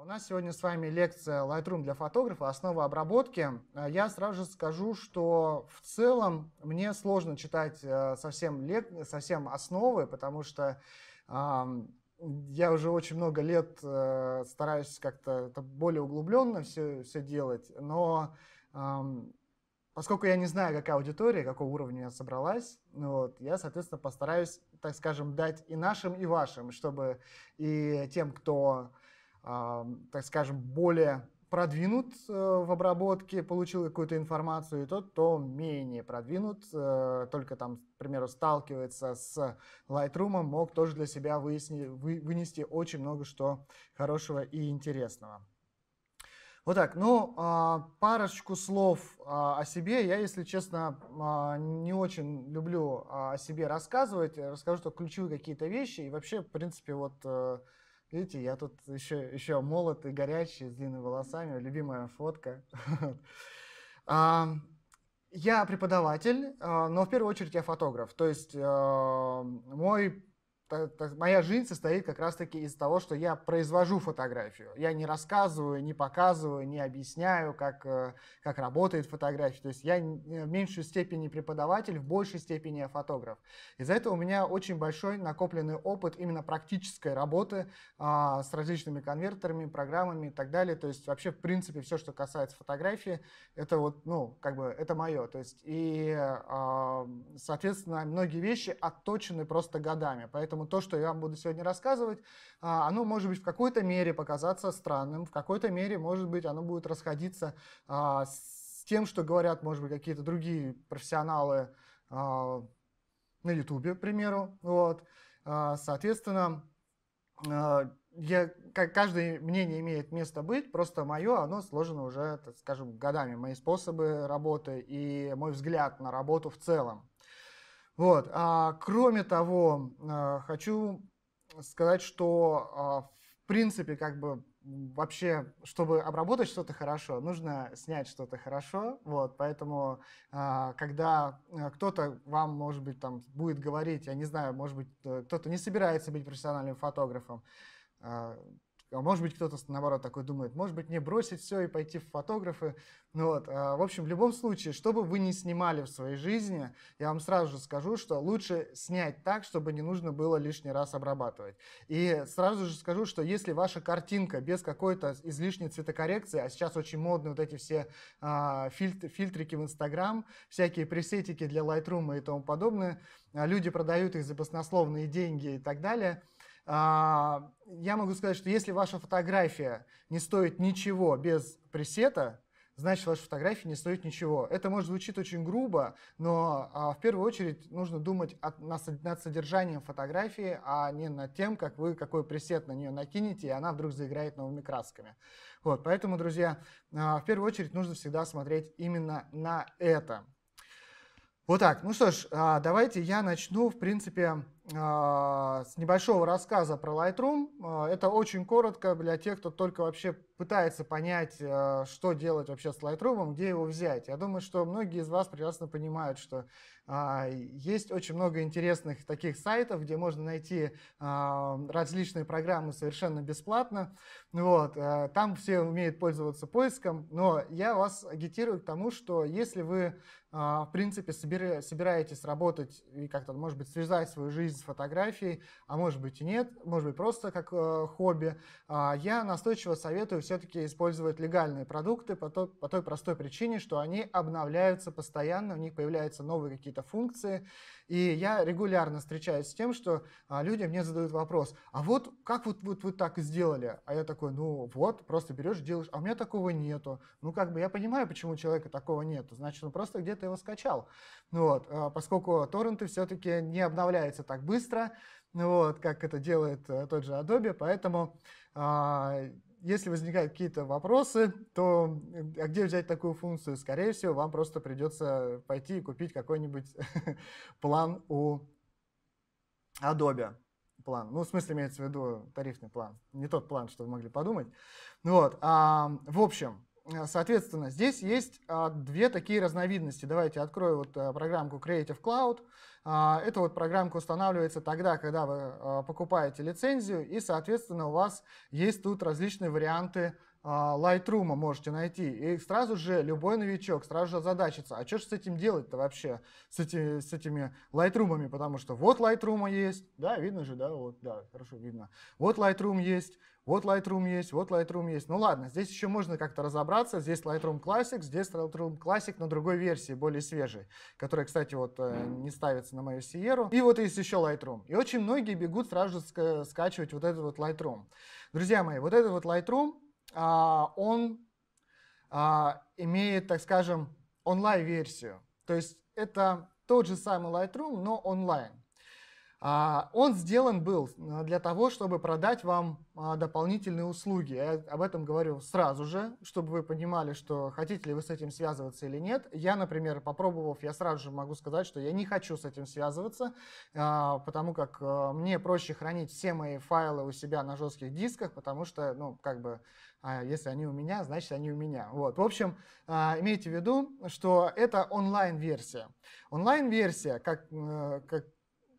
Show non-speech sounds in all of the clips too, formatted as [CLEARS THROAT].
У нас сегодня с вами лекция Lightroom для фотографа, основа обработки. А я сразу же скажу, что в целом мне сложно читать э, совсем, лек... совсем основы, потому что я уже очень много лет э, стараюсь как-то более углубленно все, все делать, но э, поскольку я не знаю, какая аудитория, какого уровня я собралась, ну вот, я, соответственно, постараюсь, так скажем, дать и нашим, и вашим, чтобы и тем, кто а, так скажем, более продвинут э, в обработке, получил какую-то информацию, и тот, то менее продвинут, э, только там, к примеру, сталкивается с Lightroom, мог тоже для себя выяснить вы, вынести очень много что хорошего и интересного. Вот так, ну, а, парочку слов а, о себе. Я, если честно, не очень люблю о себе рассказывать. Расскажу только ключевые какие-то вещи. И вообще, в принципе, вот э, Видите, я тут еще, еще молотый, горячий, с длинными волосами, любимая фотка. А, я преподаватель, а, но в первую очередь я фотограф. То есть а, мой моя жизнь состоит как раз-таки из того, что я произвожу фотографию. Я не рассказываю, не показываю, не объясняю, как, э, как работает фотография. То есть я э, в меньшей степени преподаватель, в большей степени я фотограф. Из-за этого у меня очень большой накопленный опыт именно практической работы а, с различными конвертерами, программами и так далее. То есть вообще, в принципе, все, что касается фотографии, это вот, ну, как бы, это мое. То есть и, а, соответственно, многие вещи отточены просто годами. Поэтому Поэтому то, что я вам буду сегодня рассказывать, а, оно может быть в какой-то мере показаться странным, в какой-то мере, может быть, оно будет расходиться а, с тем, что говорят, может быть, какие-то другие профессионалы а, на Ютубе, к примеру. Вот. Соответственно, я, каждое мнение имеет место быть, просто мое, оно сложено уже, так скажем, годами. Мои способы работы и мой взгляд на работу в целом. Вот. А, кроме того, а, хочу сказать, что а, в принципе, как бы вообще, чтобы обработать что-то хорошо, нужно снять что-то хорошо, вот, поэтому, а, когда э, кто-то вам, может быть, там будет говорить, я не знаю, может быть, э, кто-то не собирается быть профессиональным фотографом, а, а может быть, кто-то, наоборот, такой думает, может быть, мне бросить все и пойти в фотографы. Ну, вот. А, в общем, в любом случае, что бы вы ни снимали в своей жизни, я вам сразу же скажу, что лучше снять так, чтобы не нужно было лишний раз обрабатывать. И сразу же скажу, что если ваша картинка без какой-то излишней цветокоррекции, а сейчас очень модны вот эти все а, фильтр, фильтрики в Инстаграм, всякие пресетики для Lightroom и тому подобное, а, люди продают их за баснословные деньги и так далее – а, я могу сказать, что если ваша фотография не стоит ничего без пресета, значит, ваша фотография не стоит ничего. Это может звучит очень грубо, но а, в первую очередь нужно думать от, на, над содержанием фотографии, а не над тем, как вы какой пресет на нее накинете, и она вдруг заиграет новыми красками. Вот, поэтому, друзья, а, в первую очередь нужно всегда смотреть именно на это. Вот так. Ну что ж, а, давайте я начну, в принципе, а, с небольшого рассказа про Lightroom. А, это очень коротко для тех, кто только вообще пытается понять, а, что делать вообще с Lightroom, где его взять. Я думаю, что многие из вас прекрасно понимают, что есть очень много интересных таких сайтов, где можно найти различные программы совершенно бесплатно. Вот. Там все умеют пользоваться поиском, но я вас агитирую к тому, что если вы а, в принципе, собираетесь работать и как-то, может быть, связать свою жизнь с фотографией, а может быть и нет, может быть, просто как э, хобби, а, я настойчиво советую все-таки использовать легальные продукты по той, простой причине, что они обновляются постоянно, у них появляются новые какие-то функции, и я регулярно встречаюсь с тем, что а, люди мне задают вопрос, а вот как вот, вот вы так сделали? А я такой, ну вот, просто берешь, делаешь, а у меня такого нету. Ну как бы я понимаю, почему у человека такого нету, значит, он просто где-то ты его скачал. Ну вот, а, поскольку торренты все-таки не обновляются так быстро, ну вот, как это делает э, тот же Adobe, поэтому а, если возникают какие-то вопросы, то э, а где взять такую функцию? Скорее всего, вам просто придется пойти и купить какой-нибудь [LAUGHS] план у Adobe. План. Ну, в смысле, имеется в виду тарифный план. Не тот план, что вы могли подумать. Ну вот. А, в общем, Э, соответственно, здесь есть а, две такие разновидности. Давайте открою вот э, программку Creative Cloud. А, Эта вот программка устанавливается тогда, когда вы э, покупаете лицензию, и, соответственно, у вас есть тут различные варианты а, Lightroom можете найти. И сразу же любой новичок сразу же задачится, а что же с этим делать-то вообще, с, эти, с этими Lightroom, потому что вот Lightroom есть, да, видно же, да, вот, да, хорошо видно. Вот Lightroom есть, вот Lightroom есть, вот Lightroom есть. Ну ладно, здесь еще можно как-то разобраться. Здесь Lightroom Classic, здесь Lightroom Classic но другой версии, более свежей, которая, кстати, вот э, не ставится на мою Sierra. И вот есть еще Lightroom. И очень многие бегут сразу же ска скачивать вот этот вот Lightroom. Друзья мои, вот этот вот Lightroom, а, он а, имеет, так скажем, онлайн-версию. То есть это тот же самый Lightroom, но онлайн. А, он сделан был а, для того, чтобы продать вам а, дополнительные услуги. Я об этом говорю сразу же, чтобы вы понимали, что хотите ли вы с этим связываться или нет. Я, например, попробовав, я сразу же могу сказать, что я не хочу с этим связываться, потому как мне проще хранить все мои файлы у себя на жестких дисках, потому что, ну, как бы, если они у меня, значит, они у меня. Вот. В общем, имейте в виду, что это онлайн-версия. Онлайн-версия, как, э, как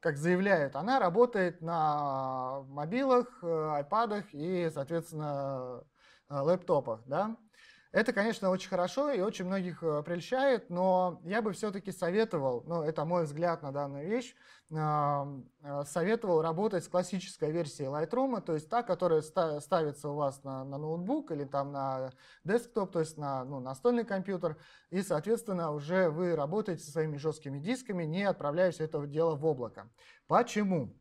как заявляют, она работает на мобилах, э, айпадах и, соответственно, э, лэптопах. Да? Это, конечно, очень хорошо и очень многих э, прельщает, но я бы все-таки советовал, ну, это мой взгляд на данную вещь, э, советовал работать с классической версией Lightroom, то есть та, которая ставится у вас на, на ноутбук или там на десктоп, то есть на ну, настольный компьютер, и, соответственно, уже вы работаете со своими жесткими дисками, не отправляя все это дело в облако. Почему?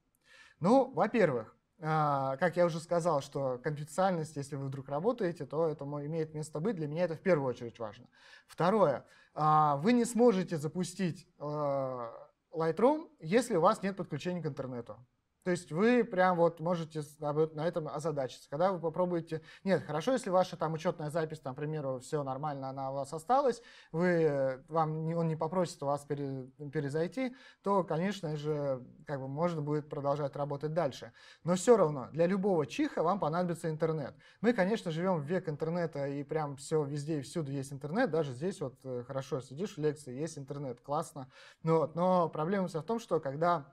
Ну, во-первых, а, как я уже сказал, что конфиденциальность, если вы вдруг работаете, то это имеет место быть. Для меня это в первую очередь важно. Второе. А, вы не сможете запустить э, Lightroom, если у вас нет подключения к интернету. То есть вы прям вот можете на этом озадачиться. Когда вы попробуете... Нет, хорошо, если ваша там учетная запись, там, к примеру, все нормально, она у вас осталась, вы, э, вам не, он не попросит у вас пере, перезайти, то, конечно же, как бы можно будет продолжать работать дальше. Но все равно для любого чиха вам понадобится интернет. Мы, конечно, живем в век интернета, и прям все везде и всюду есть интернет. Даже здесь вот э, хорошо сидишь в лекции, есть интернет, классно. Ну, но проблема вся в том, что когда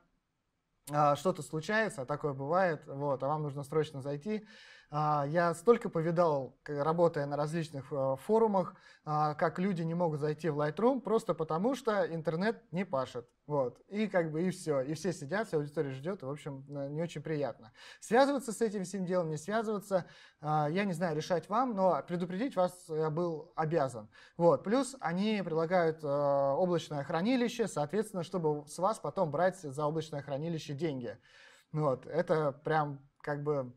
а, что-то случается, такое бывает, вот, а вам нужно срочно зайти, а, я столько повидал, работая на различных э, форумах, а, как люди не могут зайти в Lightroom просто потому, что интернет не пашет. Вот. И как бы и все. И все сидят, вся аудитория ждет. в общем, не очень приятно. Связываться с этим всем делом, не связываться, а, я не знаю, решать вам, но предупредить вас я э, был обязан. Вот. Плюс они предлагают э, облачное хранилище, соответственно, чтобы с вас потом брать за облачное хранилище деньги. Вот. Это прям как бы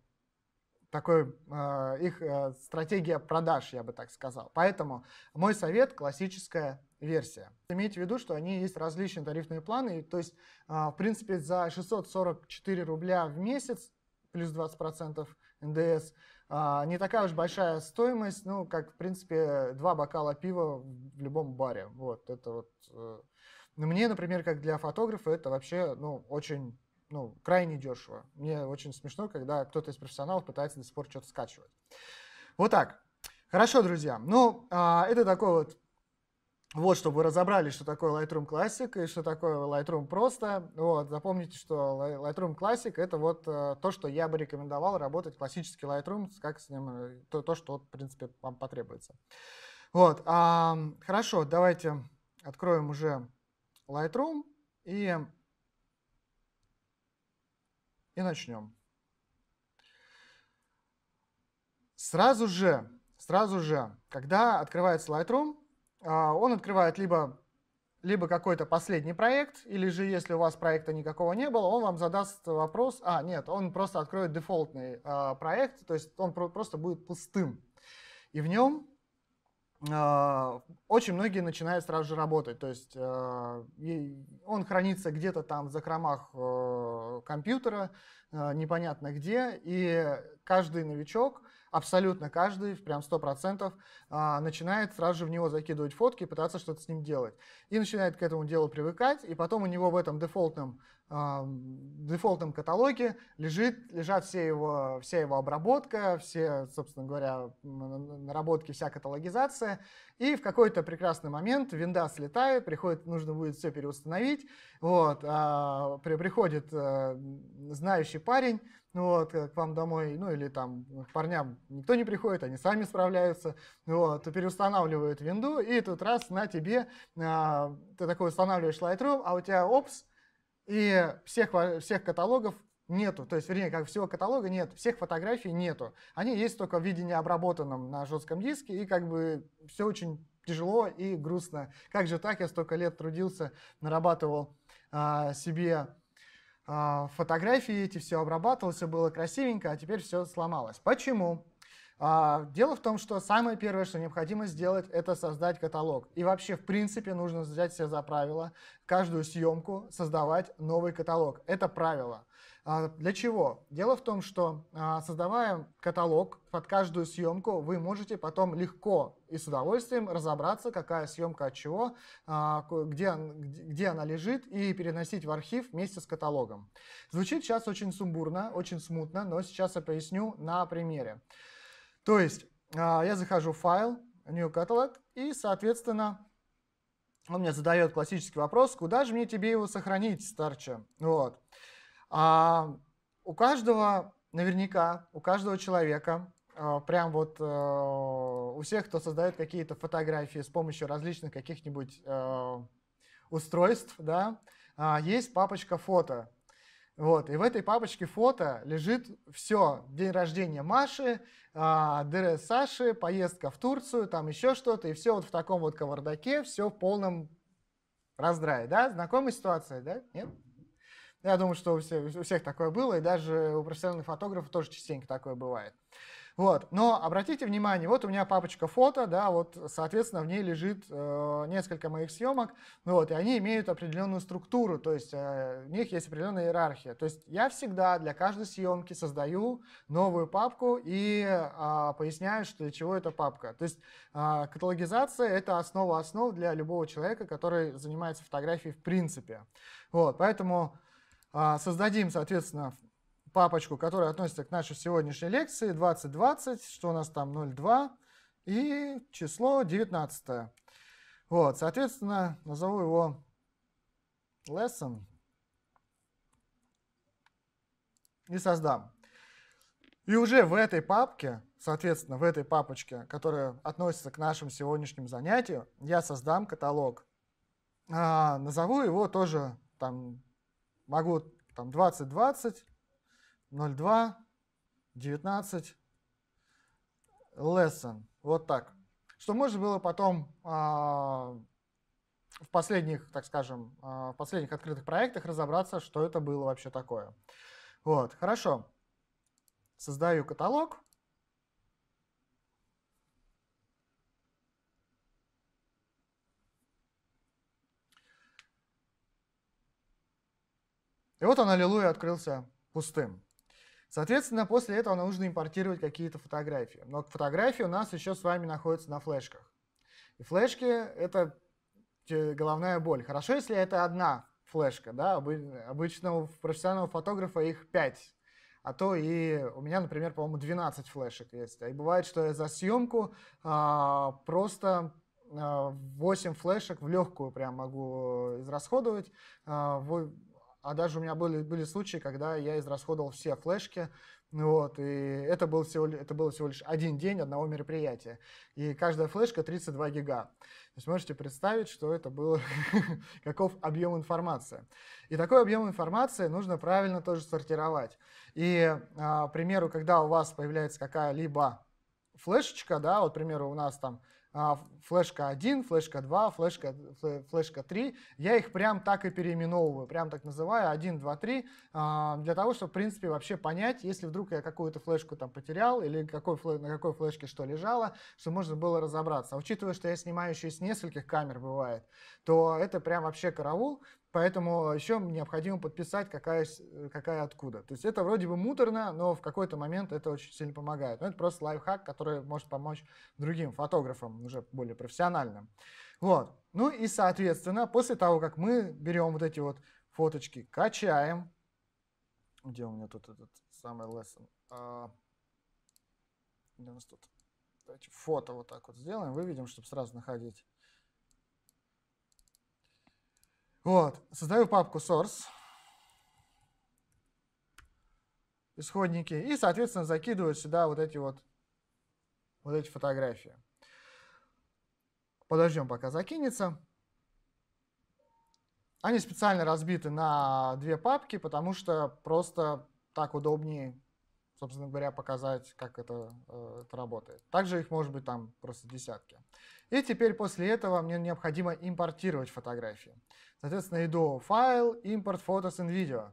такой э, их э, стратегия продаж, я бы так сказал. Поэтому мой совет классическая версия. Имейте в виду, что они есть различные тарифные планы, то есть, э, в принципе, за 644 рубля в месяц плюс 20% НДС, э, не такая уж большая стоимость, ну, как, в принципе, два бокала пива в любом баре. Вот, это вот... Э, мне, например, как для фотографа, это вообще, ну, очень ну, крайне дешево. Мне очень смешно, когда кто-то из профессионалов пытается до сих пор что-то скачивать. Вот так. Хорошо, друзья. Ну, а, это такой вот вот, чтобы вы разобрались, что такое Lightroom Classic и что такое Lightroom просто. Вот, запомните, что Lightroom Classic — это вот э, то, что я бы рекомендовал работать классический Lightroom, как с ним, э, то, то что, в принципе, вам потребуется. Вот, а, хорошо, давайте откроем уже Lightroom и и начнем. Сразу же, сразу же, когда открывается Lightroom, а, он открывает либо, либо какой-то последний проект, или же, если у вас проекта никакого не было, он вам задаст вопрос, а, нет, он просто откроет дефолтный а, проект, то есть он просто будет пустым. И в нем а, очень многие начинают сразу же работать. То есть а, он хранится где-то там в закромах э, компьютера, э, непонятно где, и каждый новичок абсолютно каждый, прям 100%, а, начинает сразу же в него закидывать фотки и пытаться что-то с ним делать. И начинает к этому делу привыкать, и потом у него в этом дефолтном, а, дефолтном каталоге лежит, лежат все его, вся его обработка, все, собственно говоря, наработки, вся каталогизация, и в какой-то прекрасный момент винда слетает, приходит, нужно будет все переустановить, вот, а, при, приходит э, знающий парень, ну вот, э, к вам домой, ну или там э, к парням никто не приходит, они сами справляются, вот, переустанавливают винду, и тут раз на тебе, а, ты такой устанавливаешь Lightroom, а у тебя Ops и всех, всех каталогов нету, то есть, вернее, как всего каталога нет, всех фотографий нету. Они есть только в виде необработанном на жестком диске, и как бы все очень тяжело и грустно. Как же так, я столько лет трудился, нарабатывал а, себе а, фотографии эти, все обрабатывалось, все было красивенько, а теперь все сломалось. Почему? А, дело в том, что самое первое, что необходимо сделать, это создать каталог. И вообще, в принципе, нужно взять все за правило каждую съемку создавать новый каталог. Это правило. А для чего? Дело в том, что а, создавая каталог под каждую съемку, вы можете потом легко и с удовольствием разобраться, какая съемка от чего, а, где, где она лежит, и переносить в архив вместе с каталогом. Звучит сейчас очень сумбурно, очень смутно, но сейчас я поясню на примере. То есть я захожу в файл, New Catalog, и, соответственно, он мне задает классический вопрос, куда же мне тебе его сохранить, старче? Вот. А у каждого, наверняка, у каждого человека, а, прям вот э, у всех, кто создает какие-то фотографии с помощью различных каких-нибудь э, устройств, да, а, есть папочка фото. Вот, и в этой папочке фото лежит все. День рождения Маши, э, Саши, поездка в Турцию, там еще что-то. И все вот в таком вот кавардаке, все в полном раздрае. Да? Знакомая ситуация, да? Нет? Я думаю, что у всех, у всех такое было, и даже у профессиональных фотографов тоже частенько такое бывает. Вот. Но обратите внимание, вот у меня папочка фото, да, вот, соответственно, в ней лежит э, несколько моих съемок, ну вот, и они имеют определенную структуру, то есть э, в них есть определенная иерархия. То есть я всегда для каждой съемки создаю новую папку и э, поясняю, что для чего эта папка. То есть э, каталогизация – это основа основ для любого человека, который занимается фотографией в принципе. Вот, поэтому... А, создадим, соответственно, папочку, которая относится к нашей сегодняшней лекции 2020, что у нас там 02, и число 19. Вот, соответственно, назову его lesson и создам. И уже в этой папке, соответственно, в этой папочке, которая относится к нашим сегодняшним занятиям, я создам каталог. А, назову его тоже там могу там 20, 20, 0,2, 19, lesson. Вот так. Что можно было потом э, в последних, так скажем, э, в последних открытых проектах разобраться, что это было вообще такое. Вот, хорошо. Создаю каталог. И вот он, аллилуйя, открылся пустым. Соответственно, после этого нужно импортировать какие-то фотографии. Но фотографии у нас еще с вами находятся на флешках. И флешки — это э, головная боль. Хорошо, если это одна флешка, да, обычно у профессионального фотографа их пять. а то и у меня, например, по-моему, 12 флешек есть. А и бывает, что я за съемку а, просто 8 а, флешек в легкую прям могу э, израсходовать, а, а даже у меня были, были случаи, когда я израсходовал все флешки, ну вот, и это, был всего, это было всего лишь один день одного мероприятия. И каждая флешка 32 гига. То есть можете представить, что это было, [LAUGHS] каков объем информации. И такой объем информации нужно правильно тоже сортировать. И, а, к примеру, когда у вас появляется какая-либо флешечка, да, вот, к примеру, у нас там а, флешка 1, флешка 2, флешка, флешка 3. Я их прям так и переименовываю, прям так называю 1, 2, 3, для того, чтобы, в принципе, вообще понять, если вдруг я какую-то флешку там потерял или какой, на какой флешке что лежало, что можно было разобраться. А учитывая, что я снимаю еще и с нескольких камер бывает, то это прям вообще караул. Поэтому еще необходимо подписать, какая, э, какая откуда. То есть это вроде бы муторно, но в какой-то момент это очень сильно помогает. Но это просто лайфхак, который может помочь другим фотографам, уже более профессиональным. Вот. Ну и, соответственно, после того, как мы берем вот эти вот фоточки, качаем. Где у меня тут этот самый lesson? А, где у нас тут? Давайте фото вот так вот сделаем, выведем, чтобы сразу находить. Вот, создаю папку source, исходники, и, соответственно, закидываю сюда вот эти вот, вот эти фотографии. Подождем, пока закинется. Они специально разбиты на две папки, потому что просто так удобнее собственно говоря, показать, как это, э, это работает. Также их может быть там просто десятки. И теперь после этого мне необходимо импортировать фотографии. Соответственно, иду файл, импорт, фото с видео.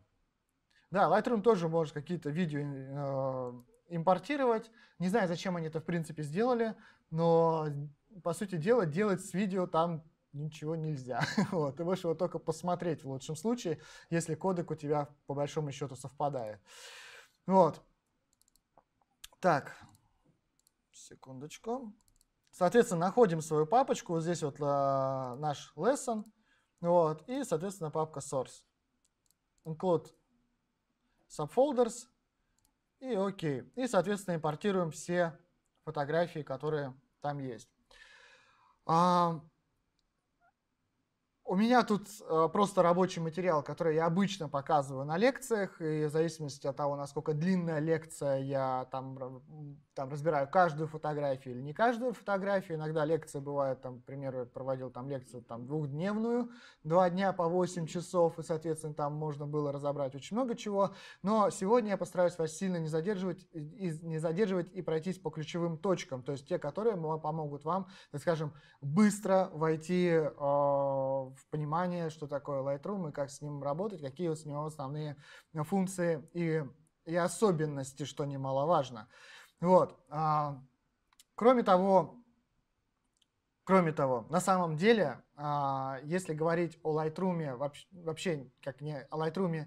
Да, Lightroom тоже может какие-то видео э, импортировать. Не знаю, зачем они это в принципе сделали, но, по сути дела, делать с видео там ничего нельзя. [LAUGHS] Вот. Ты можешь его только посмотреть в лучшем случае, если кодек у тебя по большому счету совпадает. Вот. Так, секундочку. Соответственно, находим свою папочку. Вот здесь вот э, наш lesson. Вот, и, соответственно, папка source. Include subfolders. И окей. И, соответственно, импортируем все фотографии, которые там есть. А, у меня тут э, просто рабочий материал, который я обычно показываю на лекциях, и в зависимости от того, насколько длинная лекция, я там, там разбираю каждую фотографию или не каждую фотографию. Иногда лекция бывает, там, к примеру, я проводил там лекцию там, двухдневную, два дня по 8 часов, и, соответственно, там можно было разобрать очень много чего. Но сегодня я постараюсь вас сильно не задерживать и, не задерживать и пройтись по ключевым точкам, то есть те, которые помогут вам, так скажем, быстро войти э, в понимание, что такое Lightroom и как с ним работать, какие вот с него основные э, функции и, и особенности, что немаловажно. Вот. А, кроме того, Кроме того, на самом деле, а, если говорить о Lightroom, вообще как не о Lightroom,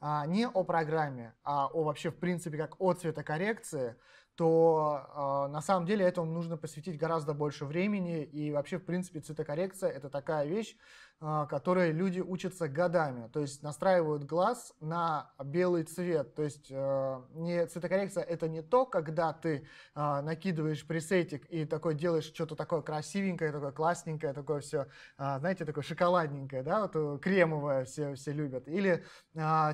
а, не о программе, а о вообще в принципе как о цветокоррекции, то на самом деле этому нужно посвятить гораздо больше времени. И вообще в принципе цветокоррекция это такая вещь, а, которые люди учатся годами, то есть настраивают глаз на белый цвет, то есть э, не цветокоррекция это не то, когда ты а, накидываешь пресетик и такой делаешь что-то такое красивенькое, такое классненькое, такое все, а, знаете, такое шоколадненькое, да, вот э, кремовое все, все любят, или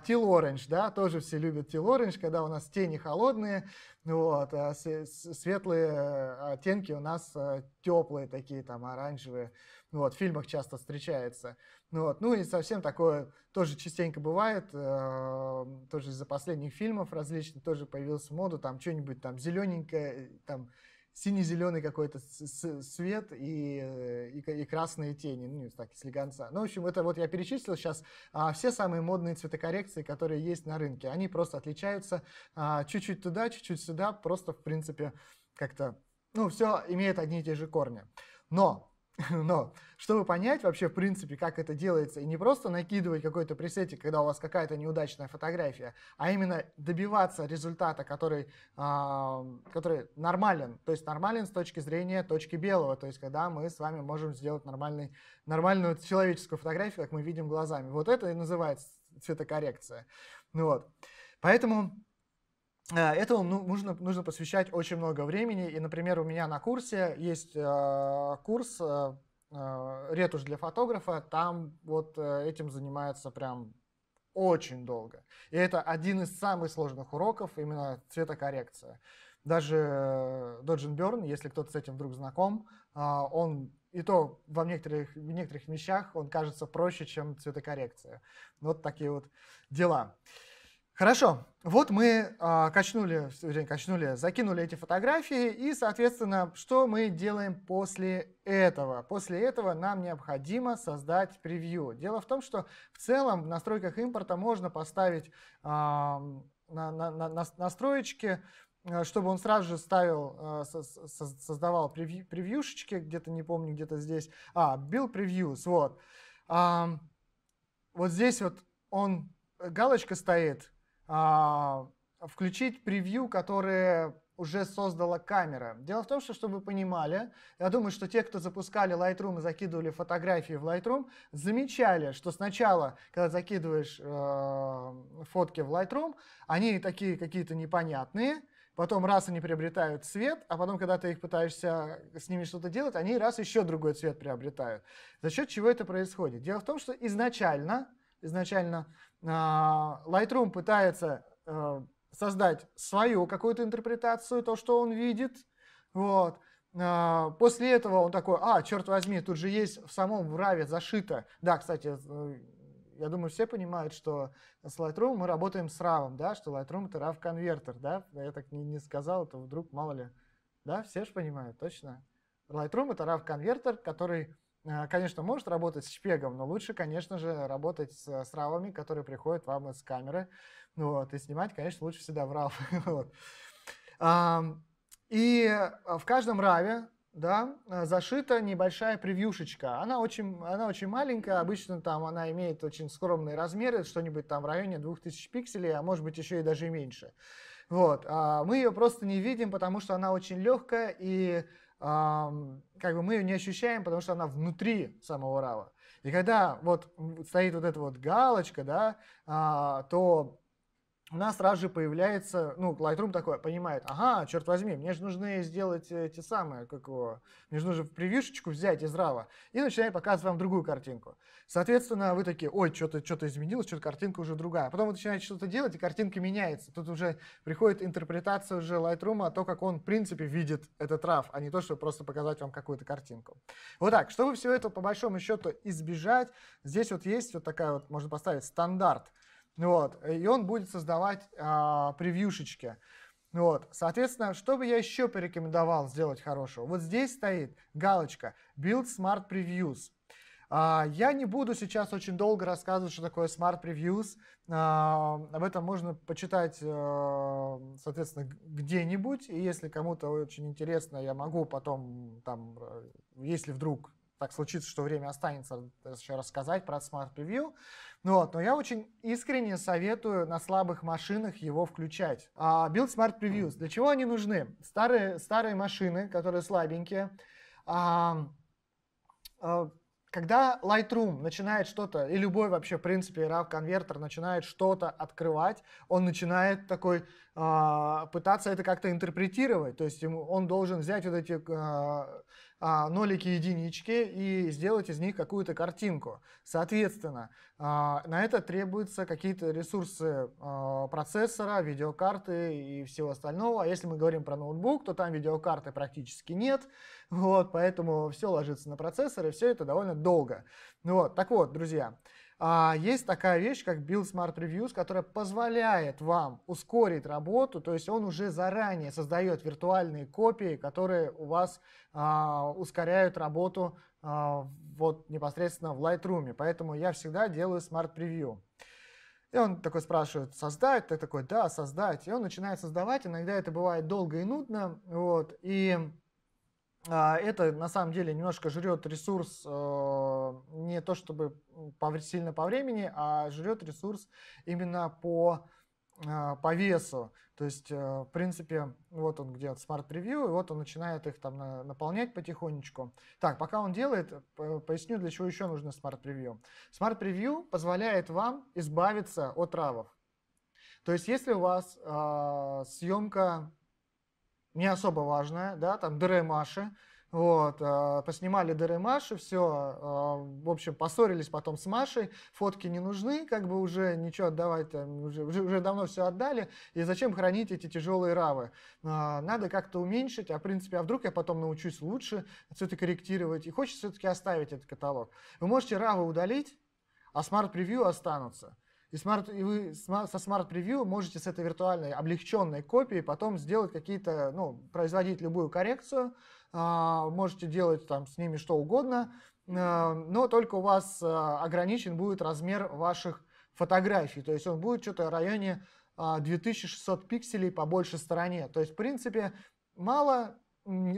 тил оранж, да, тоже все любят тил оранж, когда у нас тени холодные, вот, а светлые э, оттенки у нас теплые такие, там, оранжевые, ну вот, в фильмах часто встречается. Ну, вот, ну и совсем такое тоже частенько бывает, э, тоже из-за последних фильмов различных тоже появилась мода, там что-нибудь там зелененькое, э, там сине-зеленый какой-то свет и, э, и, и красные тени, ну, так, слегонца. Ну, в общем, это вот я перечислил сейчас а, все самые модные цветокоррекции, которые есть на рынке. Они просто отличаются а, чуть-чуть туда, чуть-чуть сюда, просто, в принципе, как-то, ну, все имеет одни и те же корни. Но [LAUGHS] Но чтобы понять вообще, в принципе, как это делается, и не просто накидывать какой-то пресетик, когда у вас какая-то неудачная фотография, а именно добиваться результата, который, э, который нормален. То есть нормален с точки зрения точки белого. То есть когда мы с вами можем сделать нормальный, нормальную человеческую фотографию, как мы видим глазами. Вот это и называется цветокоррекция. Ну вот. Поэтому Э, этому ну, нужно, нужно посвящать очень много времени. И, например, у меня на курсе есть э, курс э, «Ретушь для фотографа». Там вот этим занимается прям очень долго. И это один из самых сложных уроков, именно цветокоррекция. Даже Доджин Берн, если кто-то с этим вдруг знаком, а, он и то во некоторых, в некоторых вещах он кажется проще, чем цветокоррекция. Вот такие вот дела. Хорошо, вот мы э, качнули, качнули, закинули эти фотографии, и, соответственно, что мы делаем после этого? После этого нам необходимо создать превью. Дело в том, что в целом в настройках импорта можно поставить э, на, на, на, настроечки, э, чтобы он сразу же ставил, э, создавал превью, превьюшечки, где-то, не помню, где-то здесь. А, build previews, вот. Э, вот здесь вот он, галочка стоит, а, включить превью, которое уже создала камера. Дело в том, что, чтобы вы понимали, я думаю, что те, кто запускали Lightroom и закидывали фотографии в Lightroom, замечали, что сначала, когда закидываешь э, фотки в Lightroom, они такие какие-то непонятные, потом раз они приобретают цвет, а потом, когда ты их пытаешься с ними что-то делать, они раз еще другой цвет приобретают. За счет чего это происходит? Дело в том, что изначально изначально. А, Lightroom пытается а, создать свою какую-то интерпретацию, то, что он видит. Вот. А, после этого он такой, а, черт возьми, тут же есть в самом Раве зашито. Да, кстати, э, я думаю, все понимают, что с Lightroom мы работаем с RAW, да, что Lightroom это RAW-конвертер, да, я так не, не сказал, то вдруг мало ли, да, все же понимают, точно. Lightroom это RAW-конвертер, который а, конечно, может работать с шпегом, но лучше, конечно же, работать с, с равами, которые приходят вам из камеры. Ну вот, и снимать, конечно, лучше всегда в рав. [LAUGHS] вот. И а, в каждом раве да, а, зашита небольшая превьюшечка. Она очень, она очень маленькая, обычно там она имеет очень скромные размеры, что-нибудь там в районе 2000 пикселей, а может быть еще и даже меньше. Вот, а мы ее просто не видим, потому что она очень легкая и как бы мы ее не ощущаем, потому что она внутри самого рава. И когда вот стоит вот эта вот галочка, да, а, то у нас сразу же появляется, ну, Lightroom такой понимает, ага, черт возьми, мне же нужны сделать эти самые, как его, мне же нужно превьюшечку взять из RAW, и начинает показывать вам другую картинку. Соответственно, вы такие, ой, что-то что изменилось, что-то картинка уже другая. Потом вы начинаете что-то делать, и картинка меняется. Тут уже приходит интерпретация уже Lightroom, а то, как он, в принципе, видит этот RAW, а не то, чтобы просто показать вам какую-то картинку. Вот так, чтобы все это, по большому счету, избежать, здесь вот есть вот такая вот, можно поставить стандарт, ну вот. И он будет создавать а, превьюшечки. Ну вот. Соответственно, что бы я еще порекомендовал сделать хорошего? Вот здесь стоит галочка Build Smart Previews. А, я не буду сейчас очень долго рассказывать, что такое Smart Previews. А, об этом можно почитать, э, соответственно, где-нибудь. И если кому-то очень интересно, я могу потом, там, э, если вдруг так случится, что время останется еще рассказать про Smart Preview. Ну вот, но я очень искренне советую на слабых машинах его включать. А, build Smart Previews. Для чего они нужны? Старые, старые машины, которые слабенькие. А, а, когда Lightroom начинает что-то, и любой вообще, в принципе, RAW-конвертер начинает что-то открывать, он начинает такой э, пытаться это как-то интерпретировать. То есть ему, он должен взять вот эти э, а, нолики, единички и сделать из них какую-то картинку. Соответственно, а, на это требуются какие-то ресурсы а, процессора, видеокарты и всего остального. А если мы говорим про ноутбук, то там видеокарты практически нет, вот, поэтому все ложится на процессор, и все это довольно долго. Вот, так вот, друзья, а есть такая вещь, как Build Smart Reviews, которая позволяет вам ускорить работу, то есть он уже заранее создает виртуальные копии, которые у вас а, ускоряют работу а, вот непосредственно в Lightroom. Поэтому я всегда делаю Smart Preview. И он такой спрашивает, создать? Ты такой, да, создать. И он начинает создавать, иногда это бывает долго и нудно, вот, и а, это на самом деле немножко жрет ресурс э, не то чтобы сильно по времени, а жрет ресурс именно по, э, по весу. То есть, э, в принципе, вот он где-то Smart Preview, и вот он начинает их там наполнять потихонечку. Так, пока он делает, поясню, для чего еще нужно Smart Preview. Smart Preview позволяет вам избавиться от травов. То есть, если у вас съемка не особо важная, да, там Дере вот, э, поснимали Дере все, э, в общем, поссорились потом с Машей, фотки не нужны, как бы уже ничего отдавать, там, уже, уже, уже давно все отдали, и зачем хранить эти тяжелые равы? Э, надо как-то уменьшить, а в принципе, а вдруг я потом научусь лучше все это корректировать, и хочется все-таки оставить этот каталог. Вы можете равы удалить, а смарт-превью останутся. И, смарт, и вы со смарт-превью можете с этой виртуальной облегченной копией потом сделать какие-то, ну, производить любую коррекцию, а, можете делать там с ними что угодно, а, но только у вас а, ограничен будет размер ваших фотографий, то есть он будет что-то в районе 2600 пикселей по большей стороне. То есть, в принципе, мало,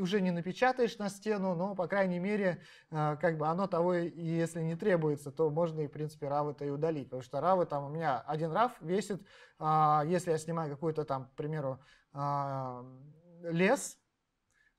уже не напечатаешь на стену, но, по крайней мере, а, как бы оно того, и если не требуется, то можно и, в принципе, равы-то и удалить. Потому что равы там, у меня один рав весит, а, если я снимаю какую-то там, к примеру, а, лес,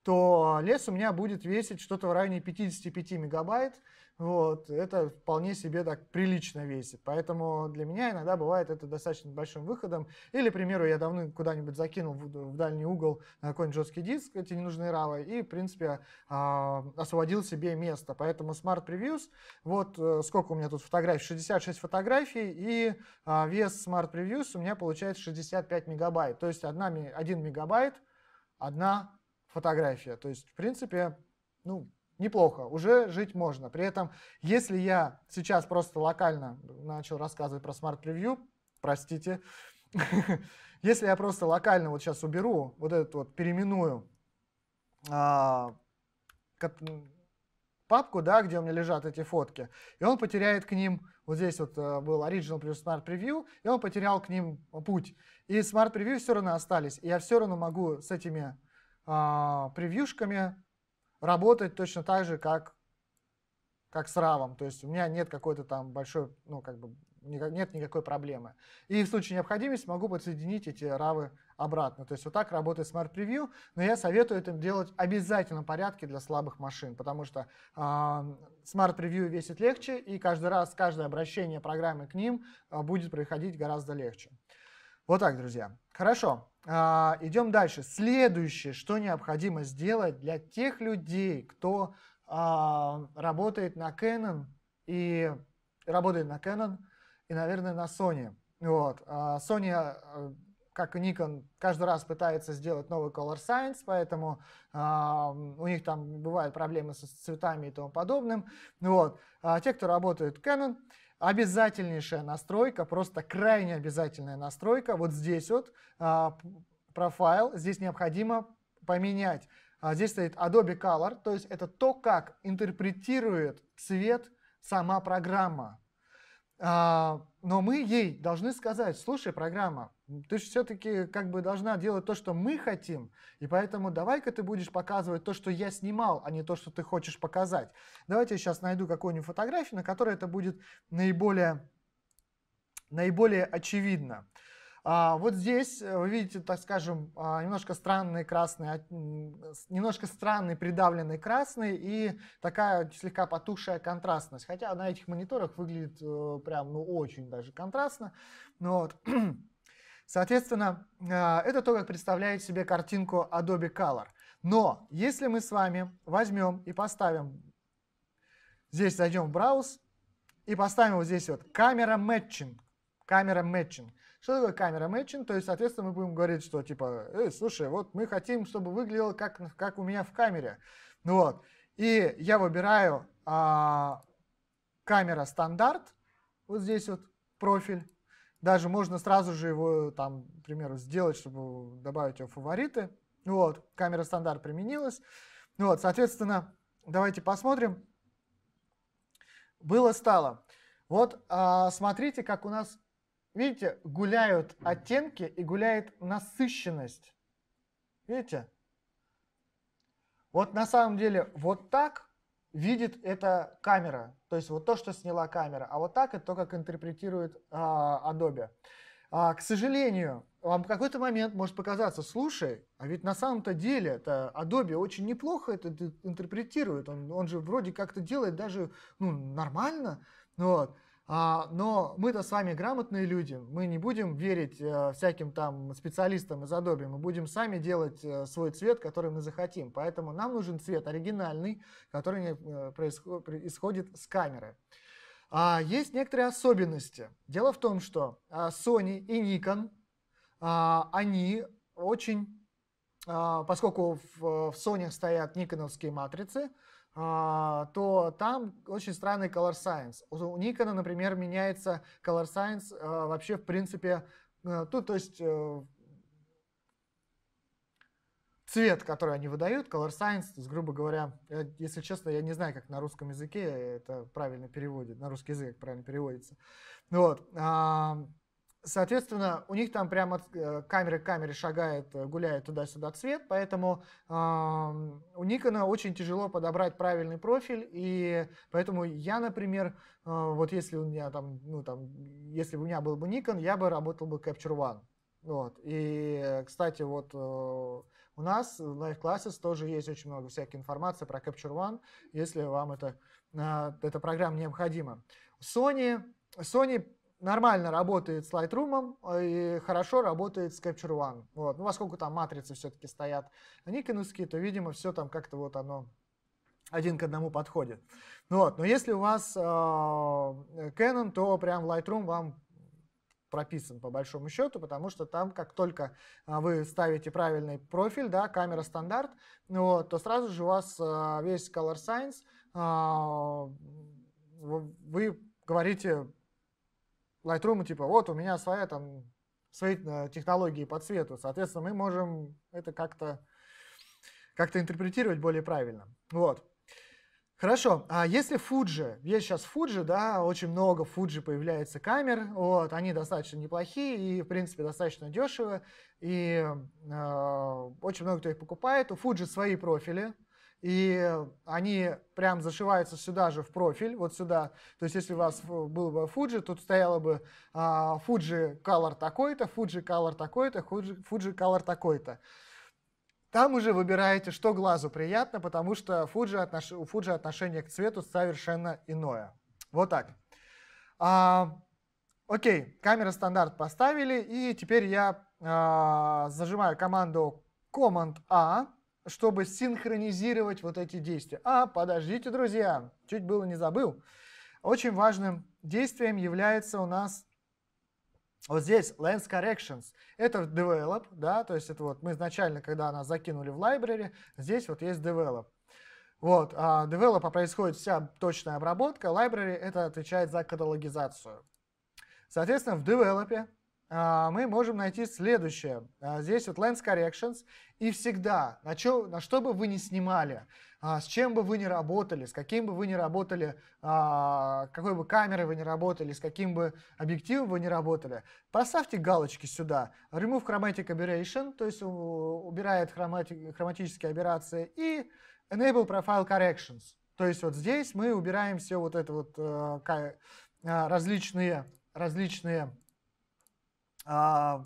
то лес у меня будет весить что-то в районе 55 мегабайт, вот, это вполне себе так прилично весит. Поэтому для меня иногда бывает это достаточно большим выходом. Или, к примеру, я давно куда-нибудь закинул в, в дальний угол какой-нибудь жесткий диск эти ненужные равы и, в принципе, а, освободил себе место. Поэтому Smart Previews, вот э, сколько у меня тут фотографий, 66 фотографий, и а, вес Smart Previews у меня получается 65 мегабайт. То есть одна 1 мегабайт, одна фотография. То есть, в принципе, ну, неплохо, уже жить можно. При этом, если я сейчас просто локально начал рассказывать про смарт-превью, простите, [LAUGHS] если я просто локально вот сейчас уберу, вот этот вот переименую а, папку, да, где у меня лежат эти фотки, и он потеряет к ним, вот здесь вот э, был Original плюс Smart Preview, и он потерял к ним путь. И Smart Preview все равно остались, и я все равно могу с этими а, превьюшками работать точно так же, как, как с равом. То есть у меня нет какой-то там большой, ну, как бы, нет никакой проблемы. И в случае необходимости могу подсоединить эти равы обратно. То есть вот так работает Smart Preview, но я советую это делать обязательно в порядке для слабых машин, потому что э, Smart Preview весит легче, и каждый раз каждое обращение программы к ним э, будет проходить гораздо легче. Вот так, друзья. Хорошо. А, идем дальше. Следующее, что необходимо сделать для тех людей, кто а, работает на Canon и работает на Canon и, наверное, на Sony. Вот. А, Sony, как и Nikon, каждый раз пытается сделать новый Color Science, поэтому у них там бывают проблемы с цветами и тому подобным. Вот. те, кто работает Canon, Обязательнейшая настройка, просто крайне обязательная настройка. Вот здесь вот а, профайл, здесь необходимо поменять. А, здесь стоит Adobe Color, то есть это то, как интерпретирует цвет сама программа. А, но мы ей должны сказать, слушай, программа, ты же все-таки как бы должна делать то, что мы хотим, и поэтому давай-ка ты будешь показывать то, что я снимал, а не то, что ты хочешь показать. Давайте я сейчас найду какую-нибудь фотографию, на которой это будет наиболее, наиболее очевидно. А, вот здесь э, вы видите, так скажем, а, немножко странный красный, немножко странный придавленный красный и такая слегка потухшая контрастность. Хотя на этих мониторах выглядит э, прям, ну, очень даже контрастно. Но ну вот. [CLEARS THROAT] Соответственно, а, это то, как представляет себе картинку Adobe Color. Но если мы с вами возьмем и поставим, здесь зайдем в брауз, и поставим вот здесь вот камера matching, камера matching, что такое камера matching? То есть, соответственно, мы будем говорить, что типа, эй, слушай, вот мы хотим, чтобы выглядело как, как у меня в камере. Ну вот. И я выбираю а, камера стандарт, вот здесь вот профиль. Даже можно сразу же его, там, к примеру, сделать, чтобы добавить его в фавориты. Ну вот, камера стандарт применилась. Ну вот, соответственно, давайте посмотрим. Было-стало. Вот, а, смотрите, как у нас Видите, гуляют оттенки и гуляет насыщенность. Видите? Вот на самом деле вот так видит эта камера. То есть вот то, что сняла камера. А вот так это то, как интерпретирует а, Adobe. А, к сожалению, вам какой-то момент может показаться, слушай, а ведь на самом-то деле это Adobe очень неплохо это интерпретирует. Он, он же вроде как-то делает даже ну, нормально. Вот. А, но мы-то с вами грамотные люди, мы не будем верить э, всяким там специалистам из Adobe, мы будем сами делать э, свой цвет, который мы захотим. Поэтому нам нужен цвет оригинальный, который э, происходит с камеры. А, есть некоторые особенности. Дело в том, что а, Sony и Nikon, они очень, поскольку в Sony стоят никоновские матрицы, а, то там очень странный color science. У Никона, например, меняется color science а, вообще в принципе, ну, то есть э, цвет, который они выдают, color science, то есть, грубо говоря, если честно, я не знаю, как на русском языке это правильно переводит, на русский язык правильно переводится. Вот. Соответственно, у них там прямо от э, камеры к камере шагает, э, гуляет туда-сюда цвет, поэтому э, у Никона очень тяжело подобрать правильный профиль, и поэтому я, например, э, вот если у меня там, ну там, если бы у меня был бы Nikon, я бы работал бы Capture One. Вот. И, кстати, вот э, у нас в Life Classes тоже есть очень много всякой информации про Capture One, если вам это, эта программа необходима. Sony, Sony нормально работает с Lightroom э, и хорошо работает с Capture One. Вот. Ну, поскольку там матрицы все-таки стоят никоновские, то, видимо, все там как-то вот оно один к одному подходит. Ну вот. Но если у вас э, Canon, то прям Lightroom вам прописан по большому счету, потому что там, как только э, вы ставите правильный профиль, да, камера стандарт, ну вот, то сразу же у вас э, весь Color Science, вы говорите Lightroom, типа, вот у меня своя там, свои э, технологии по цвету, соответственно, мы можем это как-то как-то интерпретировать более правильно. Вот. Хорошо, а если Fuji, есть сейчас Fuji, да, очень много Fuji появляется камер, вот, они достаточно неплохие и, в принципе, достаточно дешево, и э, очень много кто их покупает. У Fuji свои профили, и они прям зашиваются сюда же в профиль, вот сюда. То есть если у вас э, был бы Fuji, тут стояло бы а, Fuji Color такой-то, Fuji Color такой-то, Fuji, Fuji Color такой-то. Там уже выбираете, что глазу приятно, потому что Fuji отнош... у Fuji отношение к цвету совершенно иное. Вот так. А, окей, камера стандарт поставили, и теперь я а, зажимаю команду Command-A, чтобы синхронизировать вот эти действия. А, подождите, друзья, чуть было не забыл. Очень важным действием является у нас вот здесь lens corrections. Это develop, да, то есть это вот мы изначально, когда нас закинули в library, здесь вот есть develop. Вот, а develop происходит вся точная обработка, library это отвечает за каталогизацию. Соответственно, в develop а, мы можем найти следующее. А, здесь вот Lens Corrections. И всегда, на, чё, на что бы вы ни снимали, а, с чем бы вы ни работали, с каким бы вы ни работали, какой бы камерой вы ни работали, с каким бы объективом вы ни работали, поставьте галочки сюда. Remove Chromatic Aberration, то есть убирает хромати, хроматические аберрации. И Enable Profile Corrections. То есть вот здесь мы убираем все вот это вот э, э, различные, различные а,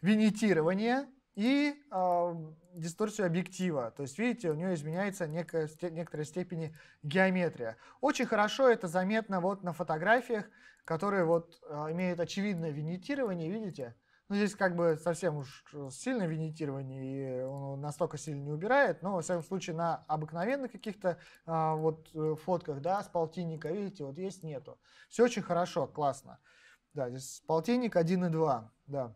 винитирование и а, дисторсию объектива. То есть, видите, у нее изменяется некая, некоторой степени геометрия. Очень хорошо это заметно вот на фотографиях, которые вот а, имеют очевидное винитирование, видите? Ну, здесь как бы совсем уж э, сильное винитирование, и он настолько сильно не убирает, но, во всяком случае, на обыкновенных каких-то а, вот э, фотках, да, с полтинника, видите, вот есть, нету. Все очень хорошо, классно. Да, здесь полтинник 1 и 2, да.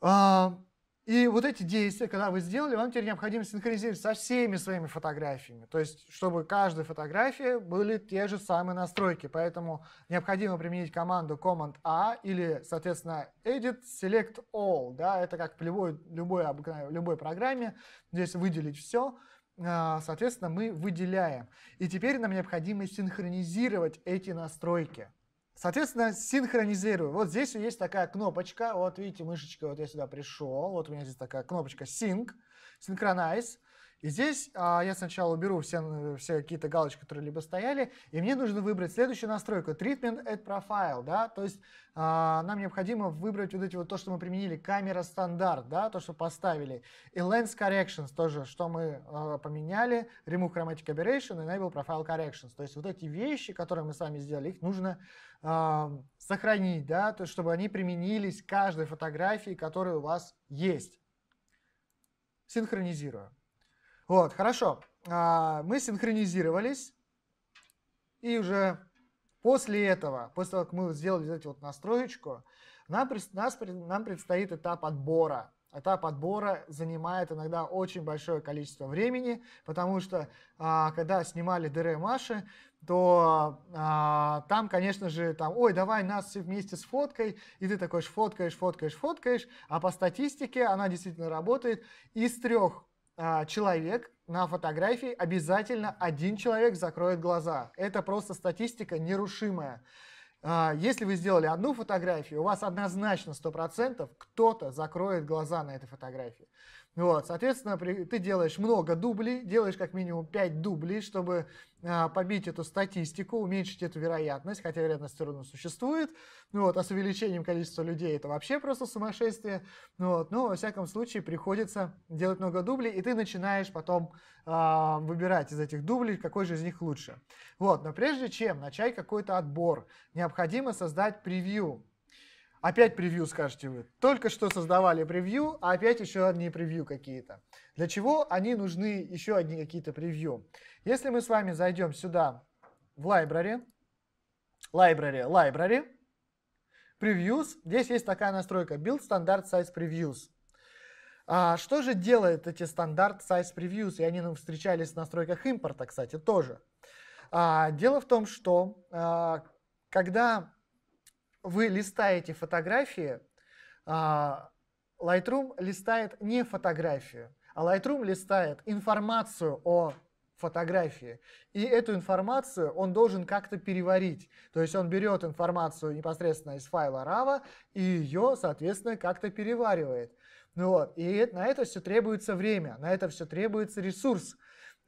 А, и вот эти действия, когда вы сделали, вам теперь необходимо синхронизировать со всеми своими фотографиями. То есть, чтобы каждая фотография были те же самые настройки. Поэтому необходимо применить команду Command-A или, соответственно, Edit Select All. Да, это как в любой, любой, любой программе. Здесь выделить все а, соответственно, мы выделяем. И теперь нам необходимо синхронизировать эти настройки. Соответственно, синхронизирую. Вот здесь есть такая кнопочка. Вот видите, мышечка, вот я сюда пришел. Вот у меня здесь такая кнопочка Sync, Synchronize. И здесь а, я сначала уберу все, э, все какие-то галочки, которые либо стояли, и мне нужно выбрать следующую настройку, Treatment at Profile, да, то есть а, нам необходимо выбрать вот эти вот то, что мы применили, камера стандарт, да, то, что поставили, и Lens Corrections тоже, что мы а, поменяли, Remove Chromatic Aberration, Enable Profile Corrections, то есть вот эти вещи, которые мы с вами сделали, их нужно а, сохранить, да, то есть чтобы они применились каждой фотографии, которая у вас есть. Синхронизирую. Вот, хорошо. А, мы синхронизировались. И уже после этого, после того, как мы сделали вот эту вот настроечку, нам, нас, нам предстоит этап отбора. Этап отбора занимает иногда очень большое количество времени, потому что а, когда снимали ДР Маши, то а, там, конечно же, там, ой, давай нас все вместе с фоткой, и ты такой ж фоткаешь, фоткаешь, фоткаешь, а по статистике она действительно работает. Из трех а, человек на фотографии, обязательно один человек закроет глаза. Это просто статистика нерушимая. А, если вы сделали одну фотографию, у вас однозначно 100% кто-то закроет глаза на этой фотографии. Вот, соответственно, при, ты делаешь много дублей, делаешь как минимум 5 дублей, чтобы э, побить эту статистику, уменьшить эту вероятность, хотя вероятность все равно существует. Ну вот, а с увеличением количества людей это вообще просто сумасшествие. Ну вот, но, во всяком случае, приходится делать много дублей, и ты начинаешь потом э, выбирать из этих дублей, какой же из них лучше. Вот, но прежде чем начать какой-то отбор, необходимо создать превью Опять превью, скажете вы. Только что создавали превью, а опять еще одни превью какие-то. Для чего они нужны еще одни какие-то превью? Если мы с вами зайдем сюда в library, library, library, previews, здесь есть такая настройка build standard size previews. А что же делают эти стандарт size previews? И они нам встречались в настройках импорта, кстати, тоже. А, дело в том, что а, когда вы листаете фотографии, а, Lightroom листает не фотографию, а Lightroom листает информацию о фотографии. И эту информацию он должен как-то переварить. То есть он берет информацию непосредственно из файла RAW и ее, соответственно, как-то переваривает. Ну вот, и на это все требуется время, на это все требуется ресурс.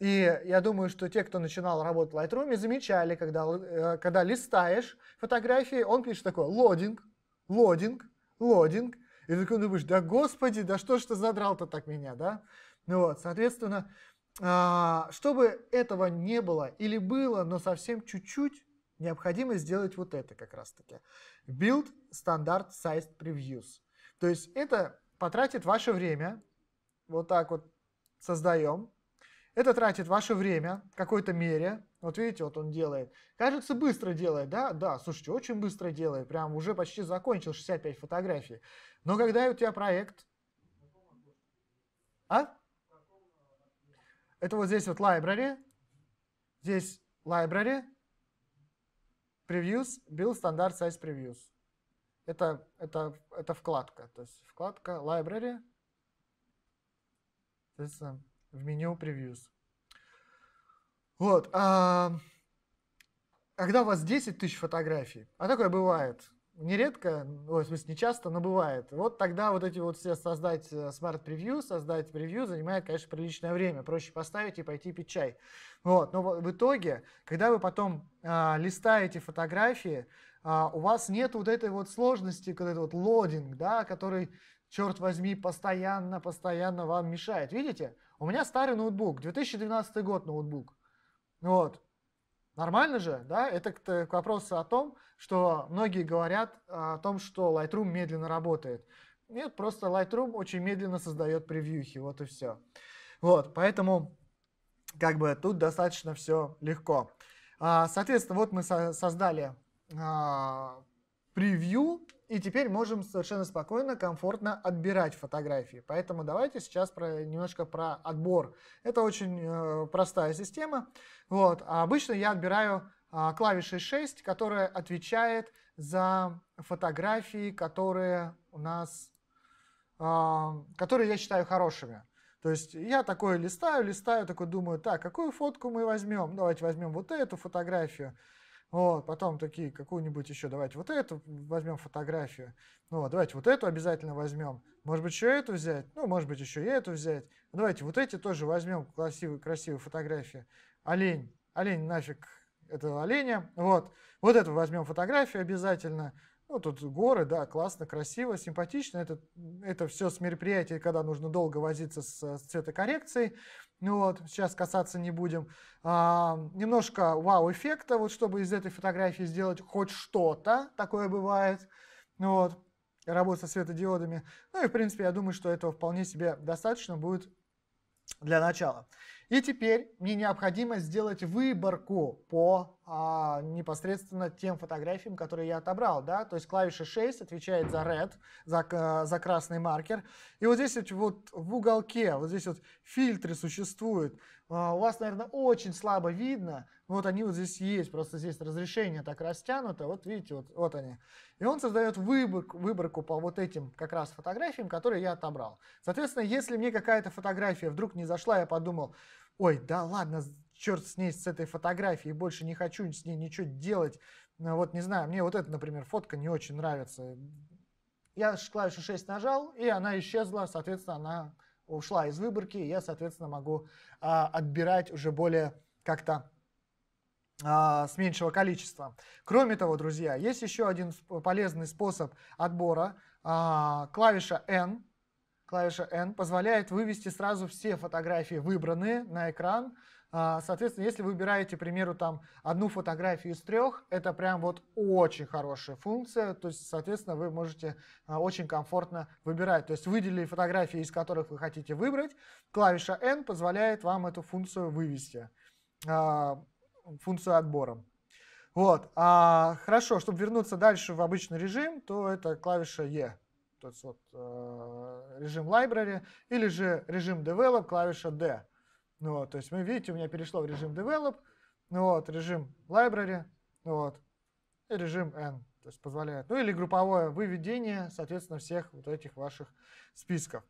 И я думаю, что те, кто начинал работать в Lightroom, замечали, когда, э, когда листаешь фотографии, он пишет такое «лодинг», «лодинг», «лодинг». И ты такой думаешь, да господи, да что ж ты задрал-то так меня, да? Ну вот, соответственно, а, чтобы этого не было или было, но совсем чуть-чуть, необходимо сделать вот это как раз-таки. Build Standard Sized Previews. То есть это потратит ваше время, вот так вот создаем, это тратит ваше время в какой-то мере. Вот видите, вот он делает. Кажется, быстро делает, да? Да, слушайте, очень быстро делает. Прям уже почти закончил 65 фотографий. Но когда у тебя проект... А? Это вот здесь вот library. Здесь library. Previews. Build Standard Size Previews. Это, это, это вкладка. То есть вкладка library. Соответственно, в меню Previews. Вот. А, когда у вас 10 тысяч фотографий, а такое бывает, нередко, ой, ну, в смысле, не часто, но бывает. Вот тогда вот эти вот все создать э, смарт-превью, создать превью занимает, конечно, приличное время. Проще поставить и пойти пить чай. Вот. Но в итоге, когда вы потом а, листаете фотографии, а, у вас нет вот этой вот сложности, когда этот вот лодинг, да, который, черт возьми, постоянно, постоянно вам мешает. Видите? У меня старый ноутбук, 2012 год ноутбук. Вот. Нормально же, да? Это к, э, к вопросу о том, что многие говорят э, о том, что Lightroom медленно работает. Нет, просто Lightroom очень медленно создает превьюхи, вот и все. Вот, поэтому как бы тут достаточно все легко. А, соответственно, вот мы создали а, превью, и теперь можем совершенно спокойно, комфортно отбирать фотографии. Поэтому давайте сейчас про, немножко про отбор. Это очень э, простая система. Вот. А обычно я отбираю э, клавишей 6, которая отвечает за фотографии, которые у нас, э, которые я считаю хорошими. То есть я такое листаю, листаю, такой думаю, так, какую фотку мы возьмем? Давайте возьмем вот эту фотографию. Вот, потом такие, какую-нибудь еще, давайте вот эту возьмем фотографию. Ну, вот, давайте вот эту обязательно возьмем. Может быть, еще эту взять? Ну, может быть, еще и эту взять. Давайте вот эти тоже возьмем, красивые, красивые фотографии. Олень. Олень нафиг этого оленя. Вот. Вот эту возьмем фотографию обязательно. Ну, тут горы, да, классно, красиво, симпатично. Это, это все с мероприятия, когда нужно долго возиться с, с цветокоррекцией. Ну вот, сейчас касаться не будем. А, немножко вау-эффекта, вот чтобы из этой фотографии сделать хоть что-то, такое бывает. Ну вот, работа со светодиодами. Ну и, в принципе, я думаю, что этого вполне себе достаточно будет для начала. И теперь мне необходимо сделать выборку по а, непосредственно тем фотографиям, которые я отобрал, да, то есть клавиша 6 отвечает за red, за, э, за красный маркер, и вот здесь вот в уголке, вот здесь вот фильтры существуют, а, у вас, наверное, очень слабо видно, вот они вот здесь есть, просто здесь разрешение так растянуто, вот видите, вот, вот они, и он создает выбор, выборку по вот этим как раз фотографиям, которые я отобрал. Соответственно, если мне какая-то фотография вдруг не зашла, я подумал, ой, да ладно, черт с ней, с этой фотографией, больше не хочу с ней ничего делать. Э, вот не знаю, мне вот эта, например, фотка не очень нравится. Я клавишу 6 нажал, и она исчезла, соответственно, она ушла из выборки, и я, соответственно, могу а, отбирать уже более как-то а, с меньшего количества. Кроме того, друзья, есть еще один полезный способ отбора. А, клавиша N, клавиша N позволяет вывести сразу все фотографии выбранные на экран, а, соответственно, если вы выбираете, к примеру, там одну фотографию из трех, это прям вот очень хорошая функция, то есть, соответственно, вы можете а, очень комфортно выбирать. То есть выделили фотографии, из которых вы хотите выбрать, клавиша N позволяет вам эту функцию вывести, а, функцию отбора. Вот, а, хорошо, чтобы вернуться дальше в обычный режим, то это клавиша E, то есть вот э, режим Library, или же режим Develop, клавиша D. Ну вот, то есть вы видите, у меня перешло в режим develop, ну вот, режим library, ну вот, и режим n, то есть позволяет. Ну или групповое выведение, соответственно, всех вот этих ваших списков.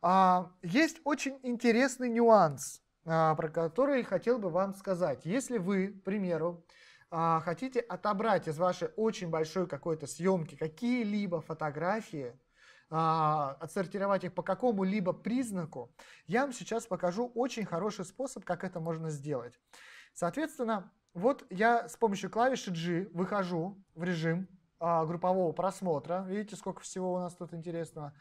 А, есть очень интересный нюанс, а, про который хотел бы вам сказать. Если вы, к примеру, а, хотите отобрать из вашей очень большой какой-то съемки какие-либо фотографии, а, отсортировать их по какому-либо признаку, я вам сейчас покажу очень хороший способ, как это можно сделать. Соответственно, вот я с помощью клавиши G выхожу в режим а, группового просмотра. Видите, сколько всего у нас тут интересного.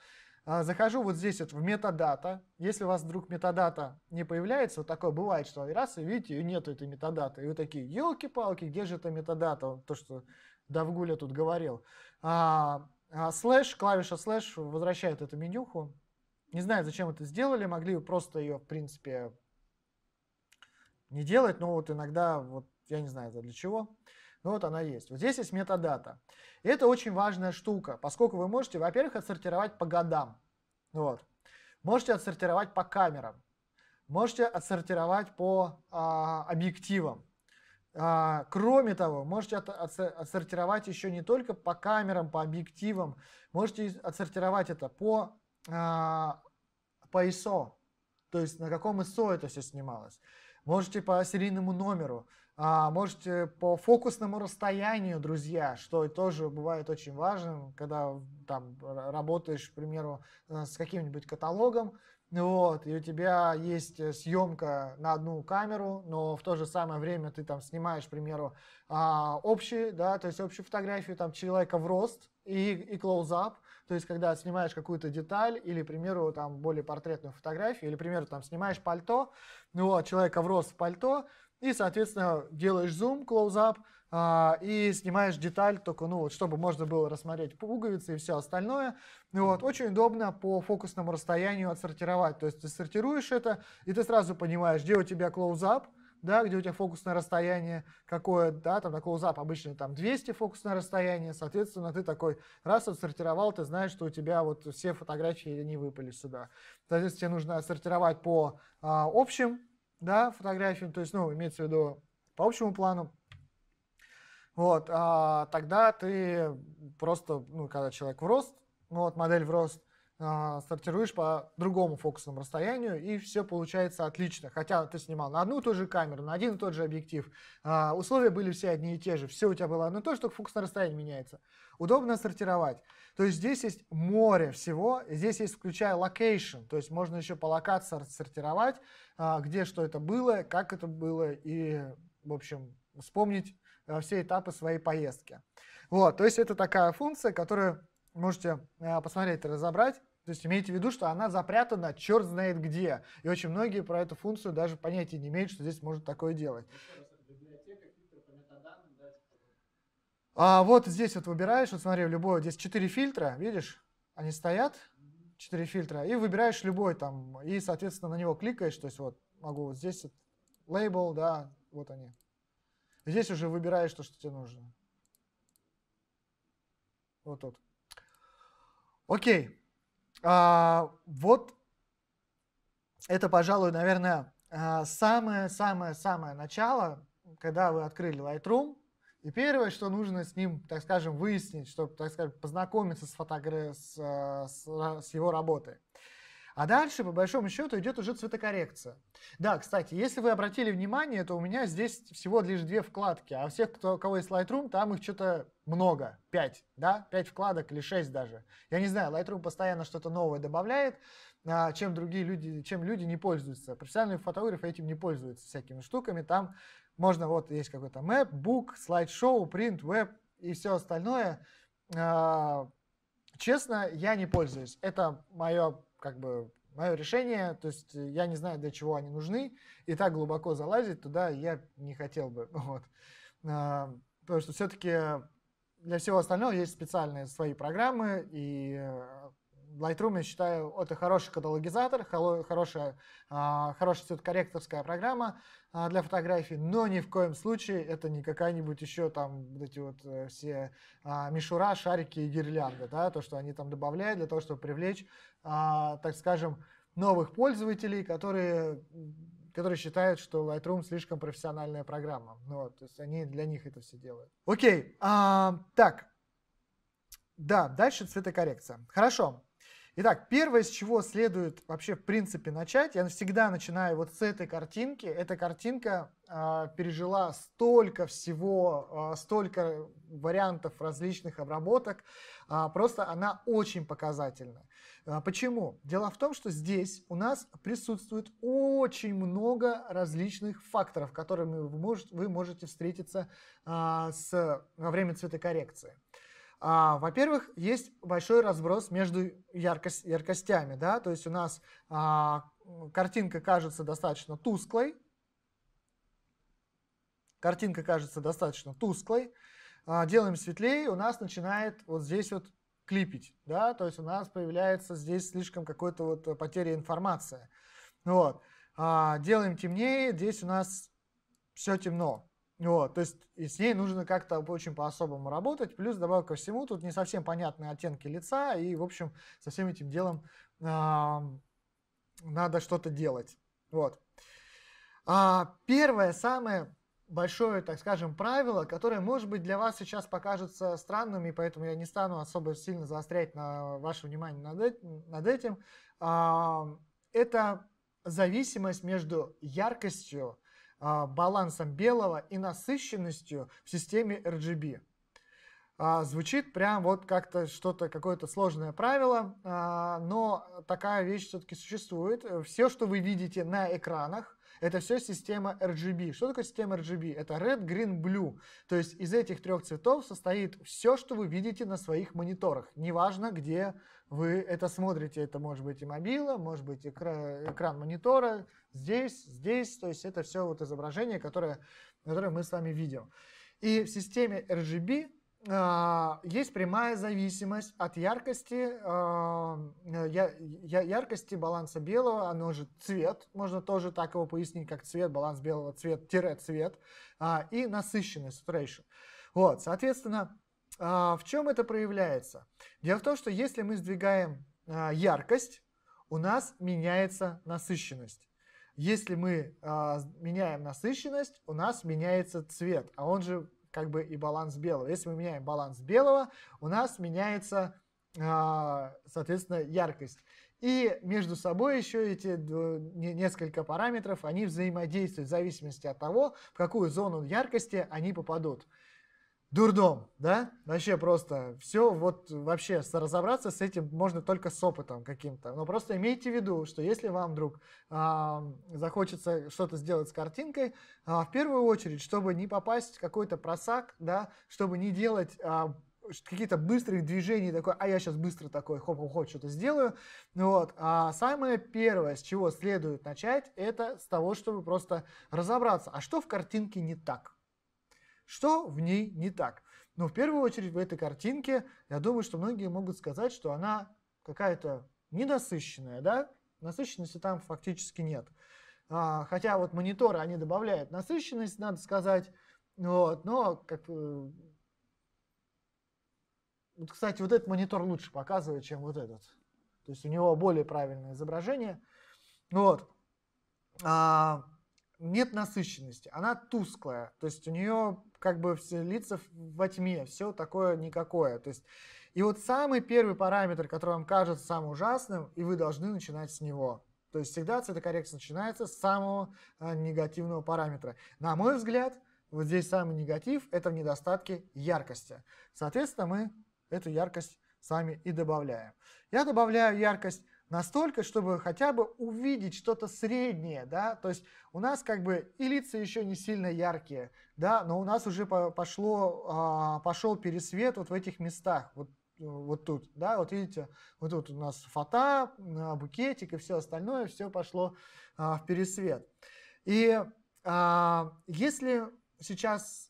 А, захожу вот здесь вот в метадата. Если у вас вдруг метадата не появляется, вот такое бывает, что раз и видите, ее нету этой метадаты. И вы такие, елки-палки, где же эта метадата? То, что Давгуля тут говорил. А, а слэш, клавиша слэш возвращает эту менюху. Не знаю, зачем это сделали, могли бы просто ее, в принципе, не делать, но вот иногда, вот я не знаю, это для чего. Но вот она есть. Вот здесь есть метадата. И это очень важная штука, поскольку вы можете, во-первых, отсортировать по годам. Вот. Можете отсортировать по камерам. Можете отсортировать по а, объективам. А, кроме того, можете отсортировать еще не только по камерам, по объективам, можете отсортировать это по, а, по ISO, то есть на каком ISO это все снималось. Можете по серийному номеру, а, можете по фокусному расстоянию, друзья, что тоже бывает очень важным, когда там работаешь, к примеру, э, с каким-нибудь каталогом, ну вот, и у тебя есть э, съемка на одну камеру, но в то же самое время ты там снимаешь, к примеру, а, общие, да, то есть общую фотографию там человека в рост и, и close-up, то есть когда снимаешь какую-то деталь или, к примеру, там более портретную фотографию, или, к примеру, там снимаешь пальто, ну вот, человека в рост в пальто, и, соответственно, делаешь зум, close-up а, и снимаешь деталь только, ну вот, чтобы можно было рассмотреть пуговицы и все остальное. Ну вот, очень удобно по фокусному расстоянию отсортировать, то есть ты сортируешь это, и ты сразу понимаешь, где у тебя close up да, где у тебя фокусное расстояние какое, да, там на close up обычно там 200 фокусное расстояние, соответственно, ты такой раз отсортировал, ты знаешь, что у тебя вот все фотографии не выпали сюда. Соответственно, тебе нужно отсортировать по а, общим, да, фотографиям, то есть, ну, имеется в виду по общему плану, вот, а тогда ты просто, ну, когда человек в рост, ну вот, модель в рост, а, стартируешь по другому фокусному расстоянию, и все получается отлично. Хотя ты снимал на одну и ту же камеру, на один и тот же объектив, а, условия были все одни и те же, все у тебя было одно и то же, только фокусное расстояние меняется. Удобно сортировать. То есть здесь есть море всего, здесь есть, включая локейшн, то есть можно еще по локации сортировать, а, где что это было, как это было, и, в общем, вспомнить, Э, все этапы своей поездки. Вот, то есть это такая функция, которую можете э, посмотреть и разобрать. То есть имейте в виду, что она запрятана черт знает где. И очень многие про эту функцию даже понятия не имеют, что здесь может такое делать. А вот здесь вот выбираешь, вот смотри, любое здесь четыре фильтра, видишь, они стоят, четыре фильтра, и выбираешь любой там, и, соответственно, на него кликаешь, то есть вот могу вот здесь вот, лейбл, да, вот они, Здесь уже выбираешь то, что тебе нужно. Вот тут. Окей. А, вот это, пожалуй, наверное, самое-самое-самое начало, когда вы открыли Lightroom. И первое, что нужно с ним, так скажем, выяснить, чтобы, так скажем, познакомиться с, фотографией, с, а, с, а, с его работой. А дальше, по большому счету, идет уже цветокоррекция. Да, кстати, если вы обратили внимание, то у меня здесь всего лишь две вкладки, а у всех, кто, у кого есть Lightroom, там их что-то много, 5, да, 5 вкладок или 6 даже. Я не знаю, Lightroom постоянно что-то новое добавляет, а, чем другие люди, чем люди не пользуются. Профессиональные фотографы этим не пользуются всякими штуками, там можно, вот есть какой-то Map, Book, слайд-шоу, принт, веб и все остальное. А, честно, я не пользуюсь. Это мое как бы мое решение, то есть э, я не знаю, для чего они нужны, и так глубоко залазить туда я не хотел бы. [LAUGHS] Вот. А, потому что все-таки э, для всего остального есть специальные свои программы, и э, Lightroom, я считаю, это хороший каталогизатор, хорошая, а, хорошая цветокорректорская программа а, для фотографий, но ни в коем случае это не какая-нибудь еще там вот эти вот э, все а, мишура, шарики и гирлянды, да, то, что они там добавляют для того, чтобы привлечь, так скажем, новых пользователей, которые которые считают, что Lightroom слишком профессиональная программа. Ну, вот, то есть они для них это все делают. Окей, а, так. Да, дальше цветокоррекция. Хорошо. Итак, первое, с чего следует вообще в принципе начать, я всегда начинаю вот с этой картинки. Эта картинка э, пережила столько всего, э, столько вариантов различных обработок, э, просто она очень показательна. Э, почему? Дело в том, что здесь у нас присутствует очень много различных факторов, которыми вы, может, вы можете встретиться э, с, во время цветокоррекции. коррекции. А, во-первых, есть большой разброс между яркость, яркостями, да, то есть у нас а, картинка кажется достаточно тусклой, картинка кажется достаточно тусклой, а, делаем светлее, у нас начинает вот здесь вот клипить, да, то есть у нас появляется здесь слишком какой-то вот потеря информации, вот, а, делаем темнее, здесь у нас все темно, вот, то есть и с ней нужно как-то очень по-особому работать. Плюс, добавок ко всему, тут не совсем понятные оттенки лица, и, в общем, со всем этим делом э, надо что-то делать. Вот. А, первое, самое большое, так скажем, правило, которое, может быть, для вас сейчас покажется странным, и поэтому я не стану особо сильно заострять на ваше внимание над, над этим, а, это зависимость между яркостью а, балансом белого и насыщенностью в системе RGB. А, звучит прям вот как-то что-то, какое-то сложное правило, а, но такая вещь все-таки существует. Все, что вы видите на экранах, это все система RGB. Что такое система RGB? Это Red, Green, Blue. То есть из этих трех цветов состоит все, что вы видите на своих мониторах. Неважно, где вы это смотрите. Это может быть и мобила, может быть экра- экран монитора, здесь, здесь. То есть это все вот изображение, которое, которое мы с вами видим. И в системе RGB а, есть прямая зависимость от яркости, э, я, я, яркости баланса белого, оно же цвет, можно тоже так его пояснить, как цвет, баланс белого, цвет, тире цвет, а, и насыщенность, saturation. Вот, соответственно, а, в чем это проявляется? Дело в том, что если мы сдвигаем яркость, у нас меняется насыщенность. Если мы меняем насыщенность, у нас меняется цвет, а он же как бы и баланс белого. Если мы меняем баланс белого, у нас меняется, а, соответственно, яркость. И между собой еще эти несколько параметров, они взаимодействуют в зависимости от того, в какую зону яркости они попадут дурдом, да? Вообще просто все, вот вообще разобраться с этим можно только с опытом каким-то. Но просто имейте в виду, что если вам вдруг э, захочется что-то сделать с картинкой, э, в первую очередь, чтобы не попасть в какой-то просак, да, чтобы не делать э, какие-то быстрых движений, такой, а я сейчас быстро такой, хоп-хоп-хоп, что-то сделаю. Вот. А самое первое, с чего следует начать, это с того, чтобы просто разобраться, а что в картинке не так? Что в ней не так? Но в первую очередь в этой картинке, я думаю, что многие могут сказать, что она какая-то недосыщенная, да? Насыщенности там фактически нет. А, хотя вот мониторы, они добавляют насыщенность, надо сказать, вот, но как... Вот, кстати, вот этот монитор лучше показывает, чем вот этот. То есть у него более правильное изображение. Вот. А, нет насыщенности, она тусклая, то есть у нее как бы все лица во тьме, все такое никакое. То есть, и вот самый первый параметр, который вам кажется самым ужасным, и вы должны начинать с него. То есть всегда цветокоррекция начинается с самого а, негативного параметра. На мой взгляд, вот здесь самый негатив – это в недостатке яркости. Соответственно, мы эту яркость сами и добавляем. Я добавляю яркость Настолько, чтобы хотя бы увидеть что-то среднее, да, то есть у нас как бы и лица еще не сильно яркие, да, но у нас уже пошло, а, пошел пересвет вот в этих местах, вот вот тут, да, вот видите, вот тут у нас фото, а, букетик и все остальное, все пошло а, в пересвет. И если сейчас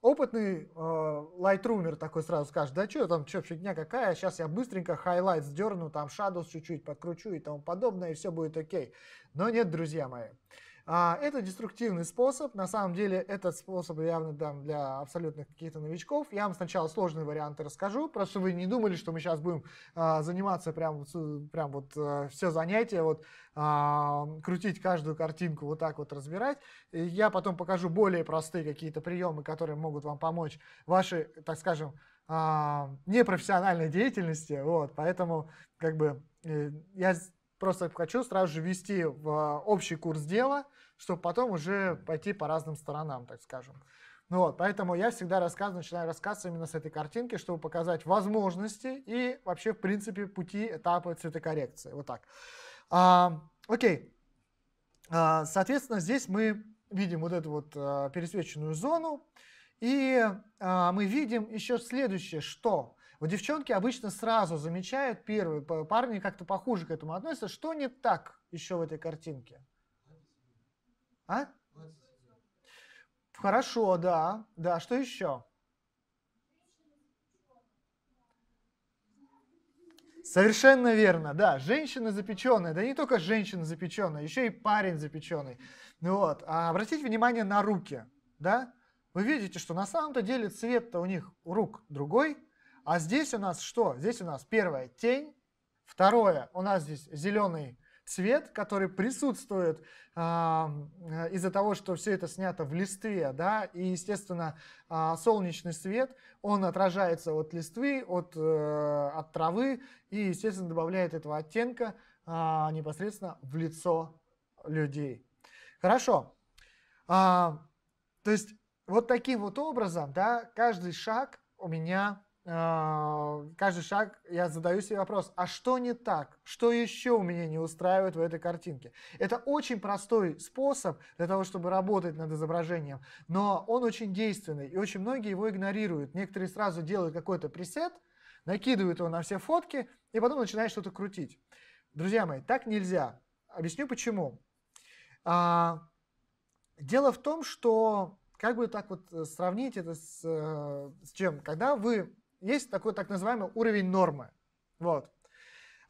опытный э, лайтрумер такой сразу скажет, да что там, что фигня какая, сейчас я быстренько хайлайт сдерну, там шадос чуть-чуть подкручу и тому подобное, и все будет окей. Но нет, друзья мои. А, это деструктивный способ. На самом деле, этот способ явно там для абсолютных каких-то новичков. Я вам сначала сложные варианты расскажу, просто чтобы вы не думали, что мы сейчас будем а, заниматься прям, прям вот э, все занятие, вот а, крутить каждую картинку, вот так вот разбирать. И я потом покажу более простые какие-то приемы, которые могут вам помочь ваши, так скажем, непрофессиональной деятельности. Вот, поэтому как бы э, я просто хочу сразу же ввести в общий курс дела – чтобы потом уже пойти по разным сторонам, так скажем. Ну вот, поэтому я всегда рассказ начинаю рассказ именно с этой картинки, чтобы показать возможности и вообще, в принципе, пути, этапы цветокоррекции. Вот так. А, окей. А, соответственно, здесь мы видим вот эту вот а, пересвеченную зону. И а, мы видим еще следующее, что вот девчонки обычно сразу замечают первые, парни как-то похуже к этому относятся, что не так еще в этой картинке. А? Хорошо, да. Да, что еще? Совершенно верно, да, женщина запеченная, да не только женщина запеченная, еще и парень запеченный. Ну вот. А обратите внимание на руки, да? Вы видите, что на самом-то деле цвет-то у них у рук другой, а здесь у нас что? Здесь у нас первое тень, второе у нас здесь зеленый цвет, который присутствует а, э, из-за того, что все это снято в листве, да, и, естественно, э, солнечный свет, он отражается от листвы, от, э, от травы, и, естественно, добавляет этого оттенка э, непосредственно в лицо людей. Хорошо. А, то есть вот таким вот образом, да, каждый шаг у меня а, каждый шаг я задаю себе вопрос, а что не так? Что еще у меня не устраивает в этой картинке? Это очень простой способ для того, чтобы работать над изображением, но он очень действенный, и очень многие его игнорируют. Некоторые сразу делают какой-то пресет, накидывают его на все фотки, и потом начинают что-то крутить. Друзья мои, так нельзя. Объясню почему. А, дело в том, что как бы так вот э, сравнить это с, э, с чем? Когда вы есть такой так называемый уровень нормы. Вот.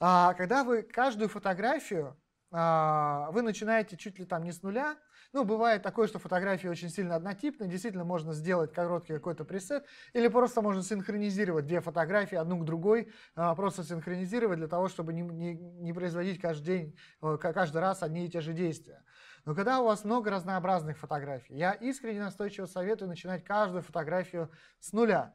А, когда вы каждую фотографию, а, вы начинаете чуть ли там не с нуля, ну, бывает такое, что фотографии очень сильно однотипные, действительно можно сделать короткий какой-то пресет, или просто можно синхронизировать две фотографии одну к другой, а, просто синхронизировать для того, чтобы не, не, не производить каждый день, э, каждый раз одни и те же действия. Но когда у вас много разнообразных фотографий, я искренне настойчиво советую начинать каждую фотографию с нуля.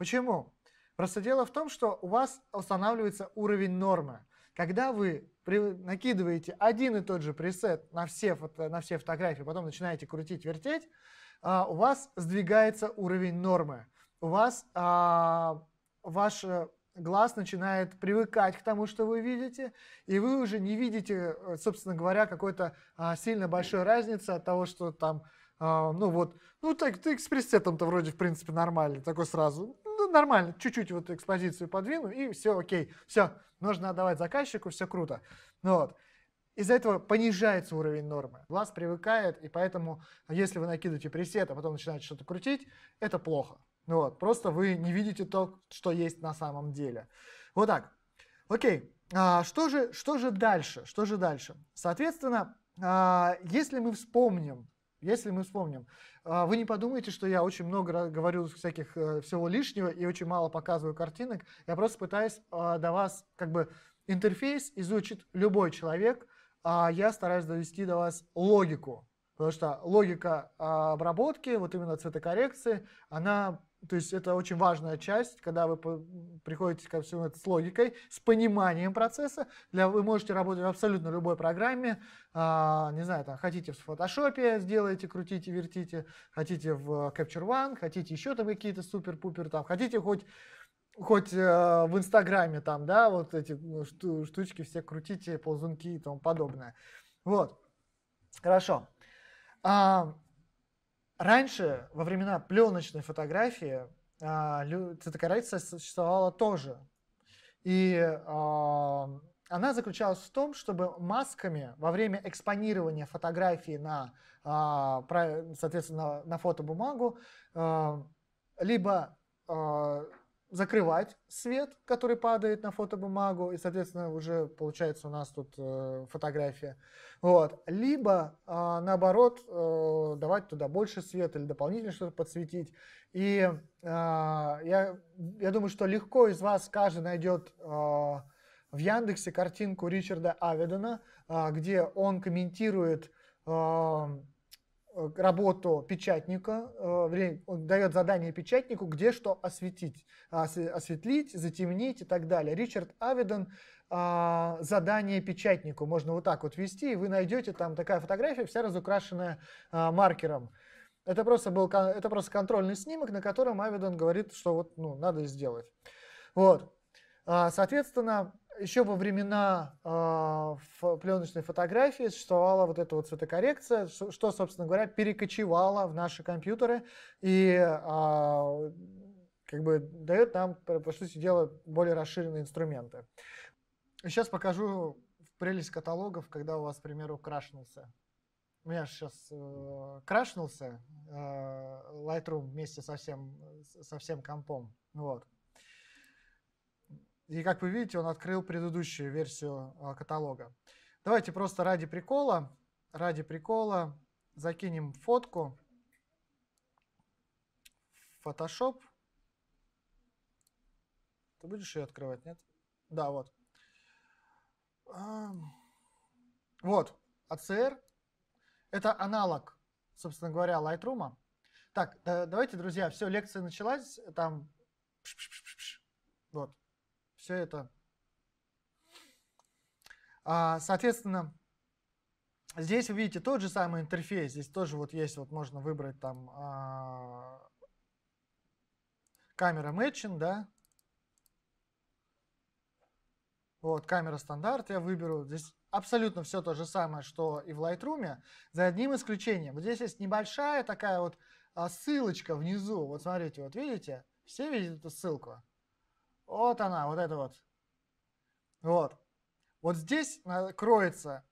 Почему? Просто дело в том, что у вас устанавливается уровень нормы. Когда вы накидываете один и тот же пресет на все, фото, на все фотографии, потом начинаете крутить, вертеть, а, у вас сдвигается уровень нормы. У вас а, ваш э, глаз начинает привыкать к тому, что вы видите, и вы уже не видите, э, собственно говоря, какой-то а, сильно большой разницы от того, что там, а, ну вот, ну так ты с пресетом-то вроде в принципе нормальный, такой сразу, нормально, чуть-чуть вот экспозицию подвину, и все окей, все, нужно отдавать заказчику, все круто. Ну, вот. Из-за этого понижается уровень нормы. Глаз привыкает, и поэтому, если вы накидываете пресет, а потом начинаете что-то крутить, это плохо. Ну, вот. Просто вы не видите то, что есть на самом деле. Вот так. Окей. А, что, же, что же дальше? Что же дальше? Соответственно, а, если мы вспомним если мы вспомним, а, вы не подумаете, что я очень много говорю всяких э, всего лишнего и очень мало показываю картинок. Я просто пытаюсь а, до вас, как бы, интерфейс изучит любой человек, а я стараюсь довести до вас логику. Потому что логика а, обработки, вот именно цветокоррекции, она то есть это очень важная часть, когда вы приходите ко всему это с логикой, с пониманием процесса. Для, вы можете работать в абсолютно любой программе. А, не знаю, там, хотите в фотошопе сделайте, крутите, вертите. Хотите в э, Capture One, хотите еще там какие-то супер-пупер. Там, хотите хоть хоть э, в Инстаграме там, да, вот эти ну, шту штучки все крутите, ползунки и тому подобное. Вот. Хорошо. А, Раньше, во времена пленочной фотографии, а, цветокоррекция существовала тоже. И а, она заключалась в том, чтобы масками во время экспонирования фотографии на, а, соответственно, на фотобумагу либо закрывать свет, который падает на фотобумагу, и, соответственно, уже получается у нас тут э, фотография. Вот. Либо, э, наоборот, э, давать туда больше света или дополнительно что-то подсветить. И э, я, я думаю, что легко из вас каждый найдет э, в Яндексе картинку Ричарда Аведена, э, где он комментирует э, Э, работу печатника, э, он дает задание печатнику, где что осветить, осветлить, затемнить и так далее. Ричард Авиден а, задание печатнику, можно вот так вот ввести, и вы найдете там такая фотография, вся разукрашенная а, маркером. Это просто был это просто контрольный снимок, на котором Авидон говорит, что вот ну, надо сделать. Вот. А, соответственно, еще во времена э, а, пленочной фотографии существовала вот эта вот цветокоррекция, что, собственно говоря, перекочевала в наши компьютеры и э, как бы дает нам, по сути дела, более расширенные инструменты. Сейчас покажу прелесть каталогов, когда у вас, к примеру, крашнулся. У меня сейчас э, крашнулся э, Lightroom вместе со всем, со всем компом. Вот. И как вы видите, он открыл предыдущую версию а, каталога. Давайте просто ради прикола, ради прикола закинем фотку в Photoshop. Ты будешь ее открывать, нет? Да, вот. Вот, ACR. Это аналог, собственно говоря, Lightroom. Так, давайте, друзья, все, лекция началась. Там пш -пш -пш -пш все это. А, соответственно, здесь вы видите тот же самый интерфейс. Здесь тоже вот есть, вот можно выбрать там а, камера matching, да. Вот, камера стандарт я выберу. Здесь абсолютно все то же самое, что и в Lightroom, за одним исключением. Вот здесь есть небольшая такая вот а, ссылочка внизу. Вот смотрите, вот видите? Все видят эту ссылку? Вот она, вот это вот. Вот. Вот здесь э, кроется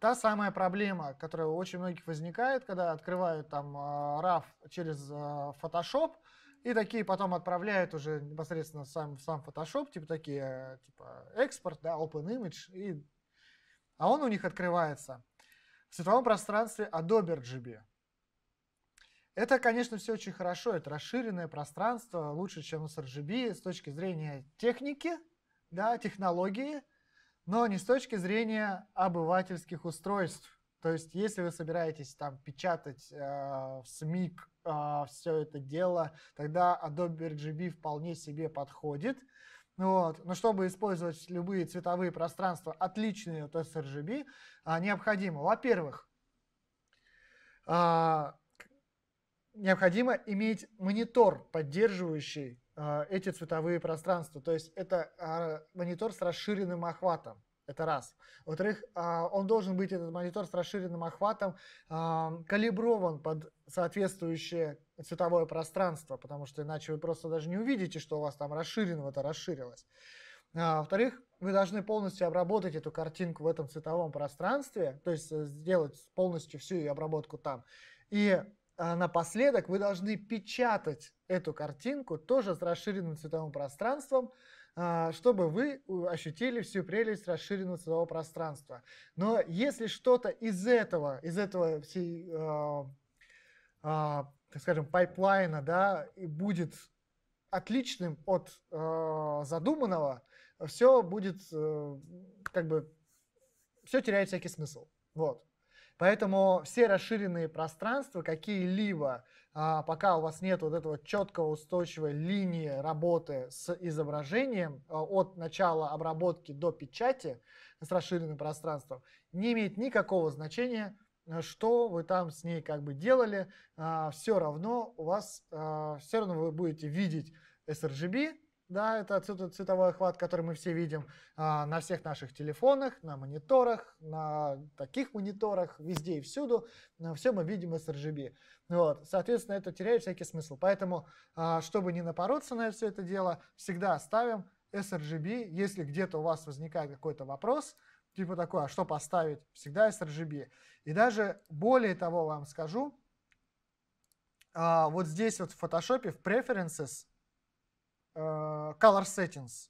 та самая проблема, которая у очень многих возникает, когда открывают там RAW э, через э, Photoshop, и такие потом отправляют уже непосредственно сам, сам Photoshop, типа такие, типа экспорт, да, open image, и... а он у них открывается в цветовом пространстве Adobe RGB. Это, конечно, все очень хорошо. Это расширенное пространство, лучше, чем с RGB с точки зрения техники, да, технологии, но не с точки зрения обывательских устройств. То есть, если вы собираетесь там печатать э, в СМИК э, все это дело, тогда Adobe RGB вполне себе подходит. Вот. Но чтобы использовать любые цветовые пространства, отличные от sRGB, э, а, необходимо, во-первых, э, необходимо иметь монитор, поддерживающий э, эти цветовые пространства. То есть это э, монитор с расширенным охватом. Это раз. Во-вторых, а, он должен быть, этот монитор с расширенным охватом, калиброван под соответствующее цветовое пространство, потому что иначе вы просто даже не увидите, что у вас там расширено, то расширилось. Во-вторых, вы должны полностью обработать эту картинку в этом цветовом пространстве, то есть э, сделать полностью всю ее обработку там. И а напоследок вы должны печатать эту картинку тоже с расширенным цветовым пространством, а, чтобы вы ощутили всю прелесть расширенного цветового пространства. Но если что-то из этого, из этого всей, а, а, так скажем, пайплайна, да, и будет отличным от задуманного, все будет э, как бы все теряет всякий смысл. Вот. Поэтому все расширенные пространства, какие-либо, а, пока у вас нет вот этого четкого устойчивой линии работы с изображением а, от начала обработки до печати с расширенным пространством, не имеет никакого значения, а, что вы там с ней как бы делали, все равно у вас, все равно вы будете видеть sRGB, да, это цветовой охват, который мы все видим а, на всех наших телефонах, на мониторах, на таких мониторах, везде и всюду. Все мы видим с RGB. Вот, соответственно, это теряет всякий смысл. Поэтому, а, чтобы не напороться на все это дело, всегда ставим sRGB. Если где-то у вас возникает какой-то вопрос, типа такой, а что поставить? Всегда sRGB. И даже более того вам скажу, а, вот здесь вот в Photoshop, в Preferences, Э, color settings.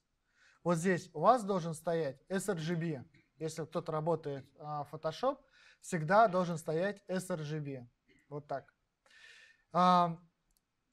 Вот здесь у вас должен стоять sRGB. Если кто-то работает в э, Photoshop, всегда должен стоять sRGB. Вот так.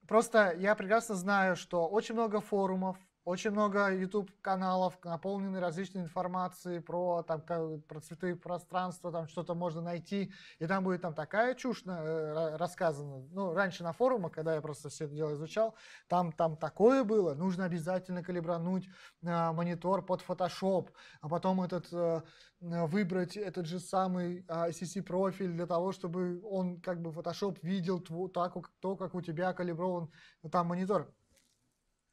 Просто я прекрасно знаю, что очень много форумов, очень много YouTube-каналов, наполнены различной информацией про, там, про цветы пространства, там что-то можно найти, и там будет там такая чушь э, рассказана. Ну, раньше на форумах, когда я просто все это дело изучал, там, там такое было, нужно обязательно калибрануть э, монитор под Photoshop, а потом этот, э, выбрать этот же самый э, CC-профиль для того, чтобы он как бы Photoshop видел ту, так, то, как у тебя калиброван там монитор.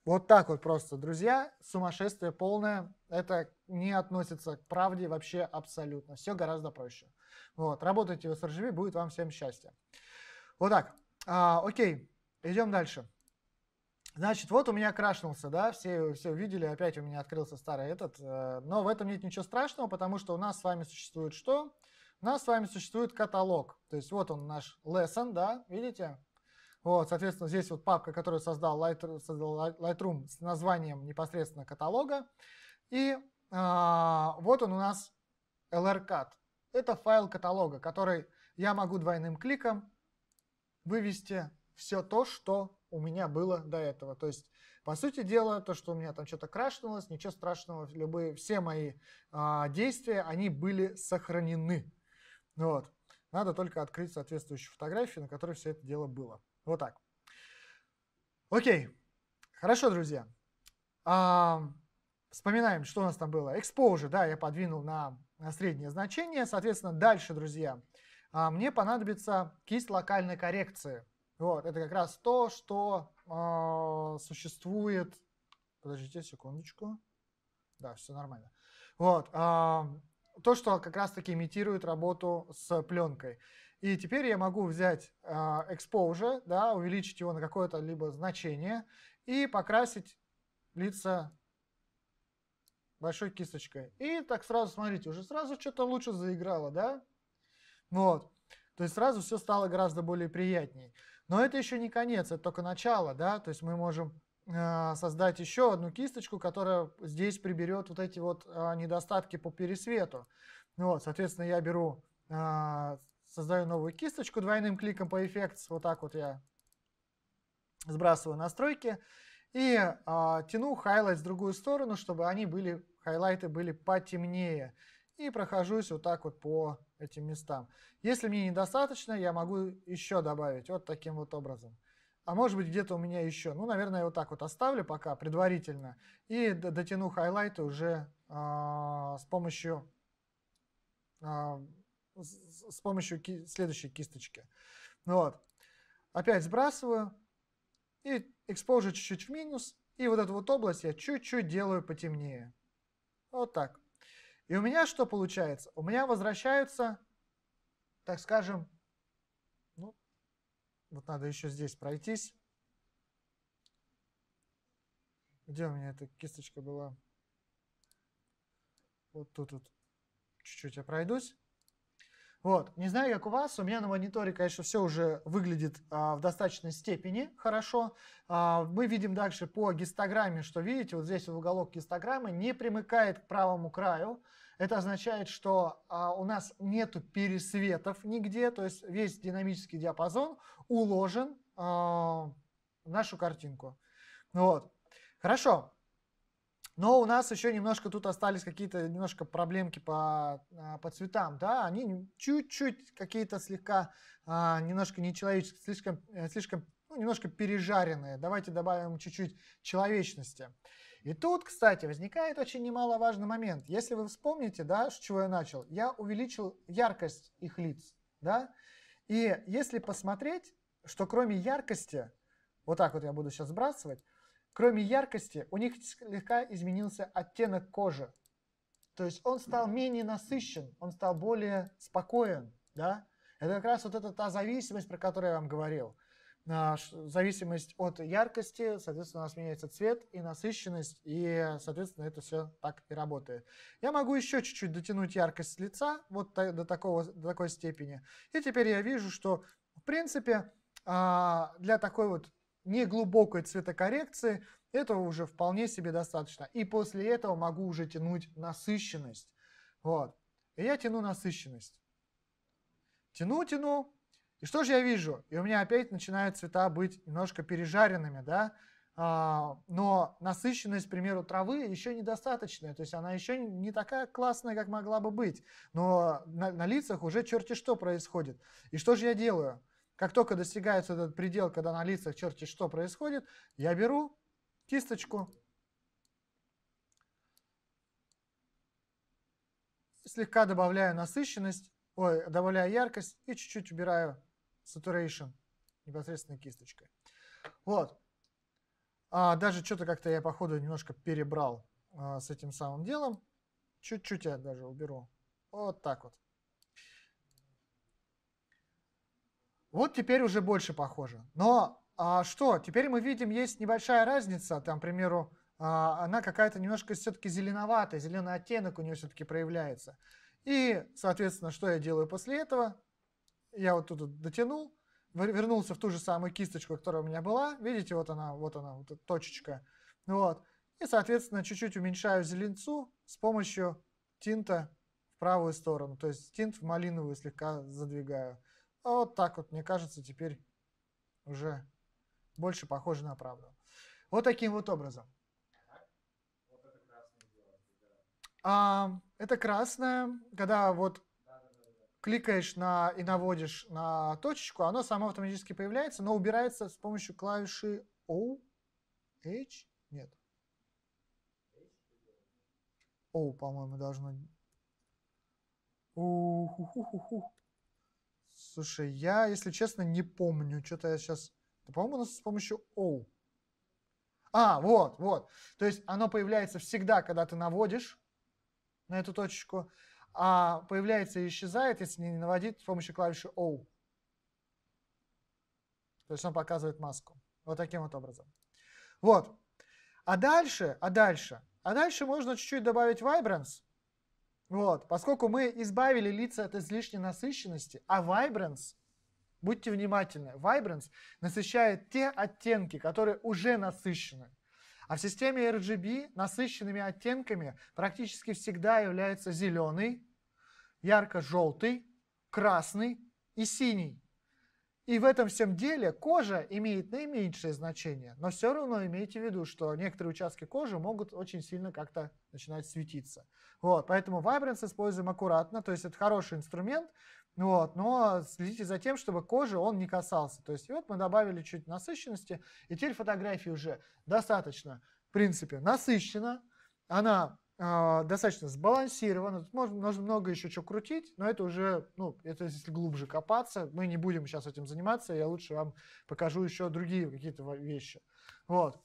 Вот так вот просто, друзья, сумасшествие полное, это не относится к правде вообще абсолютно, все гораздо проще. Вот, работайте в SRGB, будет вам всем счастье. Вот так, а, окей, идем дальше. Значит, вот у меня крашнулся, да, все, все видели, опять у меня открылся старый этот, э, но в этом нет ничего страшного, потому что у нас с вами существует что? У нас с вами существует каталог, то есть вот он наш lesson, да, видите, вот, соответственно, здесь вот папка, которую создал Lightroom, с названием непосредственно каталога. И а, вот он у нас LRCAT. Это файл каталога, который я могу двойным кликом вывести все то, что у меня было до этого. То есть, по сути дела, то, что у меня там что-то крашнулось, ничего страшного, любые, все мои а, действия, они были сохранены. Вот. Надо только открыть соответствующую фотографию, на которой все это дело было. Вот так. Окей. Хорошо, друзья. А, вспоминаем, что у нас там было. Exposure, да, я подвинул на, на среднее значение. Соответственно, дальше, друзья, а, мне понадобится кисть локальной коррекции. Вот, это как раз то, что э, существует... Подождите секундочку. Да, все нормально. Вот, э, то, что как раз-таки имитирует работу с пленкой. И теперь я могу взять э, exposure, да, увеличить его на какое-то либо значение и покрасить лица большой кисточкой. И так сразу, смотрите, уже сразу что-то лучше заиграло, да? Вот. То есть сразу все стало гораздо более приятней. Но это еще не конец, это только начало, да? То есть мы можем а, создать еще одну кисточку, которая здесь приберет вот эти вот а, недостатки по пересвету. Вот, соответственно, я беру Создаю новую кисточку двойным кликом по Effects. Вот так вот я сбрасываю настройки. И а, тяну хайлайт в другую сторону, чтобы они были, хайлайты были потемнее. И прохожусь вот так вот по этим местам. Если мне недостаточно, я могу еще добавить вот таким вот образом. А может быть где-то у меня еще. Ну, наверное, я вот так вот оставлю пока предварительно. И дотяну хайлайты уже э, с помощью а, с помощью ки следующей кисточки. Ну вот. Опять сбрасываю, и экспозжу чуть-чуть в минус, и вот эту вот область я чуть-чуть делаю потемнее. Вот так. И у меня что получается? У меня возвращаются, так скажем, ну, вот надо еще здесь пройтись. Где у меня эта кисточка была? Вот тут вот. Чуть-чуть я пройдусь. Вот. Не знаю, как у вас, у меня на мониторе, конечно, все уже выглядит а, в достаточной степени хорошо. А, мы видим дальше по гистограмме, что видите, вот здесь вот уголок гистограммы не примыкает к правому краю. Это означает, что а, у нас нету пересветов нигде, то есть весь динамический диапазон уложен а, в нашу картинку. Вот. Хорошо. Но у нас еще немножко тут остались какие-то немножко проблемки по, а, по цветам, да, они чуть-чуть какие-то слегка, а, немножко нечеловеческие, слишком, э, слишком ну, немножко пережаренные. Давайте добавим чуть-чуть человечности. И тут, кстати, возникает очень немаловажный момент. Если вы вспомните, да, с чего я начал, я увеличил яркость их лиц, да, и если посмотреть, что кроме яркости, вот так вот я буду сейчас сбрасывать, Кроме яркости, у них слегка изменился оттенок кожи. То есть он стал менее насыщен, он стал более спокоен. Да? Это как раз вот эта та зависимость, про которую я вам говорил. Зависимость от яркости, соответственно, у нас меняется цвет и насыщенность, и, соответственно, это все так и работает. Я могу еще чуть-чуть дотянуть яркость лица вот до, такого, до такой степени. И теперь я вижу, что, в принципе, а, для такой вот неглубокой цветокоррекции, этого уже вполне себе достаточно. И после этого могу уже тянуть насыщенность. Вот. И я тяну насыщенность. Тяну, тяну. И что же я вижу? И у меня опять начинают цвета быть немножко пережаренными, да? А, но насыщенность, к примеру, травы еще недостаточная, то есть она еще не такая классная, как могла бы быть, но на, на лицах уже черти что происходит. И что же я делаю? Как только достигается этот предел, когда на лицах черти что происходит, я беру кисточку, слегка добавляю насыщенность, ой, добавляю яркость и чуть-чуть убираю saturation непосредственно кисточкой. Вот. А даже что-то как-то я, походу, немножко перебрал а, с этим самым делом. Чуть-чуть я даже уберу. Вот так вот. Вот теперь уже больше похоже. Но а, что, теперь мы видим, есть небольшая разница, там, к примеру, а, она какая-то немножко все-таки зеленоватая, зеленый оттенок у нее все-таки проявляется. И, соответственно, что я делаю после этого? Я вот тут дотянул, вернулся в ту же самую кисточку, которая у меня была. Видите, вот она, вот она, вот эта точечка. Вот. И, соответственно, чуть-чуть уменьшаю зеленцу с помощью тинта в правую сторону. То есть тинт в малиновую слегка задвигаю вот так вот, мне кажется, теперь уже больше похоже на правду. Вот таким вот образом. А, это красное, когда вот кликаешь на и наводишь на точечку, оно само автоматически появляется, но убирается с помощью клавиши O, H, нет. O, по-моему, должно... -ху -ху -ху -ху. Слушай, я, если честно, не помню. Что-то я сейчас... Да, по-моему, у нас с помощью O. А, вот, вот. То есть оно появляется всегда, когда ты наводишь на эту точечку, а появляется и исчезает, если не наводить, с помощью клавиши O. То есть он показывает маску. Вот таким вот образом. Вот. А дальше, а дальше. А дальше можно чуть-чуть добавить Vibrance. Вот, поскольку мы избавили лица от излишней насыщенности, а Vibrance, будьте внимательны, Vibrance насыщает те оттенки, которые уже насыщены. А в системе RGB насыщенными оттенками практически всегда являются зеленый, ярко-желтый, красный и синий. И в этом всем деле кожа имеет наименьшее значение, но все равно имейте в виду, что некоторые участки кожи могут очень сильно как-то начинать светиться. Вот, поэтому Vibrance используем аккуратно, то есть это хороший инструмент, вот, но следите за тем, чтобы кожи он не касался. То есть вот мы добавили чуть насыщенности, и теперь фотографии уже достаточно, в принципе, насыщена, она э, достаточно сбалансирована, тут можно, нужно много еще чего крутить, но это уже, ну, это если глубже копаться, мы не будем сейчас этим заниматься, я лучше вам покажу еще другие какие-то вещи. Вот.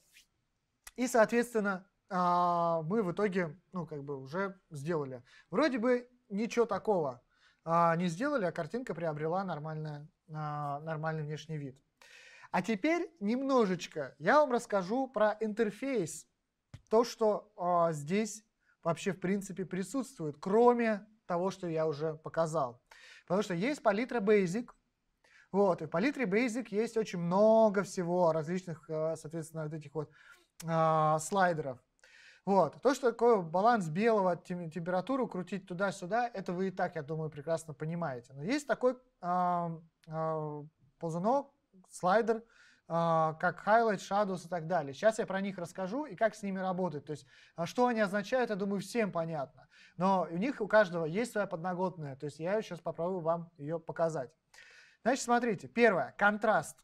И, соответственно, а, мы в итоге, ну, как бы уже сделали. Вроде бы ничего такого а, не сделали, а картинка приобрела нормальное, а, нормальный внешний вид. А теперь немножечко я вам расскажу про интерфейс, то, что а, здесь вообще в принципе присутствует, кроме того, что я уже показал. Потому что есть палитра Basic, вот, и в палитре Basic есть очень много всего различных, а, соответственно, вот этих вот а, слайдеров. Вот. То, что такое баланс белого, температуру крутить туда-сюда, это вы и так, я думаю, прекрасно понимаете. Но есть такой э, э, ползунок, слайдер, э, как Highlight, Shadows и так далее. Сейчас я про них расскажу и как с ними работать. То есть, а, что они означают, я думаю, всем понятно. Но у них у каждого есть своя подноготная. То есть, я сейчас попробую вам ее показать. Значит, смотрите. Первое. Контраст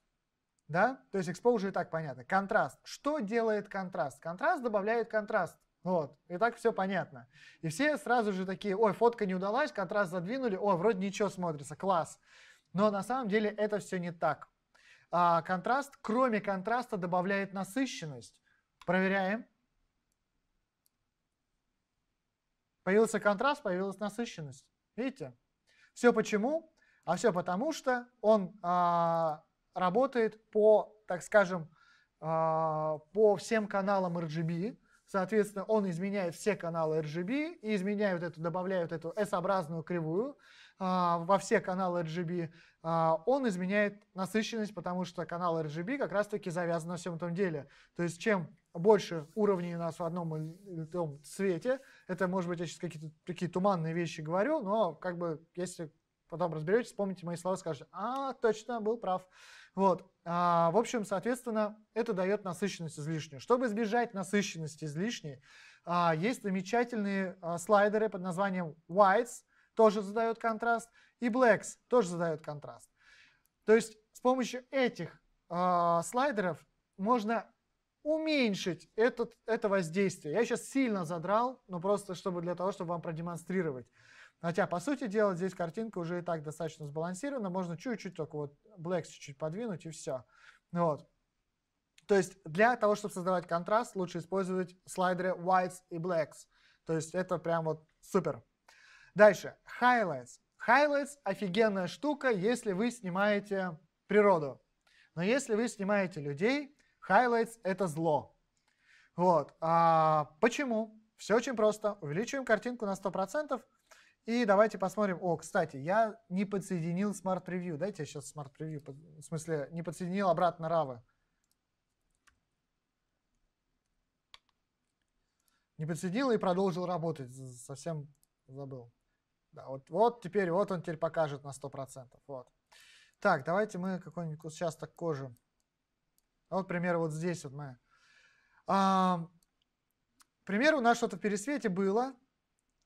да? То есть exposure и так понятно. Контраст. Что делает контраст? Контраст добавляет контраст. Вот, и так все понятно. И все сразу же такие, ой, фотка не удалась, контраст задвинули, ой, вроде ничего смотрится, класс. Но на самом деле это все не так. А контраст, кроме контраста, добавляет насыщенность. Проверяем. Появился контраст, появилась насыщенность. Видите? Все почему? А все потому, что он а, работает по, так скажем, а, по всем каналам RGB. Соответственно, он изменяет все каналы RGB и изменяет эту, добавляет эту S-образную кривую а, во все каналы RGB. А, он изменяет насыщенность, потому что канал RGB как раз-таки завязан на всем этом деле. То есть чем больше уровней у нас в одном или том цвете, это, может быть, я сейчас какие-то такие туманные вещи говорю, но как бы если потом разберетесь, вспомните мои слова, скажете, а, точно, был прав. Вот. А, в общем, соответственно, это дает насыщенность излишнюю. Чтобы избежать насыщенности излишней, а, есть замечательные а, слайдеры под названием Whites, тоже задают контраст, и Blacks тоже задают контраст. То есть с помощью этих а, слайдеров можно уменьшить этот, это воздействие. Я сейчас сильно задрал, но просто чтобы для того, чтобы вам продемонстрировать. Хотя, по сути дела, здесь картинка уже и так достаточно сбалансирована. Можно чуть-чуть только вот blacks чуть-чуть подвинуть и все. Вот. То есть для того, чтобы создавать контраст, лучше использовать слайдеры whites и blacks. То есть это прям вот супер. Дальше. Highlights. Highlights – офигенная штука, если вы снимаете природу. Но если вы снимаете людей, highlights – это зло. Вот. А почему? Все очень просто. Увеличиваем картинку на 100%, и давайте посмотрим. О, кстати, я не подсоединил Smart Preview. Дайте я сейчас Smart Preview, в смысле, не подсоединил обратно Равы. Не подсоединил и продолжил работать. Совсем забыл. Да, вот, вот теперь, вот он теперь покажет на 100%. Вот. Так, давайте мы какой-нибудь участок кожи. Вот, пример вот здесь вот мы. А, к у нас что-то в пересвете было.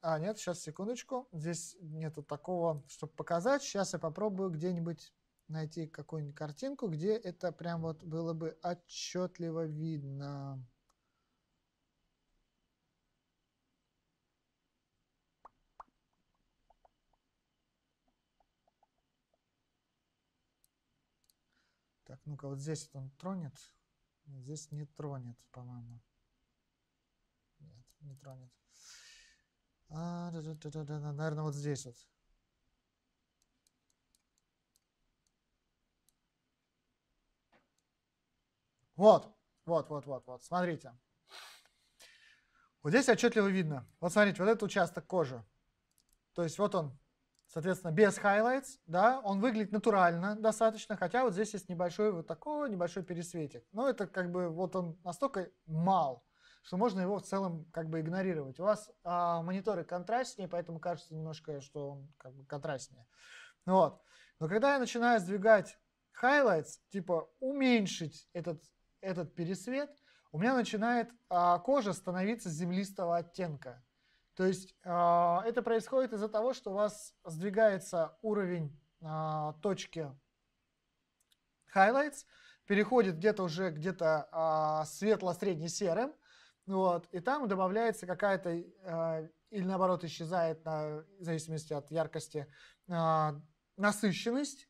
А, нет, сейчас, секундочку. Здесь нету такого, чтобы показать. Сейчас я попробую где-нибудь найти какую-нибудь картинку, где это прям вот было бы отчетливо видно. Так, ну-ка, вот здесь вот он тронет. Здесь не тронет, по-моему. Нет, не тронет. А, да, да, да, да, да, наверное, вот здесь вот. Вот, вот, вот, вот, вот, смотрите. Вот здесь отчетливо видно. Вот смотрите, вот этот участок кожи. То есть вот он, соответственно, без highlights, да, он выглядит натурально достаточно, хотя вот здесь есть небольшой вот такой небольшой пересветик. Но это как бы вот он настолько мал, что можно его в целом как бы игнорировать. У вас а, мониторы контрастнее, поэтому кажется немножко, что он как бы контрастнее. Ну вот. Но когда я начинаю сдвигать highlights, типа уменьшить этот, этот пересвет, у меня начинает а, кожа становиться землистого оттенка. То есть а, это происходит из-за того, что у вас сдвигается уровень а, точки highlights, переходит где-то уже где-то а, светло-средне-серым, вот. И там добавляется какая-то, а, или наоборот исчезает, на, в зависимости от яркости, а, насыщенность,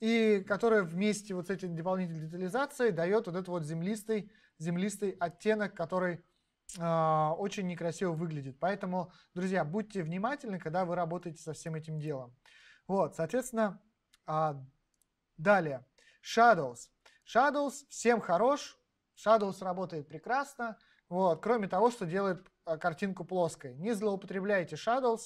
и которая вместе вот с этой дополнительной детализацией дает вот этот вот землистый, землистый оттенок, который а, очень некрасиво выглядит. Поэтому, друзья, будьте внимательны, когда вы работаете со всем этим делом. Вот, соответственно, далее. Shadows. Shadows всем хорош, Shadows работает прекрасно, вот, кроме того, что делает а, картинку плоской. Не злоупотребляйте shadows.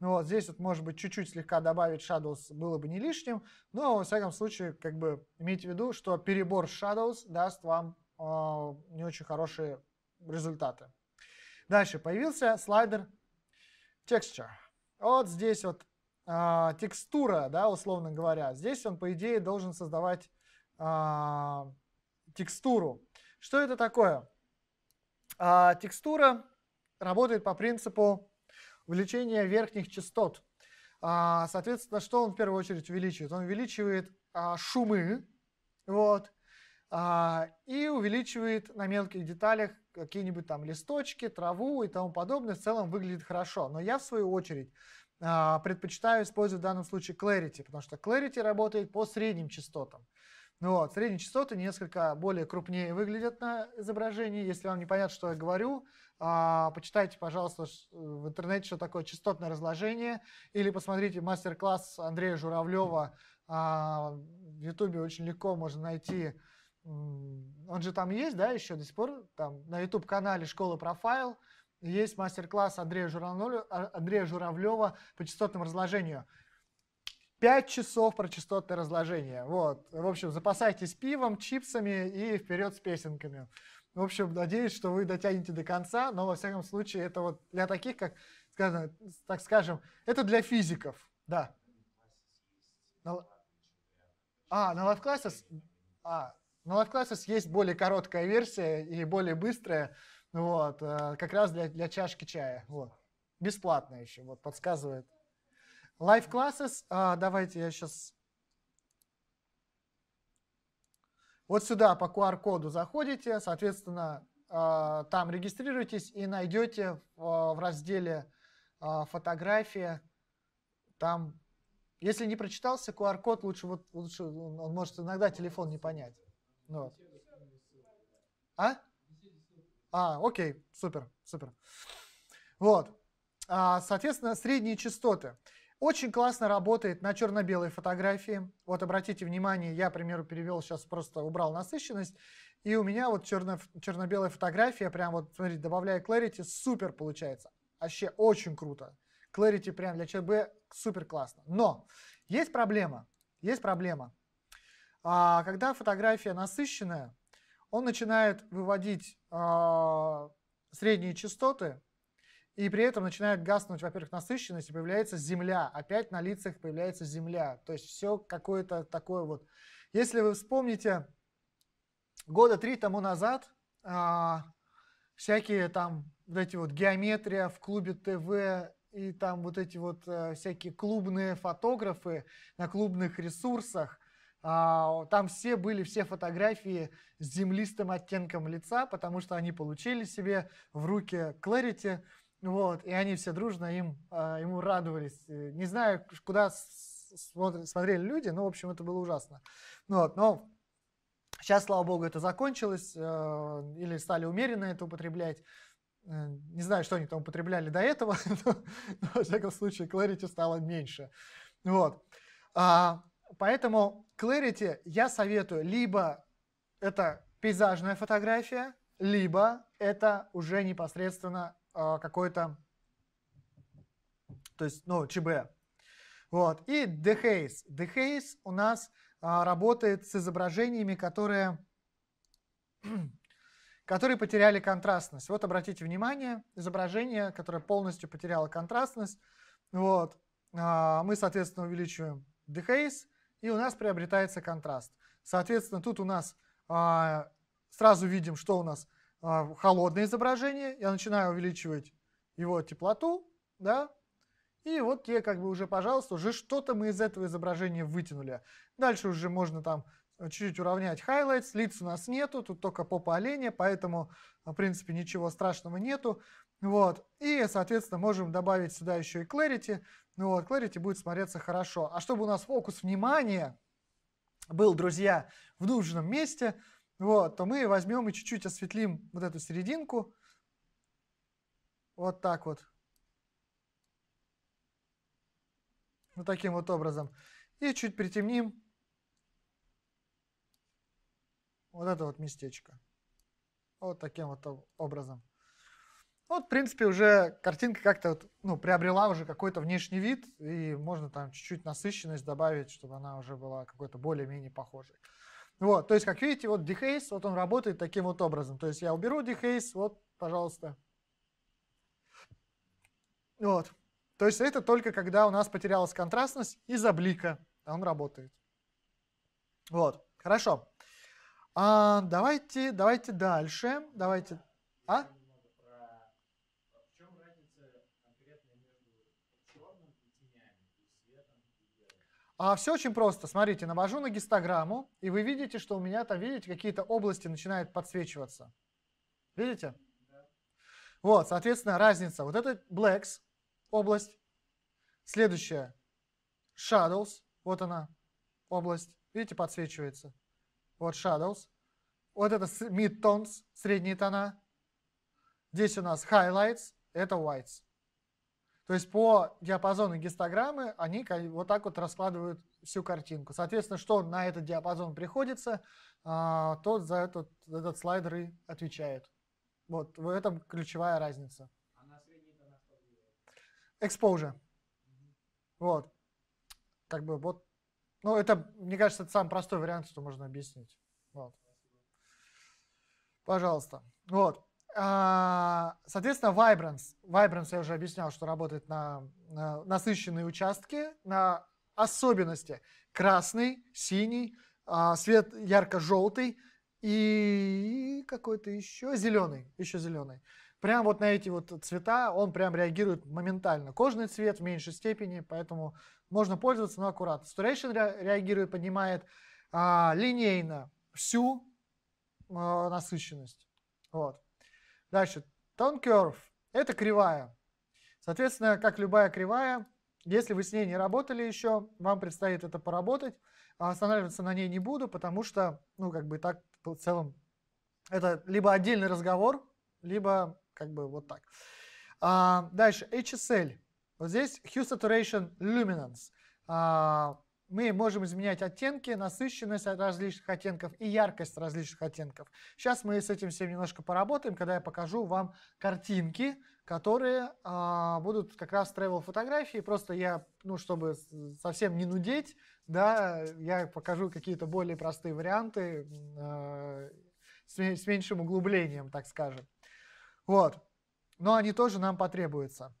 Ну вот здесь вот, может быть, чуть-чуть слегка добавить shadows было бы не лишним, но, во всяком случае, как бы имейте в виду, что перебор shadows даст вам э, не очень хорошие результаты. Дальше появился слайдер texture. Вот здесь вот э, текстура, да, условно говоря. Здесь он, по идее, должен создавать э, текстуру. Что это такое? А текстура работает по принципу увеличения верхних частот. А, соответственно, что он в первую очередь увеличивает? Он увеличивает а, шумы, вот, а, и увеличивает на мелких деталях какие-нибудь там листочки, траву и тому подобное. В целом выглядит хорошо. Но я, в свою очередь, а, предпочитаю использовать в данном случае Clarity, потому что Clarity работает по средним частотам. Ну вот, средние частоты несколько более крупнее выглядят на изображении. Если вам непонятно, что я говорю, а, почитайте, пожалуйста, э, в интернете, что такое частотное разложение, или посмотрите мастер-класс Андрея Журавлева. А, в Ютубе очень легко можно найти. Он же там есть, да, еще до сих пор? Там на YouTube-канале «Школа профайл» есть мастер-класс Андрея а, Журавлева по частотному разложению. 5 часов про частотное разложение. Вот. В общем, запасайтесь пивом, чипсами и вперед с песенками. В общем, надеюсь, что вы дотянете до конца, но, во всяком случае, это вот для таких, как, скажем, так скажем, это для физиков, да. На... А, на Life Classes? А, на Life Classes есть более короткая версия и более быстрая, вот, э, как раз для, для чашки чая, вот. Бесплатно еще, вот, подсказывает. Live classes, а, давайте я сейчас... Вот сюда по QR-коду заходите, соответственно, а, там регистрируйтесь и найдете в а, разделе а, фотография, там, если не прочитался QR-код, лучше, вот, лучше он может иногда телефон не понять. Ну вот. А? А, окей, супер, супер. Вот. Соответственно, средние частоты. Очень классно работает на черно-белой фотографии. Вот обратите внимание, я, к примеру, перевел, сейчас просто убрал насыщенность. И у меня вот черно, черно-белая фотография, прям вот, смотрите, добавляя clarity, супер получается. Вообще очень круто. Clarity прям для ЧБ супер классно. Но есть проблема. Есть проблема. А, когда фотография насыщенная, он начинает выводить а, средние частоты, и при этом начинает гаснуть, во-первых, насыщенность, и появляется земля. Опять на лицах появляется земля. То есть все какое-то такое вот. Если вы вспомните, года три тому назад а, всякие там вот эти вот геометрия в клубе ТВ и там вот эти вот а, всякие клубные фотографы на клубных ресурсах, а, там все были все фотографии с землистым оттенком лица, потому что они получили себе в руки Clarity – вот, и они все дружно им, а, ему радовались. Э, не знаю, куда смотрели люди, но, в общем, это было ужасно. Ну вот, но сейчас, слава богу, это закончилось, э, или стали умеренно это употреблять. Э, не знаю, что они там употребляли до этого, [LAUGHS] но, но во всяком случае, Clarity стало меньше. Вот. А, поэтому Clarity я советую либо это пейзажная фотография, либо это уже непосредственно а, какой-то, то есть, ну, ЧБ. Вот. И Dehaze. Dehaze у нас а, работает с изображениями, которые, [CLEARS THROAT] которые потеряли контрастность. Вот обратите внимание, изображение, которое полностью потеряло контрастность. Вот. А, мы, соответственно, увеличиваем Dehaze, и у нас приобретается контраст. Соответственно, тут у нас сразу видим, что у нас – а, холодное изображение, я начинаю увеличивать его теплоту, да, и вот те, как бы уже, пожалуйста, уже что-то мы из этого изображения вытянули. Дальше уже можно там чуть-чуть уравнять highlights, лиц у нас нету, тут только попа оленя, поэтому, в принципе, ничего страшного нету. Вот. И, соответственно, можем добавить сюда еще и clarity. Ну вот, clarity будет смотреться хорошо. А чтобы у нас фокус внимания был, друзья, в нужном месте – вот, то мы возьмем и чуть-чуть осветлим вот эту серединку. Вот так вот. Вот таким вот образом. И чуть притемним вот это вот местечко. Вот таким вот образом. Вот, в принципе, уже картинка как-то вот, ну, приобрела уже какой-то внешний вид, и можно там чуть-чуть насыщенность добавить, чтобы она уже была какой-то более-менее похожей. Вот, то есть, как видите, вот дехейс, вот он работает таким вот образом. То есть я уберу дехейс, вот, пожалуйста. Вот. То есть это только когда у нас потерялась контрастность из-за блика. Он работает. Вот, хорошо. А, давайте, давайте дальше. Давайте. А? А все очень просто. Смотрите, навожу на гистограмму, и вы видите, что у меня там, видите, какие-то области начинают подсвечиваться. Видите? Да. Вот, соответственно, разница. Вот это blacks, область. Следующая shadows, вот она, область. Видите, подсвечивается. Вот shadows. Вот это mid-tones, средние тона. Здесь у нас highlights, это whites. То есть по диапазону гистограммы они вот так вот раскладывают всю картинку. Соответственно, что на этот диапазон приходится, а, тот за этот, этот слайдер и отвечает. Вот в этом ключевая разница. А на средний-то на что Угу. Вот. Как бы вот. Ну, это, мне кажется, это самый простой вариант, что можно объяснить. Вот. Пожалуйста. Вот. А, соответственно, Vibrance. Vibrance я уже объяснял, что работает на, на насыщенные участки, на особенности. Красный, синий, а, свет ярко-желтый и какой-то еще зеленый, еще зеленый. Прям вот на эти вот цвета он прям реагирует моментально. Кожный цвет в меньшей степени, поэтому можно пользоваться, но аккуратно. Saturation реагирует, поднимает а, линейно всю а, насыщенность. Вот. Дальше, tone curve – это кривая. Соответственно, как любая кривая, если вы с ней не работали еще, вам предстоит это поработать. А останавливаться на ней не буду, потому что, ну, как бы так в целом, это либо отдельный разговор, либо как бы вот так. А, дальше, HSL. Вот здесь Hue Saturation Luminance. А, мы можем изменять оттенки, насыщенность различных оттенков и яркость различных оттенков. Сейчас мы с этим всем немножко поработаем, когда я покажу вам картинки, которые э, будут как раз travel фотографии. Просто я, ну, чтобы совсем не нудеть, да, я покажу какие-то более простые варианты э, с, с меньшим углублением, так скажем. Вот. Но они тоже нам потребуются.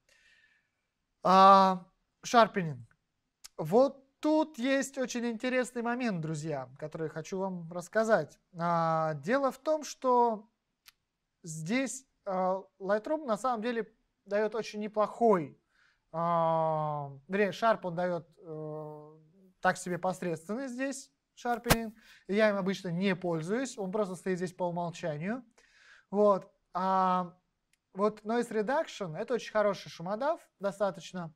Шарпенинг. Э, вот Тут есть очень интересный момент, друзья, который хочу вам рассказать. А, дело в том, что здесь а, Lightroom на самом деле дает очень неплохой, а, Sharp он дает а, так себе посредственный здесь, шарпинг. Я им обычно не пользуюсь, он просто стоит здесь по умолчанию. Вот. А, вот Noise Reduction – это очень хороший шумодав, достаточно.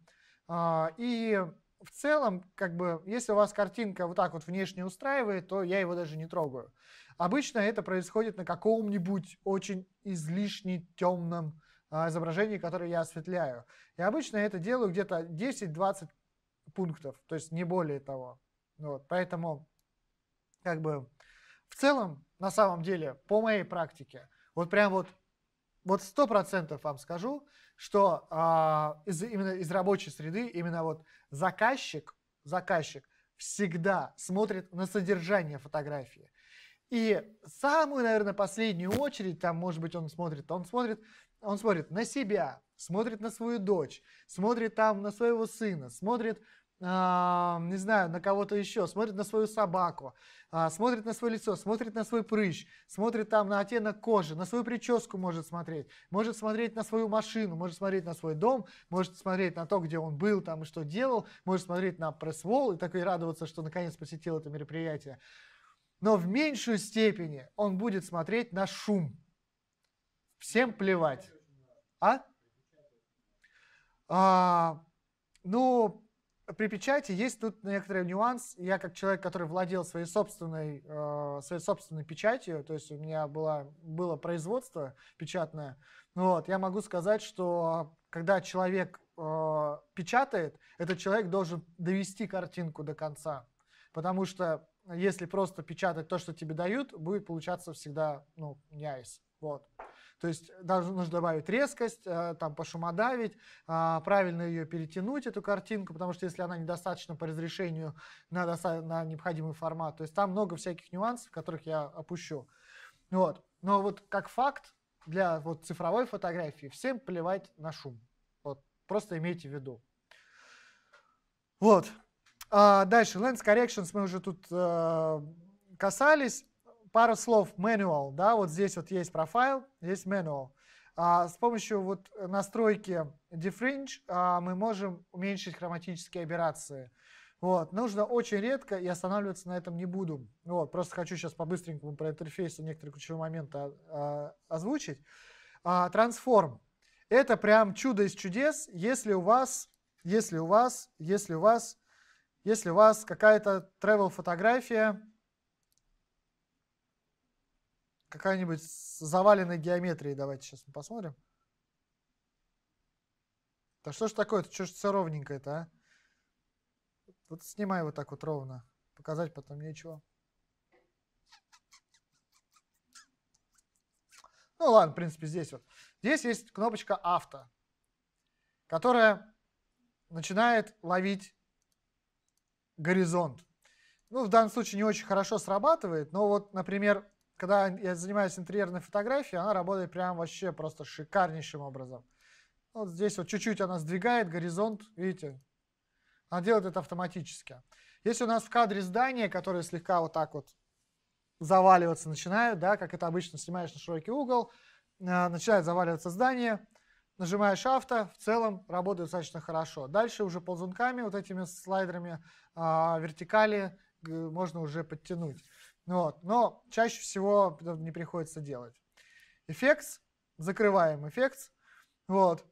А, и в целом, как бы, если у вас картинка вот так вот внешне устраивает, то я его даже не трогаю. Обычно это происходит на каком-нибудь очень излишне темном а, изображении, которое я осветляю. И обычно я это делаю где-то 10-20 пунктов, то есть не более того. Вот, поэтому, как бы, в целом, на самом деле, по моей практике, вот прям вот вот сто процентов вам скажу, что э, из, именно из рабочей среды именно вот заказчик, заказчик всегда смотрит на содержание фотографии. И самую, наверное, последнюю очередь, там, может быть, он смотрит, он смотрит, он смотрит на себя, смотрит на свою дочь, смотрит там на своего сына, смотрит а, не знаю, на кого-то еще, смотрит на свою собаку, а, смотрит на свое лицо, смотрит на свой прыщ, смотрит там на оттенок кожи, на свою прическу может смотреть, может смотреть на свою машину, может смотреть на свой дом, может смотреть на то, где он был там и что делал, может смотреть на пресс вол и так и радоваться, что наконец посетил это мероприятие. Но в меньшую степени он будет смотреть на шум. Всем плевать. А? а ну, при печати есть тут некоторый нюанс. Я как человек, который владел своей собственной, э, своей собственной печатью, то есть у меня была, было производство печатное, вот, я могу сказать, что когда человек э, печатает, этот человек должен довести картинку до конца. Потому что если просто печатать то, что тебе дают, будет получаться всегда, ну, не айс. Вот. То есть э, даже нужно добавить резкость, э, там пошумодавить, а, правильно ее перетянуть, эту картинку, потому что если она недостаточно по разрешению на, на необходимый формат, то есть там много всяких нюансов, которых я опущу. Вот. Но вот как факт, для вот цифровой фотографии всем плевать на шум. Вот, просто имейте в виду. Вот. А дальше, lens corrections мы уже тут э, касались пара слов manual, да, вот здесь вот есть профайл, есть manual. А, с помощью вот настройки Diffringe а, мы можем уменьшить хроматические операции Вот, нужно очень редко, и останавливаться на этом не буду. Вот, просто хочу сейчас по-быстренькому про интерфейс и некоторые ключевые моменты а, а, озвучить. А, трансформ. Это прям чудо из чудес, если у вас, если у вас, если у вас, если у вас какая-то travel фотография какая-нибудь заваленная геометрией. Давайте сейчас мы посмотрим. Да что ж такое-то? Что ж все ровненькое-то, а? Вот снимай вот так вот ровно. Показать потом нечего. Ну ладно, в принципе, здесь вот. Здесь есть кнопочка авто, которая начинает ловить горизонт. Ну, в данном случае не очень хорошо срабатывает, но вот, например, когда я занимаюсь интерьерной фотографией, она работает прям вообще просто шикарнейшим образом. Вот здесь вот чуть-чуть она сдвигает горизонт, видите, она делает это автоматически. Если у нас в кадре здание, которое слегка вот так вот заваливаться начинает, да, как это обычно снимаешь на широкий угол, э, начинает заваливаться здание, нажимаешь авто, в целом работает достаточно хорошо. Дальше уже ползунками, вот этими слайдерами а, вертикали можно уже подтянуть. Вот. Но чаще всего не приходится делать. Эффект закрываем эффект, вот,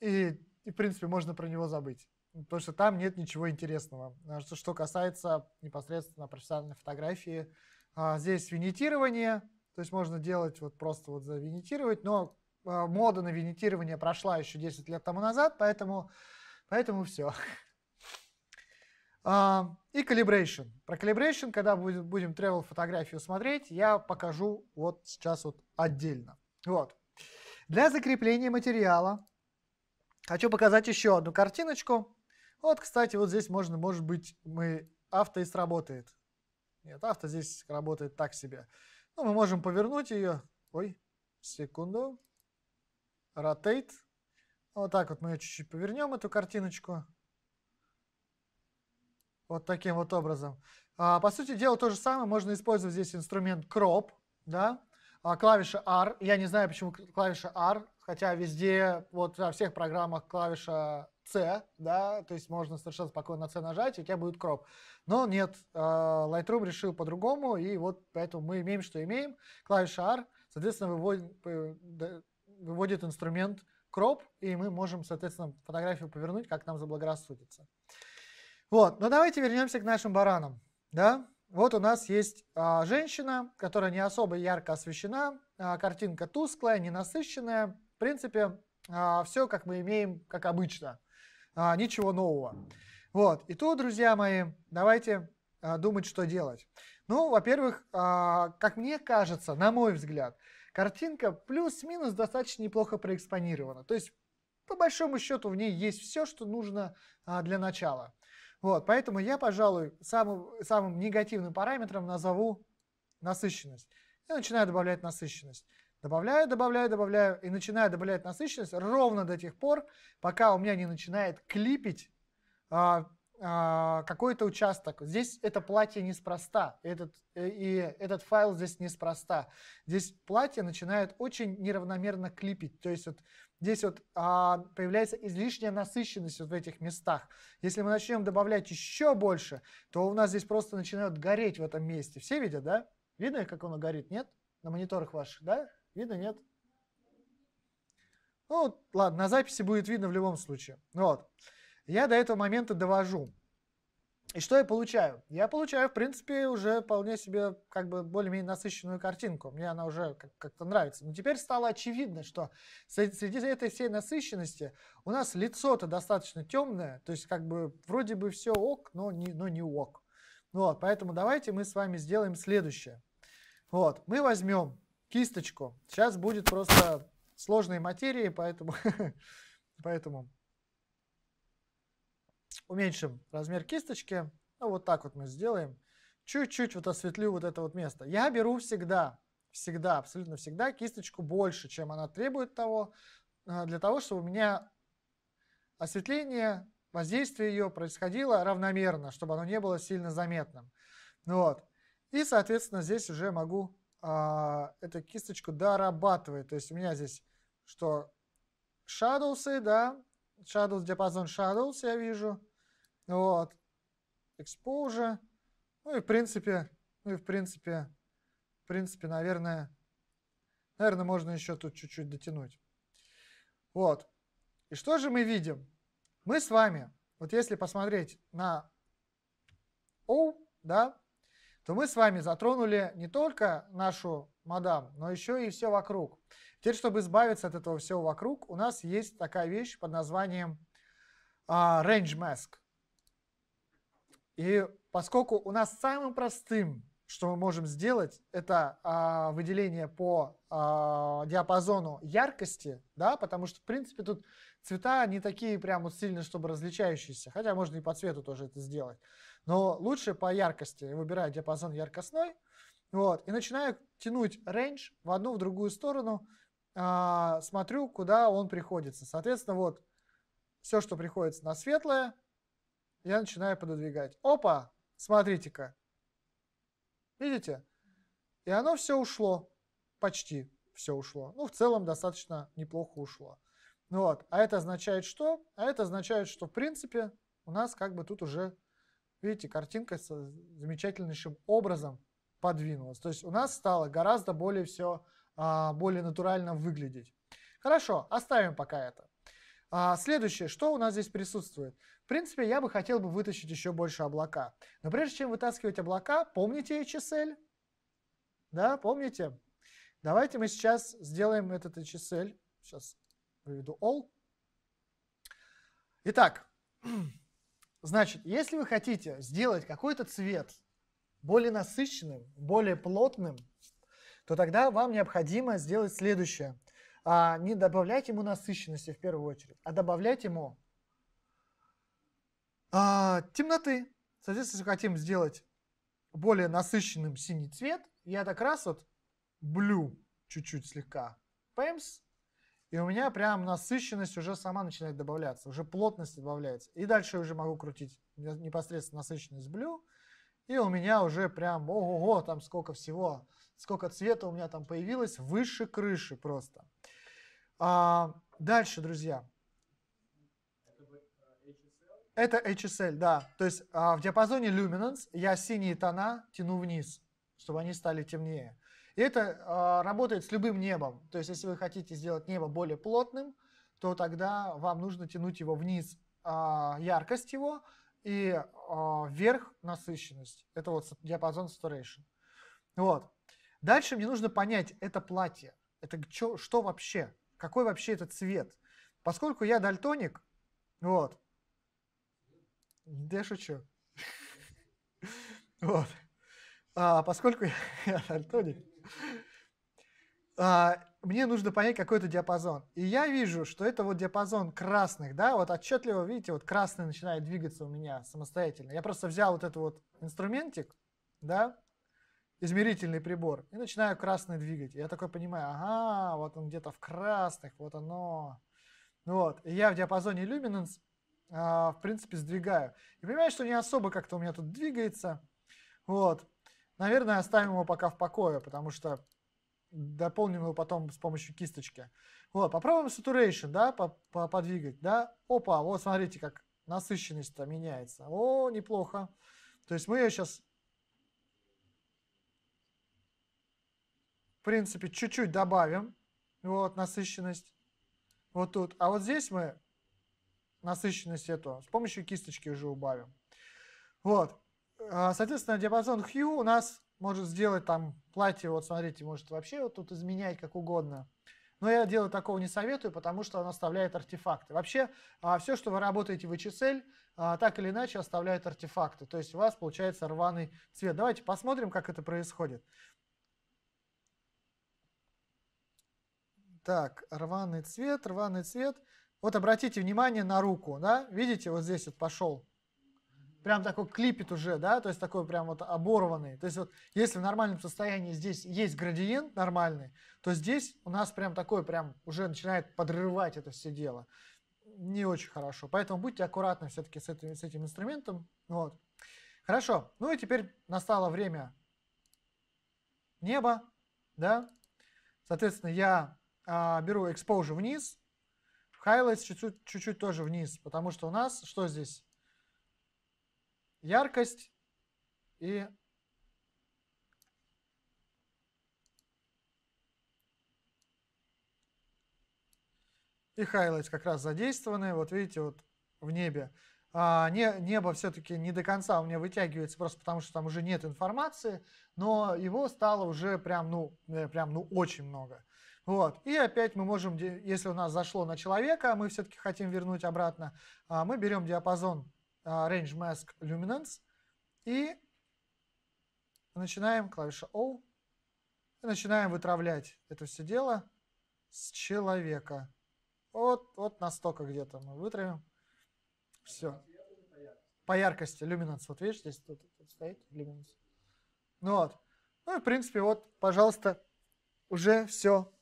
и, и в принципе можно про него забыть, потому что там нет ничего интересного. А что, что касается непосредственно профессиональной фотографии, а, здесь винитирование, то есть можно делать вот просто вот завинитировать, но а, мода на винитирование прошла еще 10 лет тому назад, поэтому, поэтому все. А, и calibration. Про calibration, когда будем travel фотографию смотреть, я покажу вот сейчас вот отдельно. Вот. Для закрепления материала хочу показать еще одну картиночку. Вот, кстати, вот здесь можно, может быть, мы авто и сработает. Нет, авто здесь работает так себе. Ну, мы можем повернуть ее. Ой, секунду. Rotate. Вот так вот мы ее чуть-чуть повернем, эту картиночку. Вот таким вот образом. А, по сути дела, то же самое. Можно использовать здесь инструмент crop, да, а, клавиша R. Я не знаю, почему клавиша R, хотя везде, вот во всех программах клавиша C, да, то есть можно совершенно спокойно на C нажать, и у тебя будет Crop. Но нет, а, Lightroom решил по-другому, и вот поэтому мы имеем, что имеем. Клавиша R, соответственно, выводит, выводит инструмент Crop, и мы можем, соответственно, фотографию повернуть, как нам заблагорассудится. Вот, но давайте вернемся к нашим баранам. Да? Вот у нас есть а, женщина, которая не особо ярко освещена, а, картинка тусклая, ненасыщенная. В принципе, а, все как мы имеем, как обычно, а, ничего нового. Вот, и тут, друзья мои, давайте а, думать, что делать. Ну, во-первых, а, как мне кажется, на мой взгляд, картинка плюс-минус достаточно неплохо проэкспонирована. То есть, по большому счету, в ней есть все, что нужно а, для начала. Вот, поэтому я, пожалуй, самым, самым негативным параметром назову насыщенность. Я начинаю добавлять насыщенность. Добавляю, добавляю, добавляю и начинаю добавлять насыщенность ровно до тех пор, пока у меня не начинает клипить а, а, какой-то участок. Здесь это платье неспроста, этот, э, и этот файл здесь неспроста. Здесь платье начинает очень неравномерно клипить, то есть вот здесь вот а, появляется излишняя насыщенность вот в этих местах. Если мы начнем добавлять еще больше, то у нас здесь просто начинает гореть в этом месте. Все видят, да? Видно, как оно горит, нет? На мониторах ваших, да? Видно, нет? Ну, ладно, на записи будет видно в любом случае. Вот. Я до этого момента довожу. И что я получаю? Я получаю, в принципе, уже вполне себе как бы более-менее насыщенную картинку. Мне она уже как-то нравится. Но теперь стало очевидно, что среди этой всей насыщенности у нас лицо-то достаточно темное. То есть как бы вроде бы все ок, но не, но не ок. Ну вот, поэтому давайте мы с вами сделаем следующее. Вот, мы возьмем кисточку. Сейчас будет просто сложные материи, поэтому, [LAUGHS] поэтому уменьшим размер кисточки. Ну, вот так вот мы сделаем. Чуть-чуть вот осветлю вот это вот место. Я беру всегда, всегда, абсолютно всегда кисточку больше, чем она требует того, э, для того, чтобы у меня осветление, воздействие ее происходило равномерно, чтобы оно не было сильно заметным. Ну вот. И, соответственно, здесь уже могу э, эту кисточку дорабатывать. То есть у меня здесь что? Shadows, да, Shadows, диапазон Shadows я вижу. Вот. Exposure. Ну и в принципе, ну и в принципе, в принципе, наверное, наверное, можно еще тут чуть-чуть дотянуть. Вот. И что же мы видим? Мы с вами, вот если посмотреть на O, да, то мы с вами затронули не только нашу мадам, но еще и все вокруг. Теперь, чтобы избавиться от этого всего вокруг, у нас есть такая вещь под названием а, Range Mask. И поскольку у нас самым простым, что мы можем сделать, это а, выделение по а, диапазону яркости, да, потому что, в принципе, тут цвета не такие прям вот сильно, чтобы различающиеся, хотя можно и по цвету тоже это сделать. Но лучше по яркости. Я выбираю диапазон яркостной, вот, и начинаю тянуть range в одну, в другую сторону, э, смотрю, куда он приходится. Соответственно, вот все, что приходится на светлое, я начинаю пододвигать. Опа, смотрите-ка. Видите? И оно все ушло. Почти все ушло. Ну, в целом, достаточно неплохо ушло. Ну вот. А это означает что? А это означает, что, в принципе, у нас как бы тут уже, видите, картинка с замечательнейшим образом подвинулась. То есть у нас стало гораздо более все а, более натурально выглядеть. Хорошо, оставим пока это. А, следующее, что у нас здесь присутствует? В принципе, я бы хотел бы вытащить еще больше облака. Но прежде чем вытаскивать облака, помните HSL? Да, помните? Давайте мы сейчас сделаем этот HSL. Сейчас выведу all. Итак, [CLEARS THROAT] значит, если вы хотите сделать какой-то цвет более насыщенным, более плотным, то тогда вам необходимо сделать следующее. А, не добавлять ему насыщенности в первую очередь, а добавлять ему а, темноты. Соответственно, если хотим сделать более насыщенным синий цвет, я так раз вот blue чуть-чуть слегка пэмс, и у меня прям насыщенность уже сама начинает добавляться, уже плотность добавляется. И дальше я уже могу крутить непосредственно насыщенность blue, и у меня уже прям, ого-го, там сколько всего сколько цвета у меня там появилось, выше крыши просто. А, дальше, друзья. Это HSL, да. То есть а, в диапазоне Luminance я синие тона тяну вниз, чтобы они стали темнее. И это а, работает с любым небом. То есть если вы хотите сделать небо более плотным, то тогда вам нужно тянуть его вниз, а, яркость его, и а, вверх насыщенность. Это вот диапазон saturation. Вот. Дальше мне нужно понять, это платье, это чё, что вообще, какой вообще этот цвет. Поскольку я дальтоник, вот, я шучу. [LAUGHS] Вот. А, поскольку [LAUGHS] я дальтоник, а, мне нужно понять какой-то диапазон. И я вижу, что это вот диапазон красных, да, вот отчетливо, видите, вот красный начинает двигаться у меня самостоятельно. Я просто взял вот этот вот инструментик, да, измерительный прибор. И начинаю красный двигать. я такой понимаю, ага, вот он где-то в красных, вот оно. Ну вот. И я в диапазоне люминанс а, в принципе, сдвигаю. И понимаю, что не особо как-то у меня тут двигается. Вот. Наверное, оставим его пока в покое, потому что дополним его потом с помощью кисточки. Вот, попробуем saturation, да, по -по подвигать, да. Опа, вот смотрите, как насыщенность-то меняется. О, неплохо. То есть мы ее сейчас в принципе, чуть-чуть добавим, вот, насыщенность, вот тут. А вот здесь мы насыщенность эту с помощью кисточки уже убавим. Вот. А, соответственно, диапазон Hue у нас может сделать там платье, вот смотрите, может вообще вот тут изменять как угодно. Но я делать такого не советую, потому что оно оставляет артефакты. Вообще, а, все, что вы работаете в HSL, а, так или иначе оставляет артефакты. То есть у вас получается рваный цвет. Давайте посмотрим, как это происходит. Так, рваный цвет, рваный цвет. Вот обратите внимание на руку, да? Видите, вот здесь вот пошел. Прям такой клипит уже, да? То есть такой прям вот оборванный. То есть вот если в нормальном состоянии здесь есть градиент нормальный, то здесь у нас прям такой прям уже начинает подрывать это все дело. Не очень хорошо. Поэтому будьте аккуратны все-таки с этим, с этим инструментом. Вот. Хорошо. Ну и теперь настало время неба, да? Соответственно, я а, беру exposure вниз, highlights чуть-чуть, чуть-чуть тоже вниз, потому что у нас что здесь? Яркость и И highlights как раз задействованы, вот видите, вот в небе. А, не, небо все-таки не до конца у меня вытягивается, просто потому что там уже нет информации, но его стало уже прям, ну, э, прям, ну, очень много. Вот. И опять мы можем, если у нас зашло на человека, а мы все-таки хотим вернуть обратно, а, мы берем диапазон а, Range Mask Luminance и начинаем, клавиша O, и начинаем вытравлять это все дело с человека. Вот, вот настолько где-то мы вытравим. Все. По яркости, люминанс. Вот видишь, здесь тут, тут стоит люминанс. Ну вот. Ну и, в принципе, вот, пожалуйста, уже все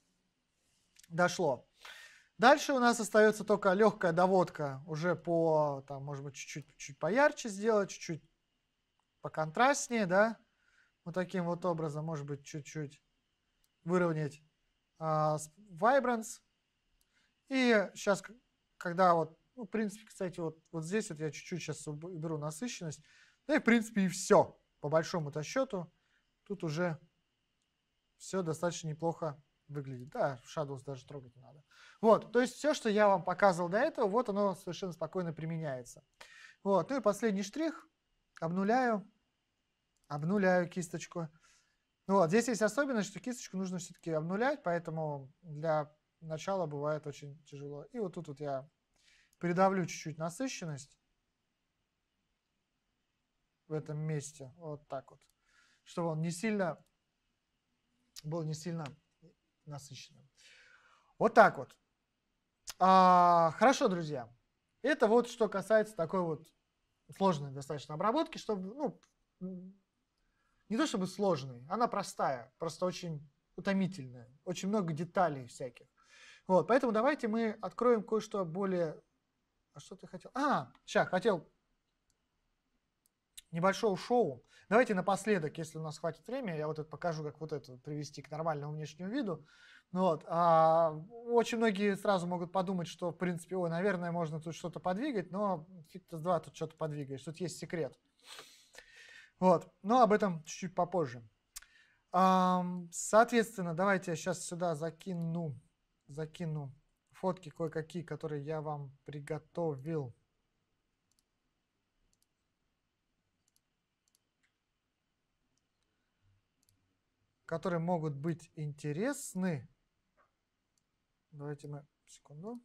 дошло. Дальше у нас остается только легкая доводка уже по, там, может быть, чуть-чуть чуть поярче сделать, чуть-чуть поконтрастнее, да, вот таким вот образом, может быть, чуть-чуть выровнять а, vibrance. И сейчас, когда вот, ну, в принципе, кстати, вот, вот здесь вот я чуть-чуть сейчас уберу насыщенность, да и, в принципе, и все, по большому-то счету. Тут уже все достаточно неплохо выглядит. Да, Shadows даже трогать не надо. Вот, то есть все, что я вам показывал до этого, вот оно совершенно спокойно применяется. Вот, ну и последний штрих. Обнуляю. Обнуляю кисточку. Ну вот, здесь есть особенность, что кисточку нужно все-таки обнулять, поэтому для начала бывает очень тяжело. И вот тут вот я придавлю чуть-чуть насыщенность в этом месте. Вот так вот. Чтобы он не сильно был не сильно насыщенным. Вот так вот. А, хорошо, друзья. Это вот что касается такой вот сложной достаточно обработки, чтобы, ну, не то чтобы сложной, она простая, просто очень утомительная, очень много деталей всяких. Вот, поэтому давайте мы откроем кое-что более... А что ты хотел? А, сейчас, хотел небольшого шоу. Давайте напоследок, если у нас хватит времени, я вот это покажу, как вот это привести к нормальному внешнему виду. Ну вот. А, очень многие сразу могут подумать, что, в принципе, ой, наверное, можно тут что-то подвигать, но фитнес 2 тут что-то подвигаешь, тут есть секрет. Вот. Но об этом чуть-чуть попозже. А, соответственно, давайте я сейчас сюда закину, закину фотки кое-какие, которые я вам приготовил. которые могут быть интересны. Давайте мы секунду.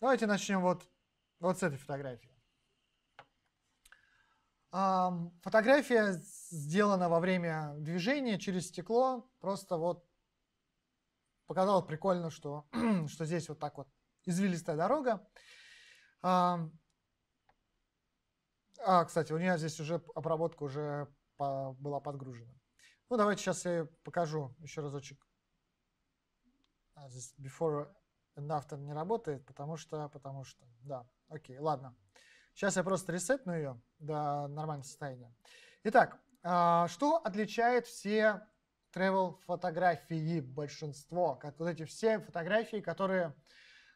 Давайте начнем вот, вот с этой фотографии. Фотография сделана во время движения через стекло. Просто вот показала прикольно, что, [CLEARS THROAT] что здесь вот так вот извилистая дорога. А, кстати, у меня здесь уже обработка уже по, была подгружена. Ну, давайте сейчас я покажу еще разочек. А, здесь before and after не работает, потому что, потому что, да, окей, Ладно. Сейчас я просто ресетну ее до нормального состояния. Итак, а, что отличает все travel фотографии большинство, как вот эти все фотографии, которые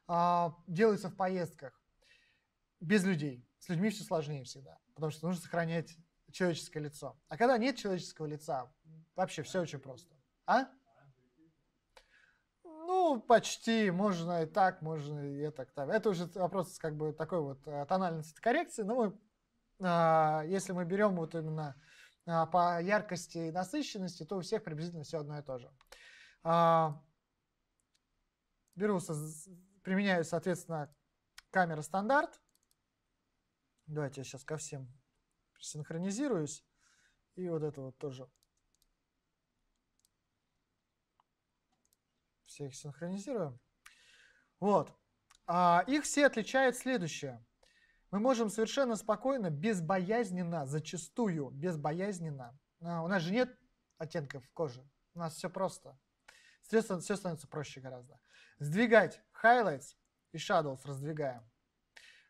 а, делаются в поездках без людей. С людьми все сложнее всегда, потому что нужно сохранять человеческое лицо. А когда нет человеческого лица, вообще все очень просто. А? Ну, почти, можно и так, можно и так. так. Это уже вопрос как бы такой вот э, тональности коррекции, но ну, мы а, если мы берем вот именно а, по яркости и насыщенности, то у всех приблизительно все одно и то же. А, беру, применяю, соответственно, камера стандарт. Давайте я сейчас ко всем синхронизируюсь. И вот это вот тоже все их синхронизируем. Вот. А их все отличает следующее. Мы можем совершенно спокойно, безбоязненно, зачастую безбоязненно. А у нас же нет оттенков кожи. У нас все просто. Средственно все становится проще гораздо. Сдвигать highlights и shadows раздвигаем.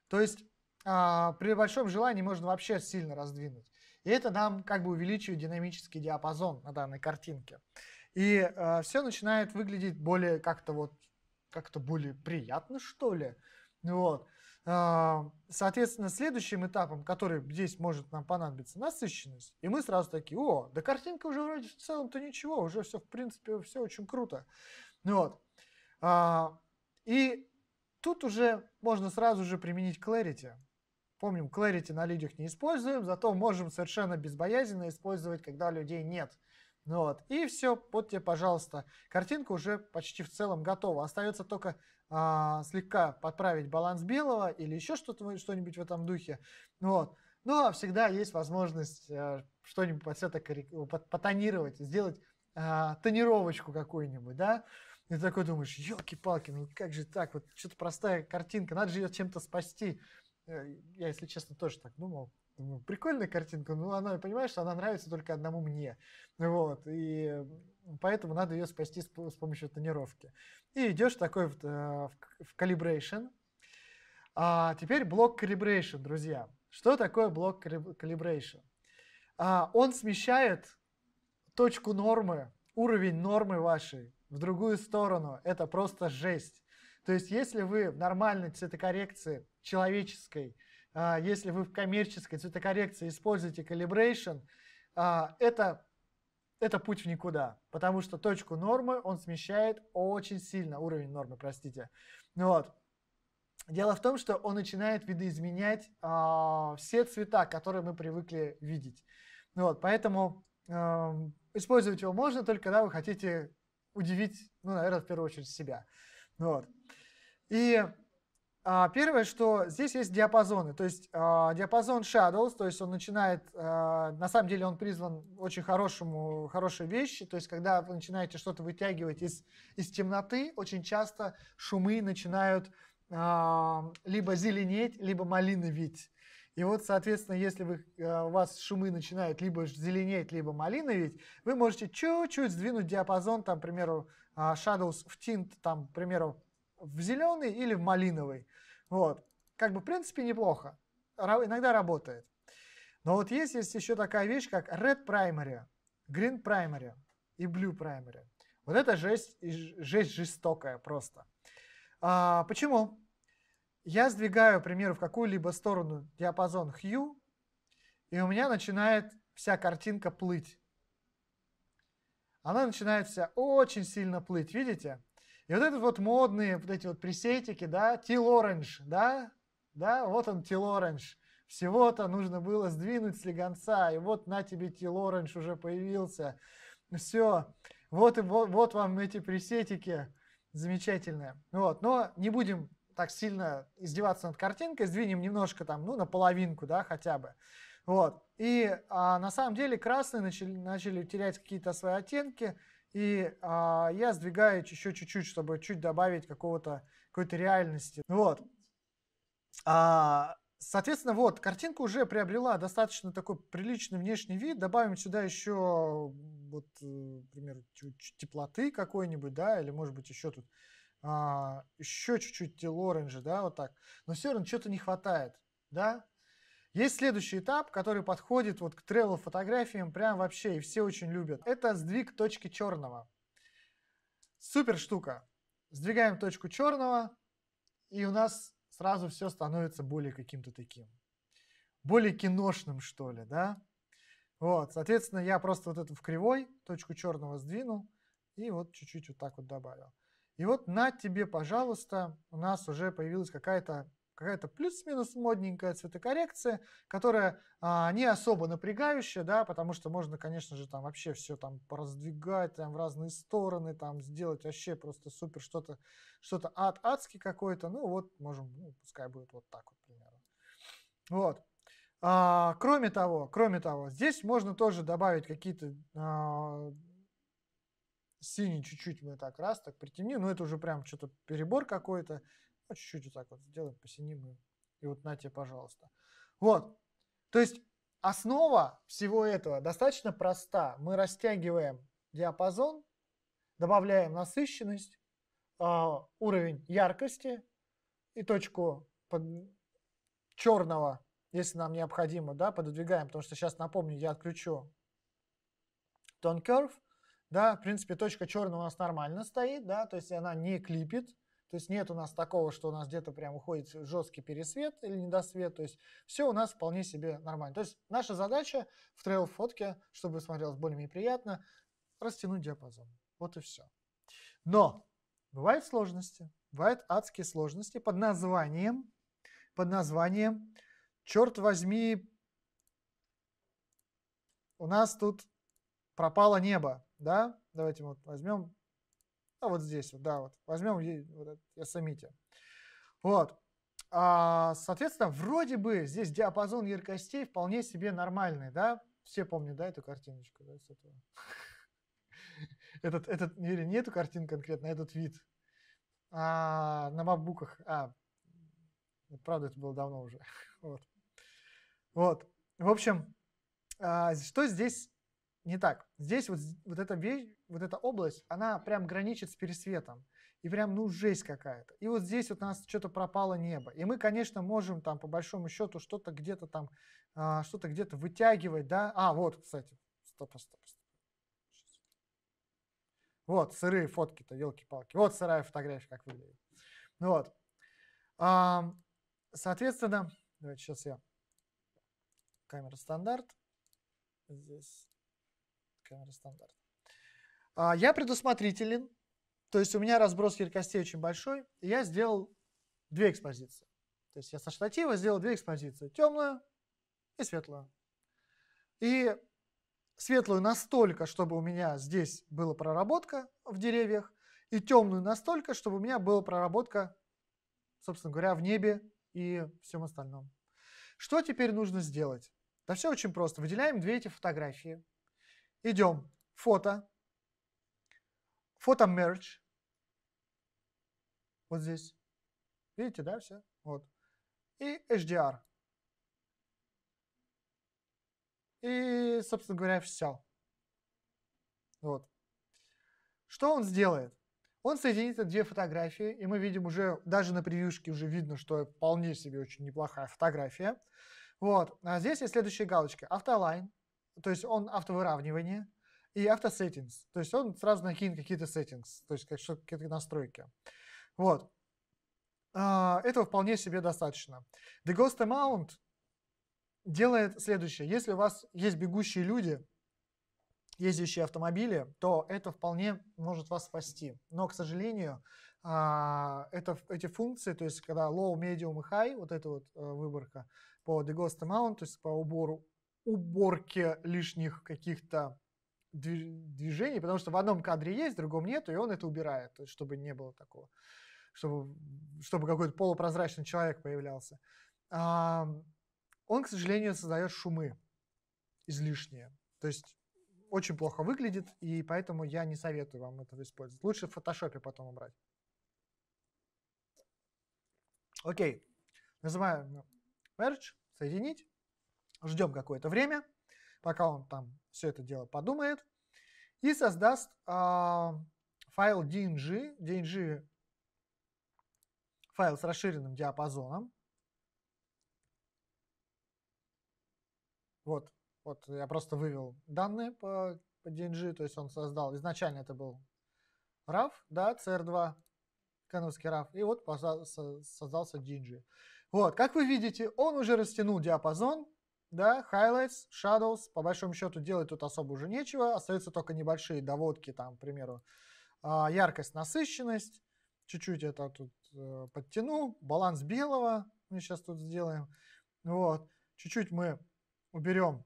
То есть а, при большом желании можно вообще сильно раздвинуть. И это нам как бы увеличивает динамический диапазон на данной картинке. И э, а, все начинает выглядеть более как-то вот, как-то более приятно, что ли. Вот. А, соответственно, следующим этапом, который здесь может нам понадобиться, насыщенность. И мы сразу такие, о, да картинка уже вроде в целом-то ничего, уже все, в принципе, все очень круто. Вот. А, и тут уже можно сразу же применить Clarity. Помним, Clarity на людях не используем, зато можем совершенно безбоязненно использовать, когда людей нет. Ну вот, и все, вот тебе, пожалуйста, картинка уже почти в целом готова. Остается только а, слегка подправить баланс белого или еще что-то, ну, что-нибудь в этом духе. Ну вот. Ну а всегда есть возможность а, что-нибудь под все под, потонировать, сделать а, тонировочку какую-нибудь, да. И ты такой думаешь, елки-палки, ну как же так, вот что-то простая картинка, надо же ее чем-то спасти. Э, я, если честно, тоже так думал, ну, прикольная картинка, но она, понимаешь, она нравится только одному мне. Вот, и поэтому надо ее спасти с, помощью тонировки. И идешь такой вот э, в, в А теперь блок calibration, друзья. Что такое блок calibration? А, он смещает точку нормы, уровень нормы вашей в другую сторону. Это просто жесть. То есть, если вы в нормальной цветокоррекции человеческой, а, если вы в коммерческой цветокоррекции используете calibration, а, это, это путь в никуда, потому что точку нормы он смещает очень сильно, уровень нормы, простите. Ну вот. Дело в том, что он начинает видоизменять а, все цвета, которые мы привыкли видеть. Ну вот, поэтому использовать его можно только, когда вы хотите удивить, ну, наверное, в первую очередь себя. Ну вот. И а, первое, что здесь есть диапазоны, то есть а, диапазон Shadows, то есть он начинает, а, на самом деле он призван очень хорошему, хорошей вещи, то есть когда вы начинаете что-то вытягивать из, из темноты, очень часто шумы начинают либо зеленеть, либо малиновить. И вот, соответственно, если вы, у вас шумы начинают либо зеленеть, либо малиновить, вы можете чуть-чуть сдвинуть диапазон, там, к примеру, Shadows в Tint, там, к примеру, в зеленый или в малиновый. Вот. Как бы, в принципе, неплохо. иногда работает. Но вот есть, есть еще такая вещь, как Red Primary, Green Primary и Blue Primary. Вот это жесть, жесть жестокая просто. А, почему? Я сдвигаю, к примеру, в какую-либо сторону диапазон Hue, и у меня начинает вся картинка плыть. Она начинает вся очень сильно плыть, видите? И вот этот вот модные вот эти вот пресетики, да, Till Orange, да, да, вот он Till Orange. Всего-то нужно было сдвинуть слегонца, и вот на тебе Till Orange уже появился. Ну Все, вот, и, вот, вот вам эти пресетики замечательные. Вот, но не будем так сильно издеваться над картинкой, сдвинем немножко там, ну, наполовинку, да, хотя бы. Вот. И а, на самом деле красные начали, начали терять какие-то свои оттенки, и а, я сдвигаю еще чуть-чуть, чтобы чуть добавить какого-то какой-то реальности. Ну вот. А, соответственно, вот, картинка уже приобрела достаточно такой приличный внешний вид. Добавим сюда еще, вот, э, например, теплоты какой-нибудь, да, или, может быть, еще тут а, еще чуть-чуть тил оранжа, да, вот так. Но все равно что-то не хватает, да. Есть следующий этап, который подходит вот к travel фотографиям прям вообще, и все очень любят. Это сдвиг точки черного. Супер штука. Сдвигаем точку черного, и у нас сразу все становится более каким-то таким, более киношным, что ли, да? Вот, соответственно, я просто вот эту в кривой точку черного сдвинул и вот чуть-чуть вот так вот добавил. И вот на тебе, пожалуйста, у нас уже появилась какая-то какая-то плюс-минус модненькая цветокоррекция, которая а, не особо напрягающая, да, потому что можно, конечно же, там вообще все там пораздвигать там в разные стороны, там сделать вообще просто супер что-то, что-то ад адски какой то ну вот можем, ну, пускай будет вот так вот примерно. Вот. А, кроме того, кроме того, здесь можно тоже добавить какие-то а, синий чуть-чуть мы так раз так притемним, но это уже прям что-то перебор какой-то чуть-чуть вот так вот сделаем, посиним и, и вот на тебе, пожалуйста. Вот, то есть основа всего этого достаточно проста. Мы растягиваем диапазон, добавляем насыщенность, а, уровень яркости и точку под... черного, если нам необходимо, да, пододвигаем, потому что сейчас, напомню, я отключу тон curve, да, в принципе, точка черного у нас нормально стоит, да, то есть она не клипит, то есть нет у нас такого, что у нас где-то прям уходит жесткий пересвет или недосвет. То есть все у нас вполне себе нормально. То есть наша задача в трейл-фотке, чтобы смотрелось более-менее приятно, растянуть диапазон. Вот и все. Но бывают сложности. Бывают адские сложности под названием, под названием, черт возьми, у нас тут пропало небо, да? Давайте вот возьмем а вот здесь вот, да, вот, возьмем вот этот Yosemite. Вот. А, соответственно, вроде бы здесь диапазон яркостей вполне себе нормальный, да? Все помнят, да, эту картиночку, да, с этого? [LAUGHS] Этот, этот, или не эту картину конкретно, а этот вид. А, на макбуках, а, правда, это было давно уже. [LAUGHS] Вот. вот. В общем, а, что здесь не так. Здесь вот, вот эта вещь, вот эта область, она прям граничит с пересветом. И прям, ну, жесть какая-то. И вот здесь вот у нас что-то пропало небо. И мы, конечно, можем там, по большому счету, что-то где-то там, э, что-то где-то вытягивать, да. А, вот, кстати, стоп, стоп, стоп. Вот, сырые фотки-то, елки-палки. Вот сырая фотография, как выглядит. Ну вот. А, соответственно, давайте сейчас я камера стандарт. Здесь камера стандарт. А, я предусмотрителен, то есть у меня разброс яркостей очень большой, и я сделал две экспозиции. То есть я со штатива сделал две экспозиции, темную и светлую. И светлую настолько, чтобы у меня здесь была проработка в деревьях, и темную настолько, чтобы у меня была проработка, собственно говоря, в небе и всем остальном. Что теперь нужно сделать? Да все очень просто. Выделяем две эти фотографии, Идем. Фото. Фото мерч, Вот здесь. Видите, да, все? Вот. И HDR. И, собственно говоря, все. Вот. Что он сделает? Он соединит две фотографии, и мы видим уже, даже на превьюшке уже видно, что вполне себе очень неплохая фотография. Вот, а здесь есть следующая галочка. Автолайн то есть он автовыравнивание и автосеттингс. То есть он сразу накинет какие-то settings, то есть какие-то настройки. Вот. А, этого вполне себе достаточно. The Ghost Amount делает следующее. Если у вас есть бегущие люди, ездящие автомобили, то это вполне может вас спасти. Но, к сожалению, а, это, эти функции, то есть когда low, medium и high, вот эта вот э, выборка по The Ghost Amount, то есть по убору уборке лишних каких-то движений, потому что в одном кадре есть, в другом нет, и он это убирает, чтобы не было такого, чтобы, чтобы какой-то полупрозрачный человек появлялся. А, он, к сожалению, создает шумы излишние, то есть очень плохо выглядит, и поэтому я не советую вам этого использовать. Лучше в фотошопе потом убрать. Окей, называем ну, merge, соединить. Ждем какое-то время, пока он там все это дело подумает, и создаст э, файл DNG, DNG файл с расширенным диапазоном. Вот, вот я просто вывел данные по, по DNG, то есть он создал, изначально это был RAF, да, CR2, кановский RAF, и вот создался DNG. Вот, как вы видите, он уже растянул диапазон, да, highlights, shadows, по большому счету делать тут особо уже нечего, остаются только небольшие доводки, там, к примеру, а, яркость, насыщенность, чуть-чуть это тут э, подтяну, баланс белого мы сейчас тут сделаем, вот, чуть-чуть мы уберем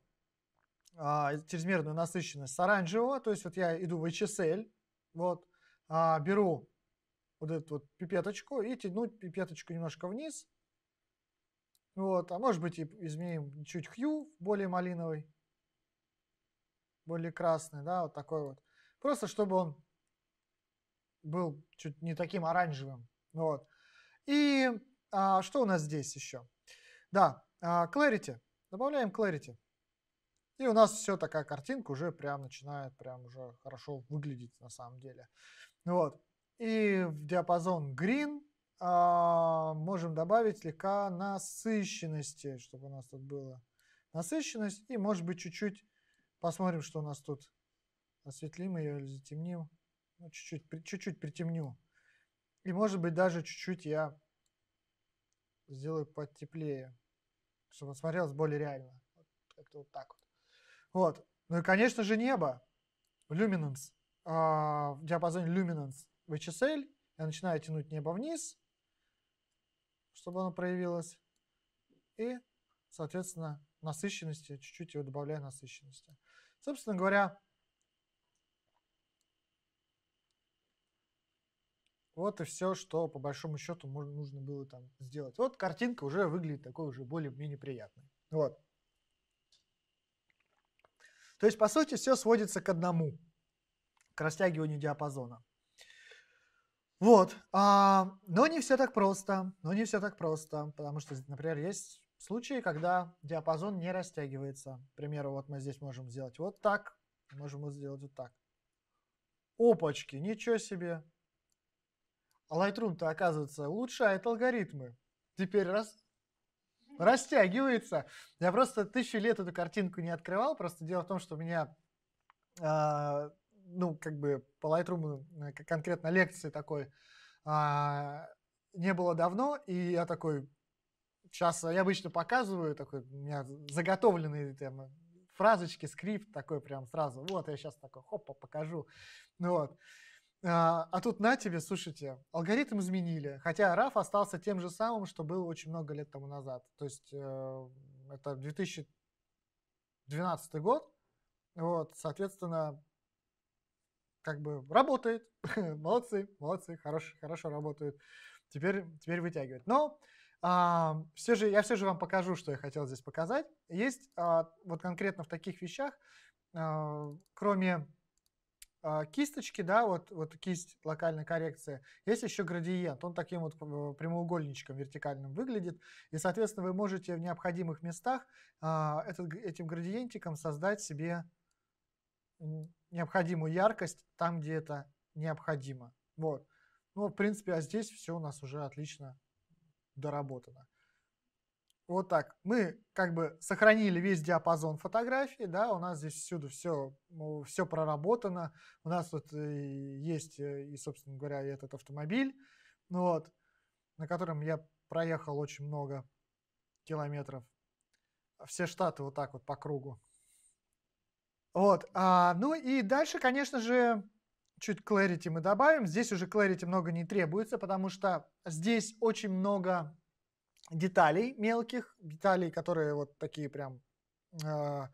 а, чрезмерную насыщенность с оранжевого, то есть вот я иду в HSL, вот, а, беру вот эту вот пипеточку и тяну пипеточку немножко вниз, вот, а может быть и изменим чуть хью, более малиновый, более красный, да, вот такой вот. Просто чтобы он был чуть не таким оранжевым. Вот. И а, что у нас здесь еще? Да, а, clarity. Добавляем clarity. И у нас все такая картинка уже прям начинает прям уже хорошо выглядеть на самом деле. Вот. И в диапазон green а, можем добавить слегка насыщенности, чтобы у нас тут было насыщенность. И, может быть, чуть-чуть посмотрим, что у нас тут. Осветлим ее или затемним. Ну, чуть-чуть, при, чуть-чуть притемню. И, может быть, даже чуть-чуть я сделаю потеплее, чтобы он смотрелось более реально. Вот, как-то вот так вот. Вот. Ну и, конечно же, небо. Luminance. А, в диапазоне Luminance в HSL я начинаю тянуть небо вниз, чтобы оно проявилось. И, соответственно, насыщенности, чуть-чуть его добавляя насыщенности. Собственно говоря, вот и все, что по большому счету нужно было там сделать. Вот картинка уже выглядит такой уже более-менее приятной. Вот. То есть, по сути, все сводится к одному, к растягиванию диапазона. Вот. А, но не все так просто. Но не все так просто. Потому что, например, есть случаи, когда диапазон не растягивается. К примеру, вот мы здесь можем сделать вот так. Можем сделать вот так. Опачки, ничего себе. А Lightroom-то, оказывается, улучшает алгоритмы. Теперь раз растягивается. Я просто тысячу лет эту картинку не открывал. Просто дело в том, что у меня э, ну, как бы по Lightroom э, конкретно лекции такой а, не было давно, и я такой, сейчас а я обычно показываю, такой, у меня заготовленные там, фразочки, скрипт такой прям сразу, вот я сейчас такой, хопа, покажу, ну вот. А, а тут на тебе, слушайте, алгоритм изменили, хотя RAF остался тем же самым, что был очень много лет тому назад. То есть э, это 2012 год, вот, соответственно, как бы работает, [LAUGHS] молодцы, молодцы, хорошо, хорошо работают. Теперь, теперь вытягивает. Но а, все же, я все же вам покажу, что я хотел здесь показать. Есть а, вот конкретно в таких вещах, а, кроме а, кисточки, да, вот, вот кисть локальной коррекции, есть еще градиент. Он таким вот э, прямоугольничком вертикальным выглядит. И, соответственно, вы можете в необходимых местах а, этот, этим градиентиком создать себе необходимую яркость там, где это необходимо. Вот. Ну, в принципе, а здесь все у нас уже отлично доработано. Вот так. Мы как бы сохранили весь диапазон фотографий, да, у нас здесь всюду все, ну, все проработано. У нас тут э, есть, э, и, собственно говоря, и этот автомобиль, ну вот, на котором я проехал очень много километров. Все штаты вот так вот по кругу. Вот. А, ну и дальше, конечно же, чуть clarity мы добавим. Здесь уже clarity много не требуется, потому что здесь очень много деталей мелких, деталей, которые вот такие прям а,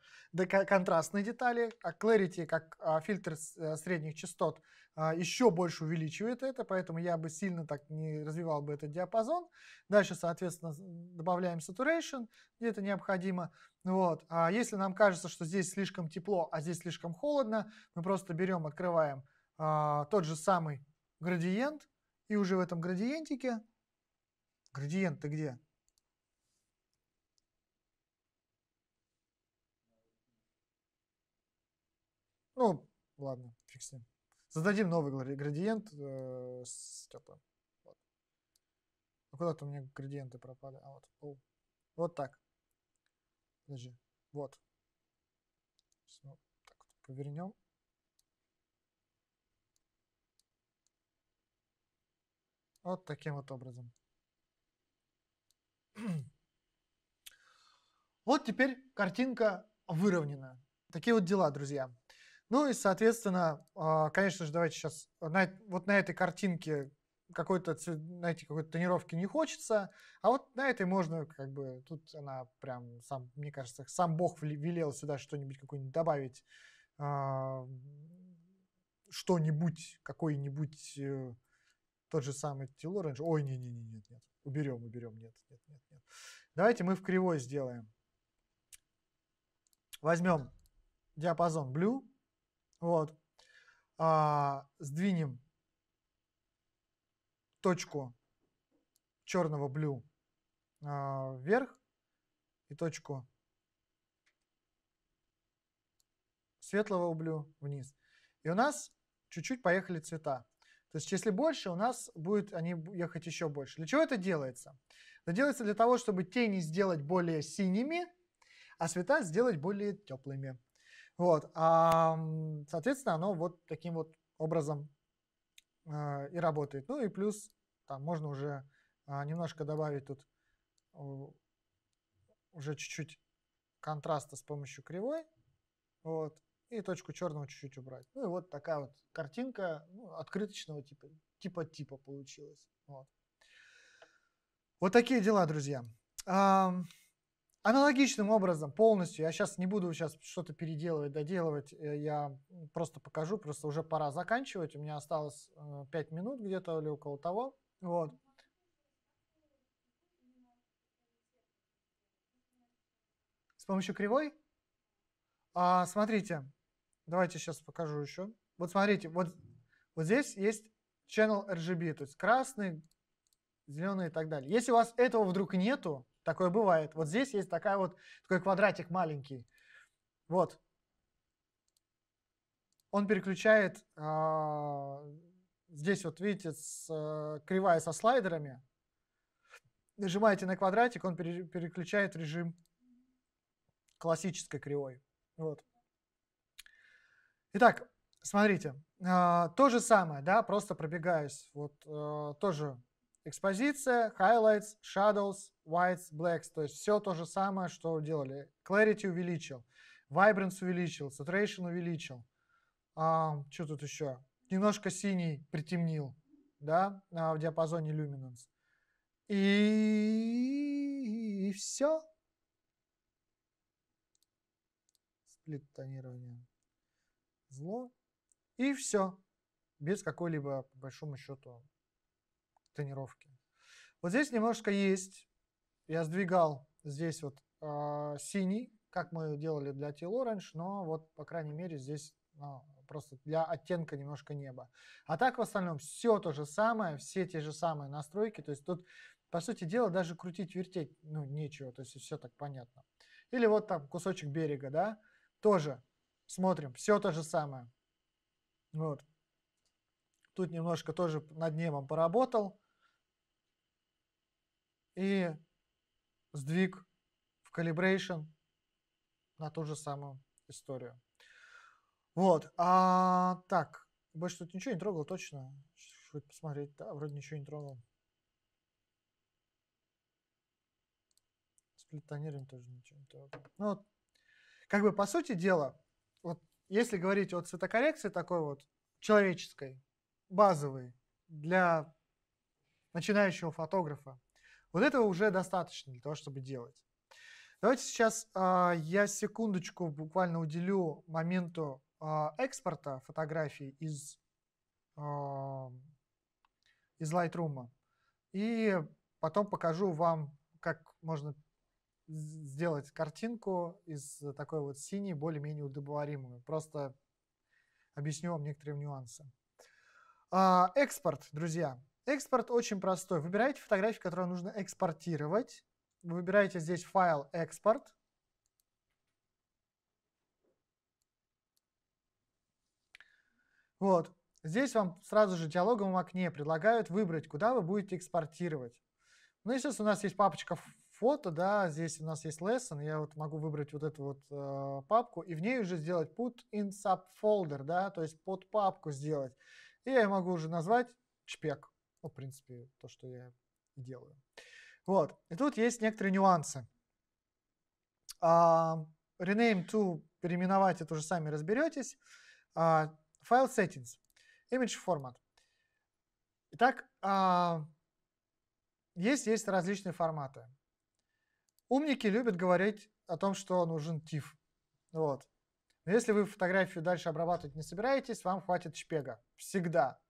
контрастные детали, а Clarity, как а, фильтр э, средних частот, а, еще больше увеличивает это, поэтому я бы сильно так не развивал бы этот диапазон. Дальше, соответственно, добавляем saturation, где это необходимо. Вот. А если нам кажется, что здесь слишком тепло, а здесь слишком холодно, мы просто берем, открываем а, тот же самый градиент, и уже в этом градиентике, градиент ты где? Ну, ладно, фиг с ним. Зададим новый градиент э, с теплым. Вот. А куда-то у меня градиенты пропали. А вот. О. Вот так. Подожди. Вот. Все. Так вот повернем. Вот таким вот образом. [CLEARS THROAT] Вот теперь картинка выровнена. Такие вот дела, друзья. Ну и, соответственно, а, конечно же, давайте сейчас на, вот на этой картинке какой-то, знаете, какой-то тонировки не хочется, а вот на этой можно, как бы, тут она прям, сам, мне кажется, сам Бог велел сюда что-нибудь, какую-нибудь добавить, а, что-нибудь, какой-нибудь э, тот же самый Ти Ой, не, не, не, нет, нет. Уберем, уберем, нет, нет, нет, нет. Давайте мы в кривой сделаем. Возьмем диапазон blue вот. А, сдвинем точку черного блю а, вверх и точку светлого блю вниз. И у нас чуть-чуть поехали цвета. То есть если больше, у нас будет они ехать еще больше. Для чего это делается? Это делается для того, чтобы тени сделать более синими, а цвета сделать более теплыми. Вот, а, соответственно, оно вот таким вот образом э, и работает. Ну и плюс там можно уже э, немножко добавить тут э, уже чуть-чуть контраста с помощью кривой, вот, и точку черного чуть-чуть убрать. Ну и вот такая вот картинка ну, открыточного типа, типа-типа получилась. Вот. вот такие дела, друзья. Аналогичным образом, полностью, я сейчас не буду сейчас что-то переделывать, доделывать, э, я просто покажу, просто уже пора заканчивать, у меня осталось 5 э, минут где-то или около того. Вот. С помощью кривой? А, смотрите, давайте сейчас покажу еще. Вот смотрите, вот, вот здесь есть channel RGB, то есть красный, зеленый и так далее. Если у вас этого вдруг нету, Такое бывает. Вот здесь есть такая вот, такой квадратик маленький. Вот. Он переключает, э, здесь вот видите, с, э, кривая со слайдерами. Нажимаете на квадратик, он пере, переключает режим классической кривой. Вот. Итак, смотрите, э, то же самое, да, просто пробегаюсь. Вот э, тоже Экспозиция, highlights, shadows, whites, blacks. То есть все то же самое, что делали. Clarity увеличил, vibrance увеличил, saturation увеличил. А, что тут еще? Немножко синий притемнил, да, а, в диапазоне luminance. И, и все. Сплит тонирование. Зло. И все. Без какой-либо, по большому счету, тренировки. Вот здесь немножко есть. Я сдвигал здесь вот э, синий, как мы делали для тело раньше, но вот, по крайней мере, здесь ну, просто для оттенка немножко неба. А так в остальном все то же самое, все те же самые настройки. То есть тут, по сути дела, даже крутить, вертеть, ну, нечего. То есть все так понятно. Или вот там кусочек берега, да, тоже смотрим, все то же самое. Вот. Тут немножко тоже над небом поработал и сдвиг в calibration на ту же самую историю. Вот. А, так, больше тут ничего не трогал, точно. Чуть посмотреть. Да, вроде ничего не трогал. Сплиттонерим тоже ничего не трогал. Ну, вот, как бы по сути дела, вот если говорить о цветокоррекции такой вот человеческой, базовой, для начинающего фотографа, вот этого уже достаточно для того, чтобы делать. Давайте сейчас э, я секундочку буквально уделю моменту э, экспорта фотографий из, э, из Lightroom. И потом покажу вам, как можно сделать картинку из такой вот синей, более-менее удобоваримую. Просто объясню вам некоторые нюансы. Экспорт, друзья. Экспорт очень простой. Выбираете фотографию, которую нужно экспортировать. Вы выбираете здесь файл «Экспорт». Вот. Здесь вам сразу же в диалоговом окне предлагают выбрать, куда вы будете экспортировать. Ну сейчас у нас есть папочка фото, да, здесь у нас есть lesson, я вот могу выбрать вот эту вот э, папку и в ней уже сделать put in subfolder, да, то есть под папку сделать. И я могу уже назвать шпек. Ну, в принципе, то, что я и делаю. Вот. И тут есть некоторые нюансы. Uh, rename to переименовать, это уже сами разберетесь. Uh, file settings. Image format. Итак, uh, есть, есть различные форматы. Умники любят говорить о том, что нужен TIFF. Вот. Но если вы фотографию дальше обрабатывать не собираетесь, вам хватит шпега. Всегда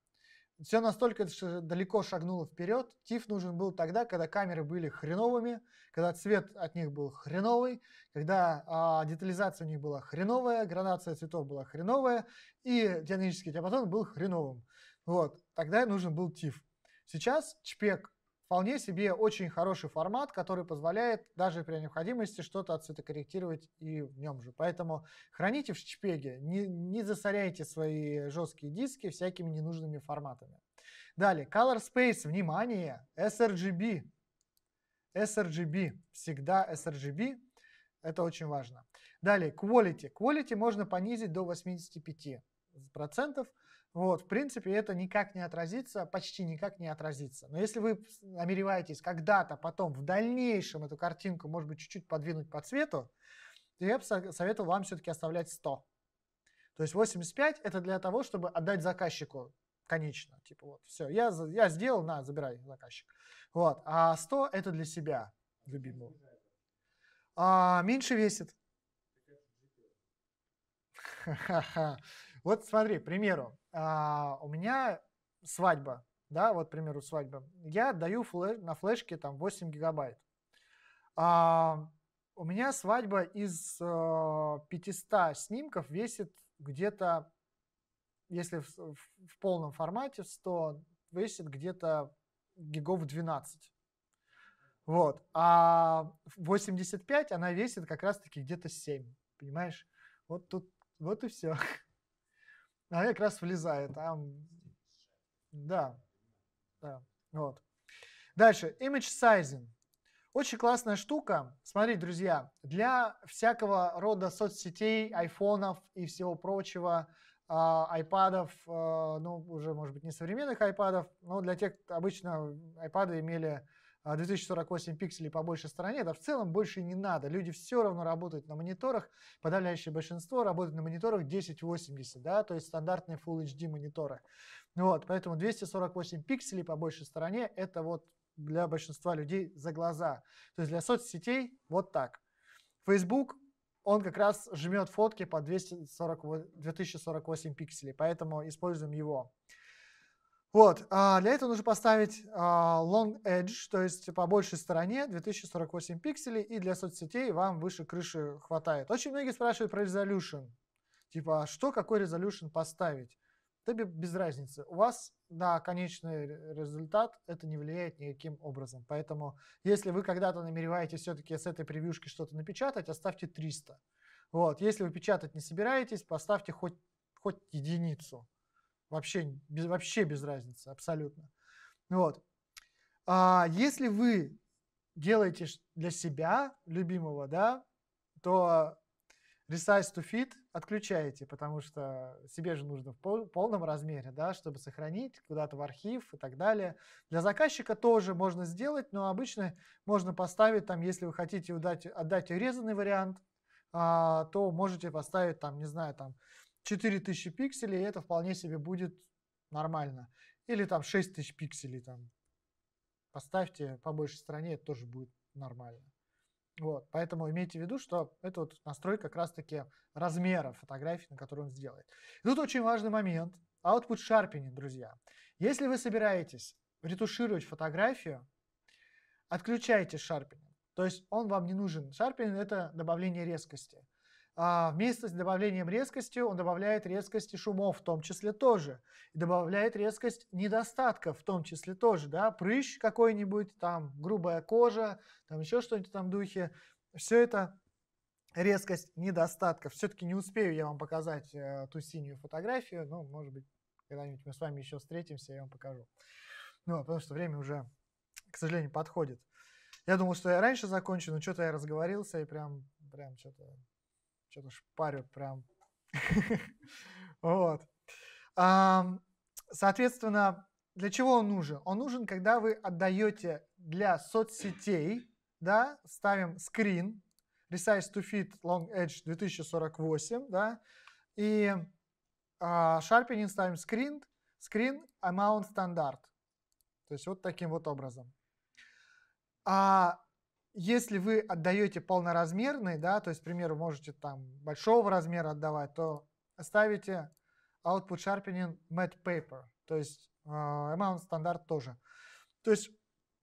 все настолько далеко шагнуло вперед. Тиф нужен был тогда, когда камеры были хреновыми, когда цвет от них был хреновый, когда а, детализация у них была хреновая, гранация цветов была хреновая, и технический диапазон был хреновым. Вот, тогда нужен был Тиф. Сейчас ЧПЕК вполне себе очень хороший формат, который позволяет даже при необходимости что-то отцветокорректировать и в нем же. Поэтому храните в шпеге, не, не засоряйте свои жесткие диски всякими ненужными форматами. Далее, Color Space, внимание, sRGB. sRGB, всегда sRGB, это очень важно. Далее, Quality. Quality можно понизить до 85%. процентов. Вот, в принципе, это никак не отразится, почти никак не отразится. Но если вы намереваетесь когда-то потом в дальнейшем эту картинку, может быть, чуть-чуть подвинуть по цвету, то я бы советовал вам все-таки оставлять 100. То есть 85 это для того, чтобы отдать заказчику конечно. Типа вот, все, я, я сделал, на, забирай, заказчик. Вот, а 100 это для себя, любимого. А, меньше весит. [LAUGHS] Вот смотри, к примеру, а, у меня свадьба, да, вот, к примеру, свадьба. Я даю флеш, на флешке там 8 гигабайт. А, у меня свадьба из э, а, 500 снимков весит где-то, если в, в, в полном формате, 100, весит где-то гигов 12. Вот. А 85 она весит как раз-таки где-то 7. Понимаешь? Вот тут, вот и все. [LAUGHS] она как раз влезает. А, да, да, вот. Дальше, image sizing. Очень классная штука. Смотрите, друзья, для всякого рода соцсетей, айфонов и всего прочего, а, айпадов, а, ну, уже, может быть, не современных айпадов, но для тех, обычно э, айпады имели 2048 а, пикселей по большей стороне, да в целом больше не надо. Люди все равно работают на мониторах, подавляющее большинство работает на мониторах 1080, да, то есть стандартные Full HD мониторы. Вот, поэтому 248 пикселей по большей стороне это вот для большинства людей за глаза. То есть для соцсетей вот так. Facebook, он как раз жмет фотки по 240, 2048 пикселей, поэтому используем его. Вот, а для этого нужно поставить а, long edge, то есть по большей стороне 2048 пикселей, и для соцсетей вам выше крыши хватает. Очень многие спрашивают про resolution. Типа, а что, какой resolution поставить? Тебе без разницы. У вас на конечный результат это не влияет никаким образом. Поэтому, если вы когда-то намереваетесь все-таки с этой превьюшки что-то напечатать, оставьте 300. Вот. Если вы печатать не собираетесь, поставьте хоть, хоть единицу. Вообще без, вообще без разницы, абсолютно. Вот. А если вы делаете для себя любимого, да, то resize to fit отключаете, потому что себе же нужно в полном размере, да, чтобы сохранить куда-то в архив и так далее. Для заказчика тоже можно сделать, но обычно можно поставить там, если вы хотите удать отдать резанный вариант, а, то можете поставить там, не знаю, там 4000 пикселей, и это вполне себе будет нормально. Или там 6000 пикселей там. Поставьте по большей стране, это тоже будет нормально. Вот, поэтому имейте в виду, что это вот настрой как раз-таки размера фотографии на которую он сделает. И тут очень важный момент. Output sharpening, друзья. Если вы собираетесь ретушировать фотографию, отключайте шарпинг. То есть он вам не нужен. Шарпинг – это добавление резкости. А, вместе с добавлением резкости он добавляет резкости шумов в том числе тоже. И добавляет резкость недостатков в том числе тоже. Да? Прыщ какой-нибудь, там грубая кожа, там еще что-нибудь там этом духе. Все это резкость недостатков. Все-таки не успею я вам показать э, ту синюю фотографию, но, ну, может быть, когда-нибудь мы с вами еще встретимся, я вам покажу. Ну, а, потому что время уже, к сожалению, подходит. Я думал, что я раньше закончу, но что-то я разговорился и прям, прям что-то что-то шпарю прям. [LAUGHS] Вот. Соответственно, для чего он нужен? Он нужен, когда вы отдаете для соцсетей, да, ставим скрин, Resize to Fit Long Edge 2048, да, и а, Sharpening ставим скрин, скрин Amount Standard. То есть вот таким вот образом. А если вы отдаете полноразмерный, да, то есть, к примеру, можете там большого размера отдавать, то оставите output sharpening matte paper, то есть э, amount стандарт тоже. То есть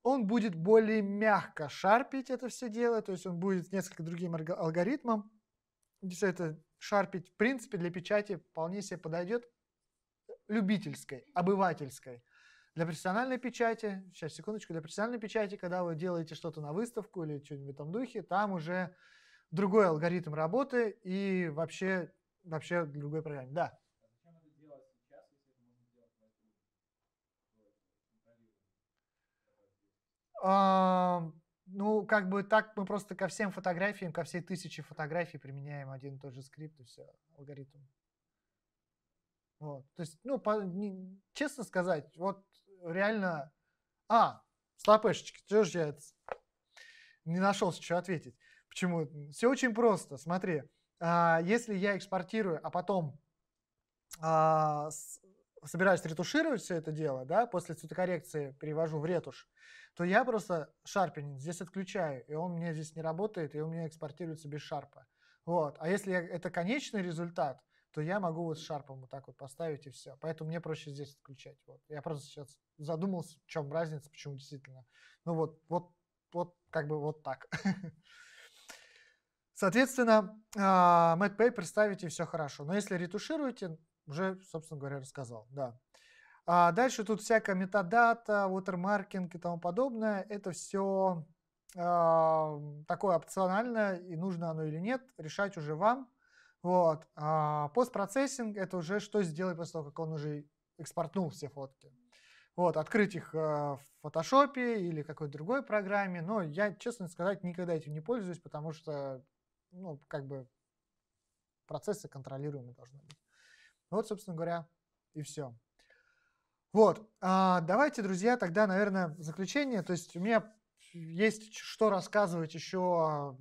он будет более мягко шарпить это все дело, то есть он будет с несколько другим алгоритмом. Все это шарпить, в принципе, для печати вполне себе подойдет любительской, обывательской. Для профессиональной печати, сейчас, секундочку, для профессиональной печати, когда вы делаете что-то на выставку или что-нибудь в этом духе, там уже другой алгоритм работы и вообще, вообще другой программе. Да. А, ну, как бы так мы просто ко всем фотографиям, ко всей тысяче фотографий применяем один и тот же скрипт и все, алгоритм. Вот. То есть, ну, по, не, честно сказать, вот реально... А, стопешечки, что же я не нашелся, что ответить. Почему? Все очень просто. Смотри, а, если я экспортирую, а потом а, собираюсь ретушировать все это дело, да, после цветокоррекции перевожу в ретушь, то я просто шарпинг здесь отключаю, и он мне здесь не работает, и он мне экспортируется без шарпа. Вот. А если я, это конечный результат, то я могу вот с шарпом вот так вот поставить и все. Поэтому мне проще здесь отключать. Вот. Я просто сейчас задумался, в чем разница, почему действительно. Ну вот, вот, вот как бы вот так. Соответственно, а, Mad Paper ставите, и все хорошо. Но если ретушируете, уже, собственно говоря, рассказал. Да. А дальше тут всякая метадата, watermarking и тому подобное. Это все а, такое опциональное, и нужно оно или нет, решать уже вам. Вот. А постпроцессинг — это уже что сделать после того, как он уже экспортнул все фотки. Вот, открыть их э, в Фотошопе или какой-то другой программе. Но я, честно сказать, никогда этим не пользуюсь, потому что, ну, как бы процессы контролируемые должны быть. Вот, собственно говоря, и все. Вот, а, давайте, друзья, тогда, наверное, заключение. То есть у меня есть что рассказывать еще а,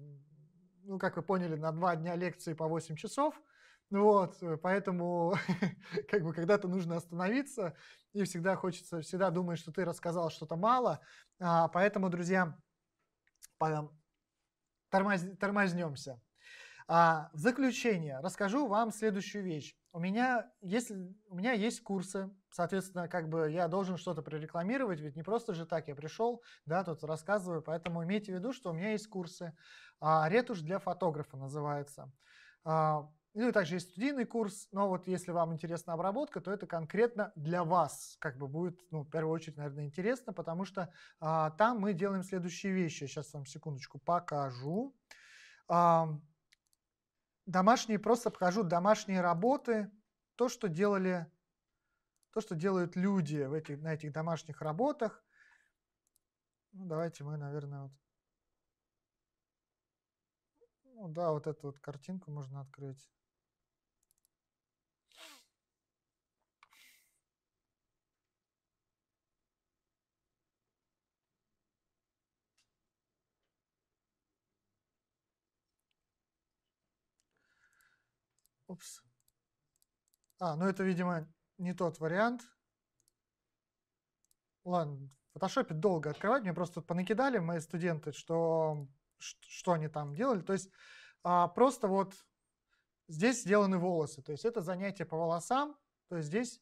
ну, как вы поняли, на два дня лекции по 8 часов. Ну вот, э, поэтому [LAUGHS] как бы когда-то нужно остановиться, и всегда хочется, всегда думаешь, что ты рассказал что-то мало. А, поэтому, друзья, потом тормоз, тормознемся. А в заключение расскажу вам следующую вещь. У меня, есть, у меня есть курсы, соответственно, как бы я должен что-то прорекламировать, ведь не просто же так я пришел, да, тут рассказываю, поэтому имейте в виду, что у меня есть курсы. А, «Ретушь для фотографа» называется. А, ну и также есть студийный курс, но вот если вам интересна обработка, то это конкретно для вас как бы будет, ну, в первую очередь, наверное, интересно, потому что а, там мы делаем следующие вещи. Сейчас вам секундочку покажу. А, домашние просто обхожу домашние работы, то, что делали, то, что делают люди в этих, на этих домашних работах. Ну, давайте мы, наверное, вот ну да, вот эту вот картинку можно открыть. Упс. А, ну это, видимо, не тот вариант. Ладно, в фотошопе долго открывать. Мне просто тут понакидали мои студенты, что, что они там делали. То есть а, просто вот здесь сделаны волосы. То есть это занятие по волосам. То есть здесь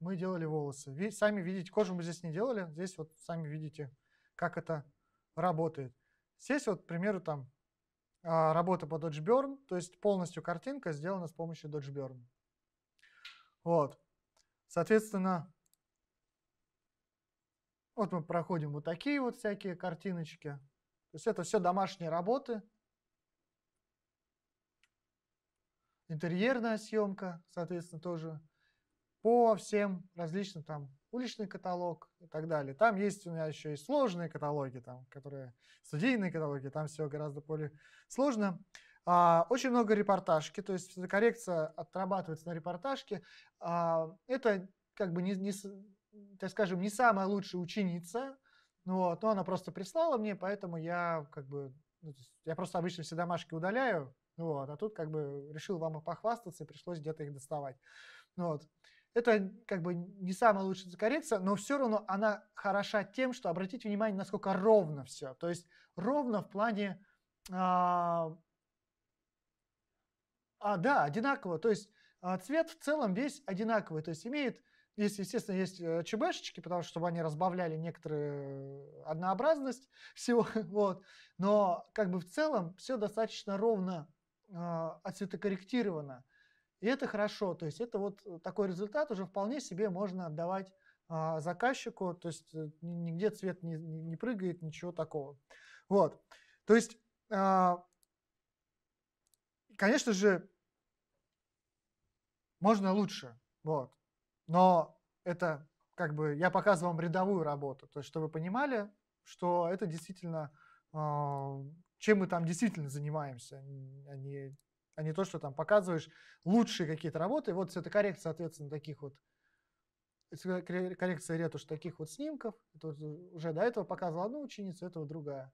мы делали волосы. Ви, сами видите, кожу мы здесь не делали. Здесь вот сами видите, как это работает. Здесь вот, к примеру, там а, работа по dodge burn, то есть полностью картинка сделана с помощью dodge burn. Вот. Соответственно, вот мы проходим вот такие вот всякие картиночки. То есть это все домашние работы. Интерьерная съемка, соответственно, тоже по всем различным там уличный каталог и так далее. Там есть у меня еще и сложные каталоги, там, которые студийные каталоги, там все гораздо более сложно. А, очень много репортажки, то есть коррекция отрабатывается на репортажке. А, это как бы не, не, так скажем, не самая лучшая ученица, вот, но она просто прислала мне, поэтому я как бы, ну, я просто обычно все домашки удаляю, вот, а тут как бы решил вам похвастаться, и пришлось где-то их доставать. Вот. Это как бы не самая лучшая коррекция, но все равно она хороша тем, что обратите внимание, насколько ровно все. То есть ровно в плане... А, а да, одинаково. То есть а, цвет в целом весь одинаковый. То есть имеет... Здесь, естественно, есть э, ЧБшечки, потому что чтобы они разбавляли некоторую э, однообразность [LAUGHS] всего. Вот. Но как бы в целом все достаточно ровно э, а, отцветокорректировано. И это хорошо, то есть это вот э, такой результат уже вполне себе можно отдавать а, заказчику, то есть э, нигде цвет не, не прыгает, ничего такого. Вот, то есть, а, конечно же, можно лучше, вот, но это как бы, я показываю вам рядовую работу, то есть, чтобы вы понимали, что это действительно, а, чем мы там действительно занимаемся, а не а не то, что там показываешь лучшие какие-то работы. Вот это коррекция, соответственно, таких вот коррекция ретушь таких вот снимков. Это вот уже до этого показывала одну ученицу, этого другая.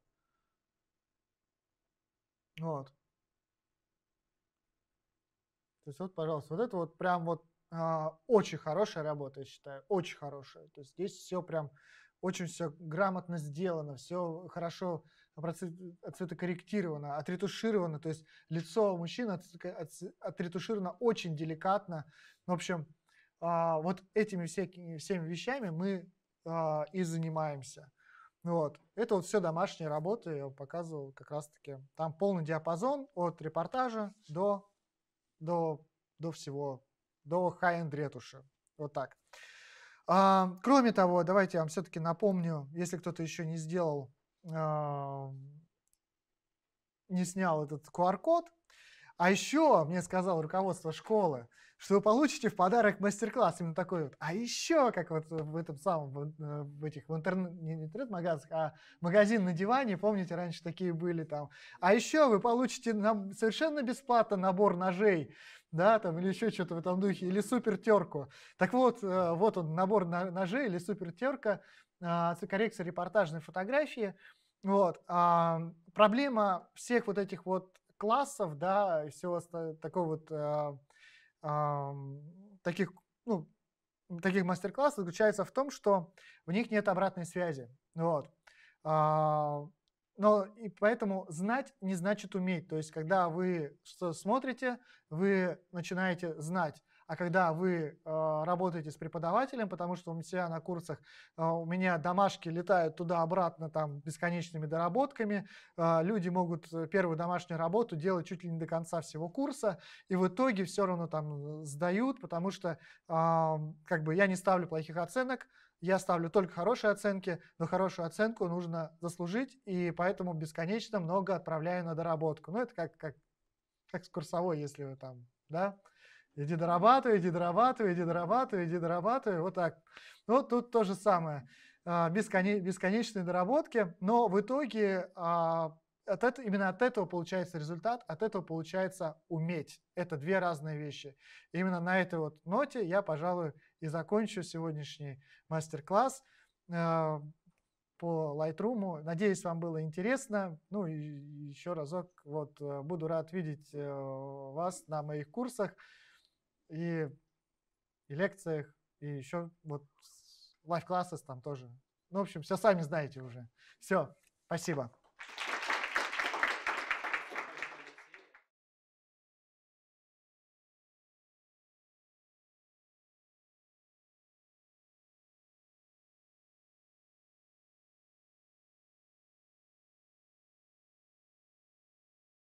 Вот. То есть вот, пожалуйста, вот это вот прям вот а, очень хорошая работа, я считаю, очень хорошая. То есть здесь все прям очень все грамотно сделано, все хорошо оцветокорректировано, отретушировано, то есть лицо мужчины отретушировано очень деликатно. В общем, а, вот этими всякими, всеми вещами мы а, и занимаемся. Вот. Это вот все домашние работы, я показывал как раз-таки. Там полный диапазон от репортажа до, до, до всего, до high-end ретуши. Вот так. А, кроме того, давайте я вам все-таки напомню, если кто-то еще не сделал а, не снял этот QR-код. А еще мне сказал руководство школы, что вы получите в подарок мастер-класс именно такой вот. А еще, как вот в этом самом, в э, этих, в интернет, не магазинах а магазин на диване, помните, раньше такие были там. А еще вы получите нам совершенно бесплатно набор ножей, да, там, или еще что-то в этом духе, или супертерку. Так вот, э, вот он, набор ножей или супертерка а, коррекция репортажной фотографии. Вот. А, проблема всех вот этих вот классов, да, всего такого вот а, таких, ну, таких мастер-классов заключается в том, что в них нет обратной связи. Вот. Но и поэтому знать не значит уметь. То есть, когда вы что смотрите, вы начинаете знать, а когда вы э, работаете с преподавателем, потому что у меня на курсах э, у меня домашки летают туда-обратно там бесконечными доработками, э, люди могут э, первую домашнюю работу делать чуть ли не до конца всего курса, и в итоге все равно там э, сдают, потому что э, как бы я не ставлю плохих оценок, я ставлю только хорошие оценки, но хорошую оценку нужно заслужить, и поэтому бесконечно много отправляю на доработку. Ну, это как, как, как с курсовой, если вы там, да, Иди дорабатывай, иди дорабатывай, иди дорабатывай, иди дорабатывай. Вот так. Ну, тут то же самое. А, бесконечные доработки, но в итоге а, от этого, именно от этого получается результат, от этого получается уметь. Это две разные вещи. именно на этой вот ноте я, пожалуй, и закончу сегодняшний мастер-класс а, по Lightroom. Надеюсь, вам было интересно. Ну и еще разок, вот, э, буду рад видеть э, вас на моих курсах и, и лекциях, и еще вот лайв-классы там тоже. Ну, в общем, все сами знаете уже. Все, спасибо.